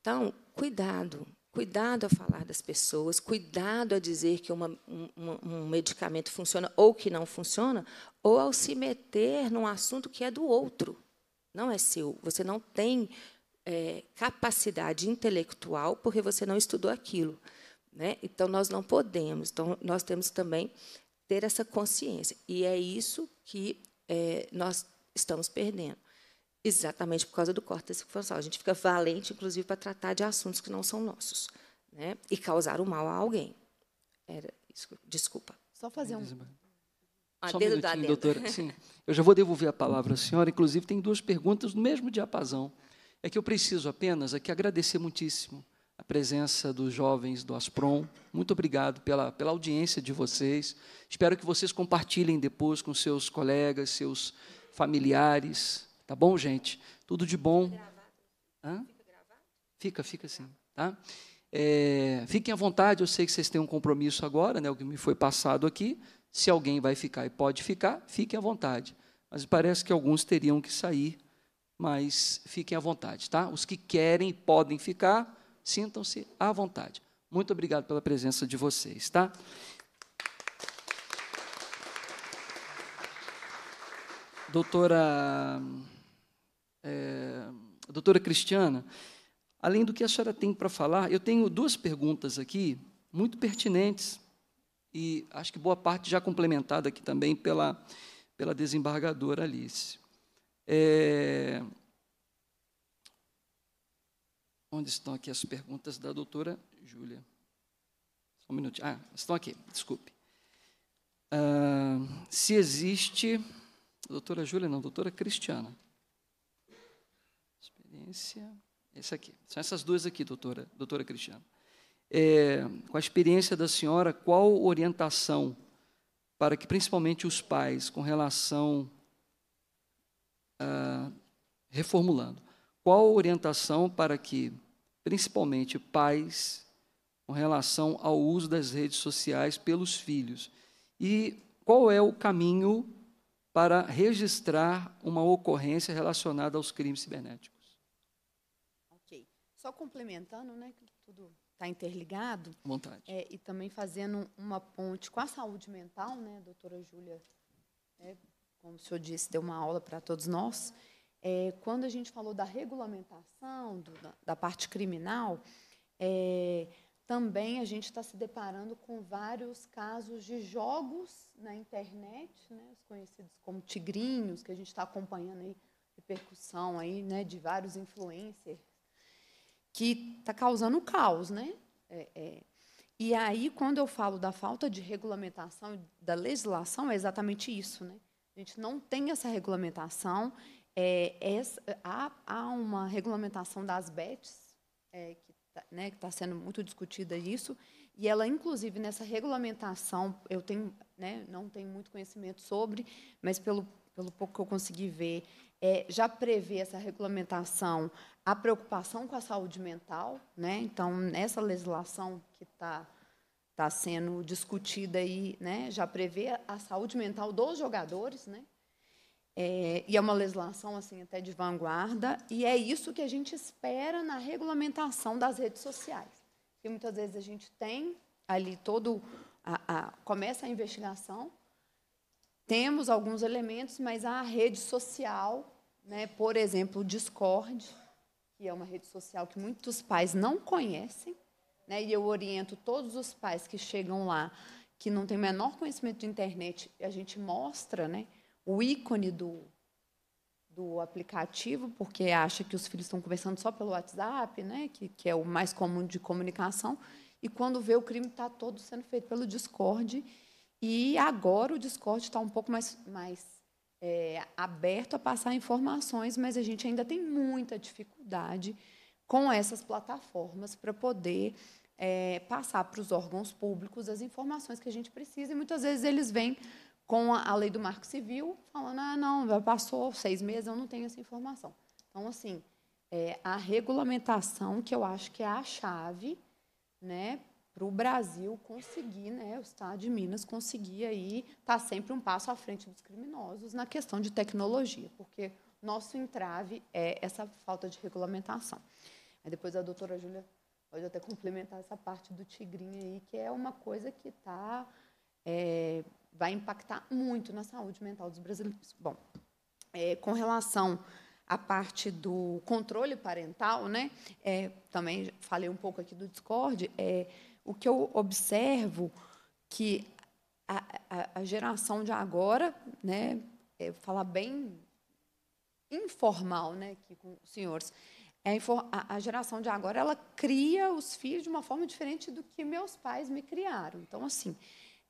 Então, cuidado, Cuidado a falar das pessoas, cuidado a dizer que uma, um, um medicamento funciona ou que não funciona, ou ao se meter num assunto que é do outro, não é seu. Você não tem é, capacidade intelectual porque você não estudou aquilo. Né? Então, nós não podemos. Então, nós temos também ter essa consciência. E é isso que é, nós estamos perdendo exatamente por causa do corte prefrontal. A gente fica valente, inclusive, para tratar de assuntos que não são nossos né? e causar o mal a alguém. Era isso. Desculpa. Só fazer um. adendo ah, Só um minutinho, doutora. Sim, eu já vou devolver a palavra à senhora. Inclusive, tem duas perguntas no mesmo diapasão. É que eu preciso apenas aqui agradecer muitíssimo a presença dos jovens do Asprom. Muito obrigado pela, pela audiência de vocês. Espero que vocês compartilhem depois com seus colegas, seus familiares, Tá bom, gente? Tudo de bom. Hã? Fica, fica assim, tá? É, fiquem à vontade, eu sei que vocês têm um compromisso agora, né, o que me foi passado aqui. Se alguém vai ficar e pode ficar, fiquem à vontade. Mas parece que alguns teriam que sair, mas fiquem à vontade, tá? Os que querem e podem ficar, sintam-se à vontade. Muito obrigado pela presença de vocês, tá? Doutora é, doutora Cristiana, além do que a senhora tem para falar, eu tenho duas perguntas aqui muito pertinentes e acho que boa parte já complementada aqui também pela, pela desembargadora Alice. É, onde estão aqui as perguntas da doutora Júlia? um minutinho. Ah, estão aqui, desculpe. Ah, se existe. Doutora Júlia, não, doutora Cristiana experiência. Esse aqui. São essas duas aqui, doutora, doutora Cristiana. É, com a experiência da senhora, qual orientação para que principalmente os pais, com relação. Ah, reformulando, qual orientação para que principalmente pais com relação ao uso das redes sociais pelos filhos? E qual é o caminho para registrar uma ocorrência relacionada aos crimes cibernéticos? Só complementando, né, que tudo está interligado. vontade. É, e também fazendo uma ponte com a saúde mental, né, a doutora Júlia, é, como o senhor disse, deu uma aula para todos nós. É, quando a gente falou da regulamentação, do, da, da, parte criminal, é, também a gente está se deparando com vários casos de jogos na internet, né, os conhecidos como tigrinhos, que a gente está acompanhando aí repercussão aí, né, de vários influencers que está causando caos, né? É, é. E aí, quando eu falo da falta de regulamentação e da legislação, é exatamente isso, né? A gente não tem essa regulamentação. É, há, há, uma regulamentação das BETs, é, que está né, tá sendo muito discutida isso, e ela, inclusive, nessa regulamentação, eu tenho, né, não tenho muito conhecimento sobre, mas pelo, pelo pouco que eu consegui ver, é, já prevê essa regulamentação a preocupação com a saúde mental, né? Então, nessa legislação que está tá sendo discutida aí, né, já prevê a saúde mental dos jogadores, né? É, e é uma legislação assim até de vanguarda e é isso que a gente espera na regulamentação das redes sociais. Que muitas vezes a gente tem ali todo a, a, começa a investigação temos alguns elementos, mas a rede social, né, por exemplo, o Discord, que é uma rede social que muitos pais não conhecem, né, e eu oriento todos os pais que chegam lá, que não têm o menor conhecimento de internet, a gente mostra né, o ícone do, do aplicativo, porque acha que os filhos estão conversando só pelo WhatsApp, né, que, que é o mais comum de comunicação, e quando vê o crime está todo sendo feito pelo Discord, e agora o Discord está um pouco mais, mais é, aberto a passar informações, mas a gente ainda tem muita dificuldade com essas plataformas para poder é, passar para os órgãos públicos as informações que a gente precisa. E muitas vezes eles vêm com a, a lei do Marco Civil falando: ah, não, já passou seis meses, eu não tenho essa informação. Então, assim, é, a regulamentação, que eu acho que é a chave né, para o Brasil conseguir, né, o Estado de Minas conseguir aí estar tá sempre um passo à frente dos criminosos na questão de tecnologia, porque nosso entrave é essa falta de regulamentação. Aí depois a doutora Júlia pode até complementar essa parte do tigrinho aí, que é uma coisa que tá, é, vai impactar muito na saúde mental dos brasileiros. Bom, é, com relação à parte do controle parental, né, é, também falei um pouco aqui do Discord, é, o que eu observo que a, a, a geração de agora, né, é, falar bem informal, né, aqui com os senhores, é a, a geração de agora ela cria os filhos de uma forma diferente do que meus pais me criaram. Então, assim,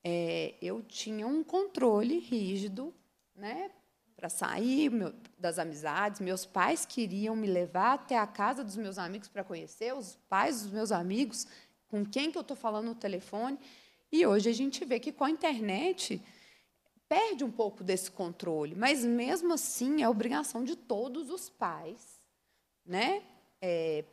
é, eu tinha um controle rígido, né, para sair meu, das amizades. Meus pais queriam me levar até a casa dos meus amigos para conhecer os pais dos meus amigos com quem que eu estou falando no telefone. E hoje a gente vê que com a internet perde um pouco desse controle, mas mesmo assim é obrigação de todos os pais, né? É,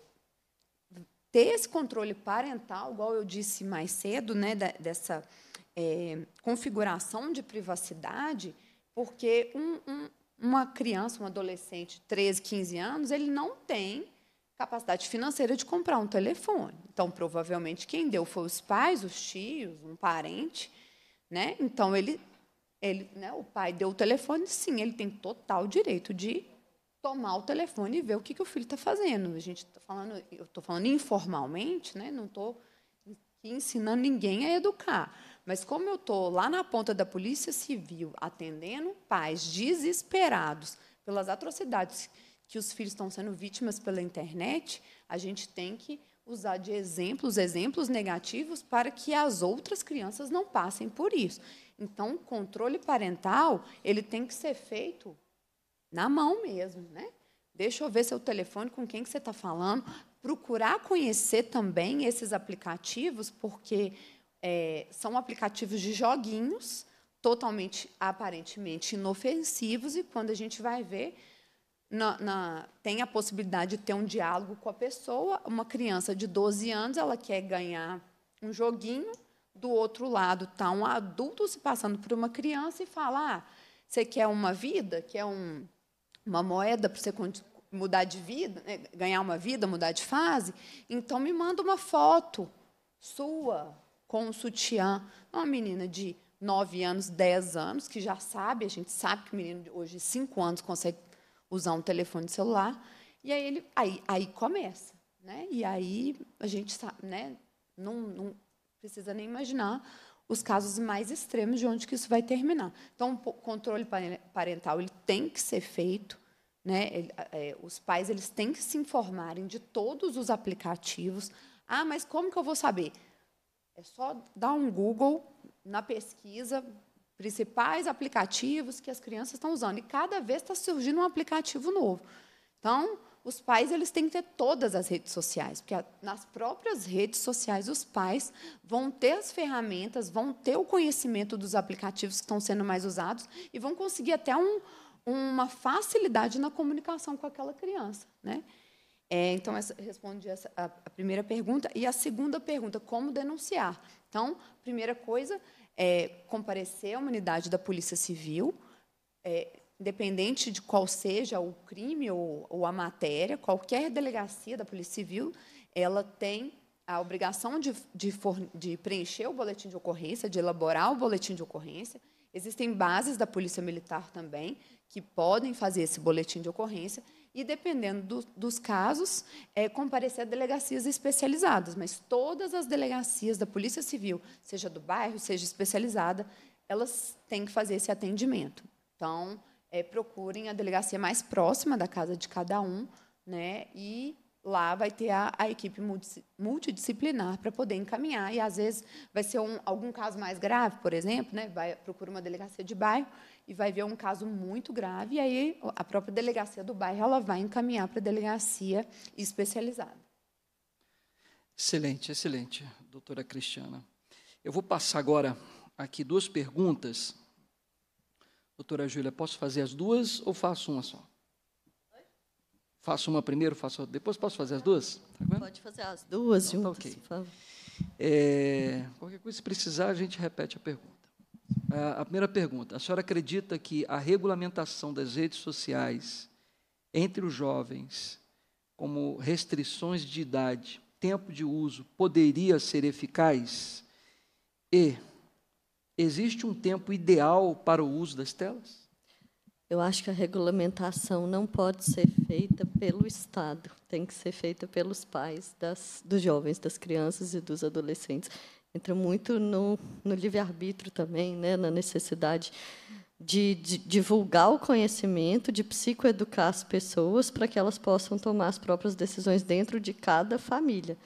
ter esse controle parental, igual eu disse mais cedo, né, dessa é, configuração de privacidade, porque um, um, uma criança, um adolescente de 13, 15 anos, ele não tem capacidade financeira de comprar um telefone. Então, provavelmente, quem deu foi os pais, os tios, um parente. Né? Então, ele, ele né, o pai deu o telefone, sim, ele tem total direito de tomar o telefone e ver o que, que o filho está fazendo. A gente está falando, eu estou falando informalmente, né? não estou ensinando ninguém a educar. Mas como eu estou lá na ponta da Polícia Civil atendendo pais desesperados pelas atrocidades que que os filhos estão sendo vítimas pela internet, a gente tem que usar de exemplos, exemplos negativos, para que as outras crianças não passem por isso. Então, o controle parental ele tem que ser feito na mão mesmo, né? Deixa eu ver seu telefone, com quem que você está falando. Procurar conhecer também esses aplicativos, porque é, são aplicativos de joguinhos, totalmente, aparentemente inofensivos, e quando a gente vai ver, na, na, tem a possibilidade de ter um diálogo com a pessoa. Uma criança de 12 anos, ela quer ganhar um joguinho, do outro lado está um adulto se passando por uma criança e fala: ah, você quer uma vida? Quer um, uma moeda para você mudar de vida, né? ganhar uma vida, mudar de fase? Então me manda uma foto sua com um sutiã. Uma menina de 9 anos, 10 anos, que já sabe, a gente sabe que o menino de hoje, 5 anos, consegue usar um telefone celular. E aí ele, aí, aí começa, né? E aí a gente sabe, né? Não, não precisa nem imaginar os casos mais extremos de onde que isso vai terminar. Então, o controle parental ele tem que ser feito, né? Ele, é, os pais eles têm que se informarem de todos os aplicativos. Ah, mas como que eu vou saber? É só dar um Google na pesquisa, principais aplicativos que as crianças estão usando. E cada vez está surgindo um aplicativo novo. Então, os pais eles têm que ter todas as redes sociais, porque nas próprias redes sociais os pais vão ter as ferramentas, vão ter o conhecimento dos aplicativos que estão sendo mais usados e vão conseguir até um, uma facilidade na comunicação com aquela criança, né? É, então, essa, respondi essa, a, a primeira pergunta. E a segunda pergunta, como denunciar? Então, primeira coisa é, comparecer a uma unidade da Polícia Civil, é, independente de qual seja o crime ou, ou, a matéria, qualquer delegacia da Polícia Civil, ela tem a obrigação de, de, de preencher o boletim de ocorrência, de elaborar o boletim de ocorrência. Existem bases da Polícia Militar também que podem fazer esse boletim de ocorrência e, dependendo do, dos casos, é, comparecer a delegacias especializadas. Mas todas as delegacias da Polícia Civil, seja do bairro, seja especializada, elas têm que fazer esse atendimento. Então, é, procurem a delegacia mais próxima da casa de cada um, né? E lá vai ter a, a equipe multidisciplinar para poder encaminhar. E às vezes vai ser um, algum caso mais grave, por exemplo, né? Vai procura uma delegacia de bairro e vai ver um caso muito grave, e aí a própria delegacia do bairro ela vai encaminhar para a delegacia especializada. Excelente, excelente, doutora Cristiana. Eu vou passar agora aqui duas perguntas. Doutora Júlia, posso fazer as duas ou faço uma só? Oi? Faço uma primeiro, faço outra. depois. Posso fazer as duas? Tá Pode fazer as duas então, tá juntas, tá okay. por favor. É, qualquer coisa, se precisar, a gente repete a pergunta. É, a primeira pergunta: a senhora acredita que a regulamentação das redes sociais entre os jovens, como restrições de idade, tempo de uso, poderia ser eficaz? E existe um tempo ideal para o uso das telas? Eu acho que a regulamentação não pode ser feita pelo Estado, tem que ser feita pelos pais das, dos jovens, das crianças e dos adolescentes entra muito no, no livre-arbítrio também, né? na necessidade de, de, divulgar o conhecimento, de psicoeducar as pessoas para que elas possam tomar as próprias decisões dentro de cada família.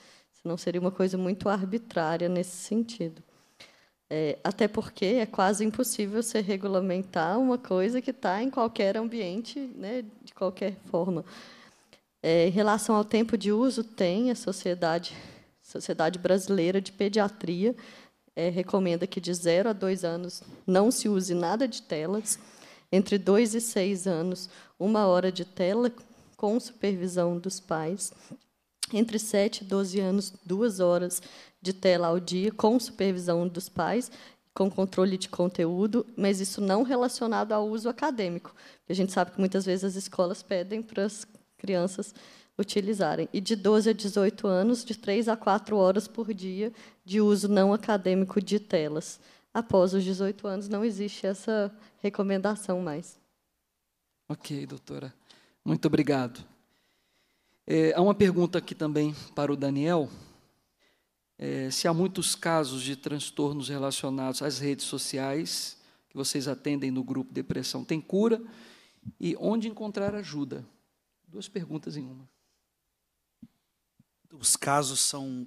Senão seria uma coisa muito arbitrária nesse sentido. É, até porque é quase impossível se regulamentar uma coisa que está em qualquer ambiente, né, de qualquer forma. É, em relação ao tempo de uso, tem, a sociedade Sociedade Brasileira de Pediatria é, recomenda que de 0 a 2 anos não se use nada de telas, entre 2 e 6 anos, uma hora de tela com supervisão dos pais, entre 7 e 12 anos, duas horas de tela ao dia com supervisão dos pais, com controle de conteúdo, mas isso não relacionado ao uso acadêmico. A gente sabe que muitas vezes as escolas pedem para as crianças utilizarem. E de 12 a 18 anos, de 3 a 4 horas por dia de uso não acadêmico de telas. Após os 18 anos, não existe essa recomendação mais. Ok, doutora. Muito obrigado. É, há uma pergunta aqui também para o Daniel. É, se há muitos casos de transtornos relacionados às redes sociais que vocês atendem no grupo Depressão Tem Cura e onde encontrar ajuda? Duas perguntas em uma os casos são,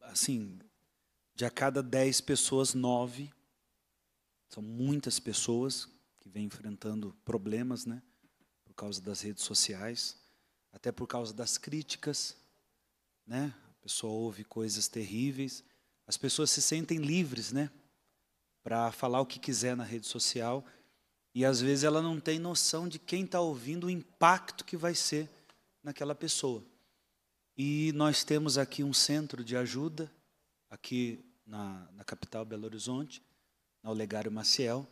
assim, de a cada 10 pessoas, 9. São muitas pessoas que vêm enfrentando problemas, né? Por causa das redes sociais, até por causa das críticas, né? A pessoa ouve coisas terríveis. As pessoas se sentem livres, né? Para falar o que quiser na rede social. E às vezes ela não tem noção de quem está ouvindo o impacto que vai ser naquela pessoa. E nós temos aqui um centro de ajuda, aqui na, na capital Belo Horizonte, na Olegário Maciel.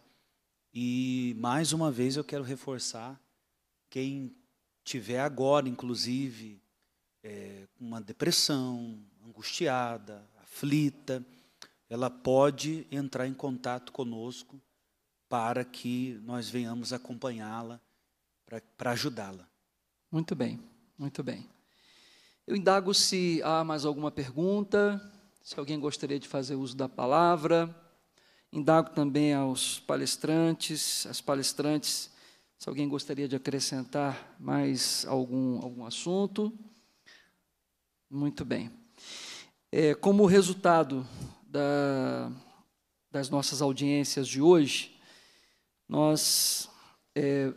E mais uma vez eu quero reforçar quem tiver agora, inclusive, é, uma depressão, angustiada, aflita, ela pode entrar em contato conosco para que nós venhamos acompanhá-la, para ajudá-la. Muito bem, muito bem. Eu indago se há mais alguma pergunta, se alguém gostaria de fazer uso da palavra. Indago também aos palestrantes, às palestrantes, se alguém gostaria de acrescentar mais algum, algum assunto. Muito bem. É, como resultado da, das nossas audiências de hoje, nós é,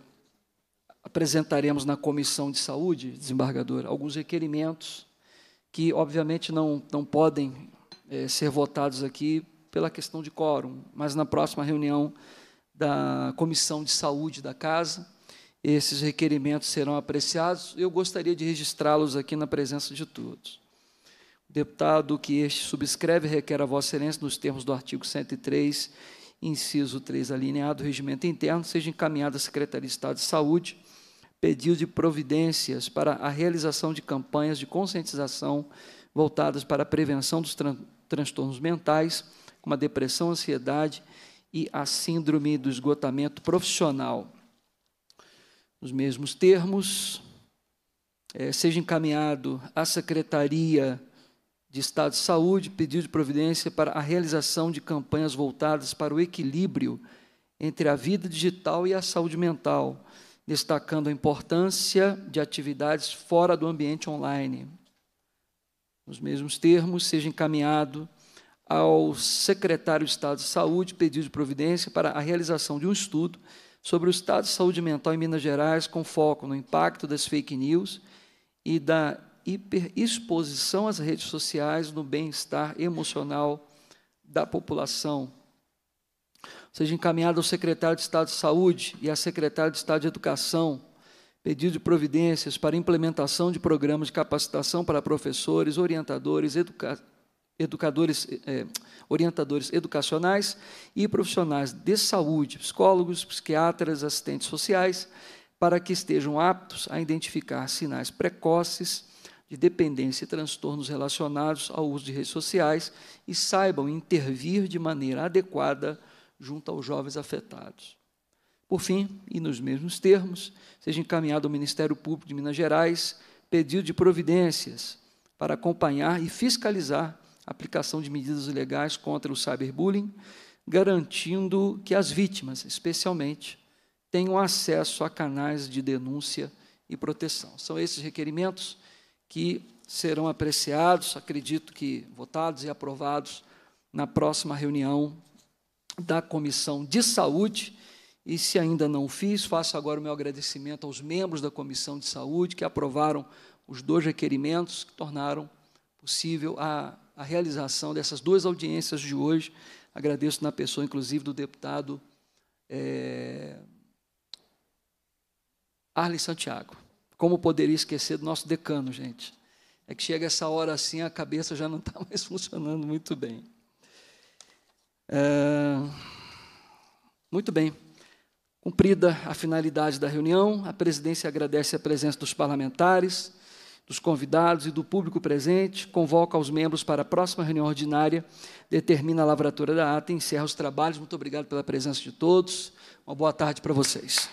apresentaremos na comissão de saúde, desembargador, alguns requerimentos que, obviamente, não, não podem é, ser votados aqui pela questão de quórum, mas na próxima reunião da comissão de saúde da casa, esses requerimentos serão apreciados. Eu gostaria de registrá-los aqui na presença de todos. O deputado que este subscreve requer a Vossa Excelência, nos termos do artigo 103, inciso 3, alineado do regimento interno, seja encaminhado à Secretaria de Estado de Saúde pediu de providências para a realização de campanhas de conscientização voltadas para a prevenção dos tran transtornos mentais, como a depressão, ansiedade e a síndrome do esgotamento profissional. Nos mesmos termos, é, seja encaminhado à Secretaria de Estado de Saúde pedido de providência para a realização de campanhas voltadas para o equilíbrio entre a vida digital e a saúde mental, destacando a importância de atividades fora do ambiente online. Nos mesmos termos, seja encaminhado ao secretário de Estado de Saúde pedido de providência para a realização de um estudo sobre o estado de saúde mental em Minas Gerais, com foco no impacto das fake news e da hiperexposição às redes sociais no bem-estar emocional da população seja encaminhado ao secretário de Estado de Saúde e à secretária de Estado de Educação, pedido de providências para implementação de programas de capacitação para professores, orientadores, educa educadores, eh, eh, orientadores educacionais e profissionais de saúde, psicólogos, psiquiatras, assistentes sociais, para que estejam aptos a identificar sinais precoces de dependência e transtornos relacionados ao uso de redes sociais e saibam intervir de maneira adequada junto aos jovens afetados. Por fim, e nos mesmos termos, seja encaminhado ao Ministério Público de Minas Gerais pedido de providências para acompanhar e fiscalizar a aplicação de medidas legais contra o cyberbullying, garantindo que as vítimas, especialmente, tenham acesso a canais de denúncia e proteção. São esses requerimentos que serão apreciados, acredito que votados e aprovados na próxima reunião da Comissão de Saúde. E se ainda não fiz, faço agora o meu agradecimento aos membros da Comissão de Saúde que aprovaram os dois requerimentos que tornaram possível a, a realização dessas duas audiências de hoje. Agradeço na pessoa, inclusive, do deputado é, Santiago. Como poderia esquecer do nosso decano, gente? É que chega essa hora assim, a cabeça já não está mais funcionando muito bem. É... Muito bem. Cumprida a finalidade da reunião, a presidência agradece a presença dos parlamentares, dos convidados e do público presente, convoca os membros para a próxima reunião ordinária, determina a lavratura da ata e encerra os trabalhos. Muito obrigado pela presença de todos. Uma boa tarde para vocês.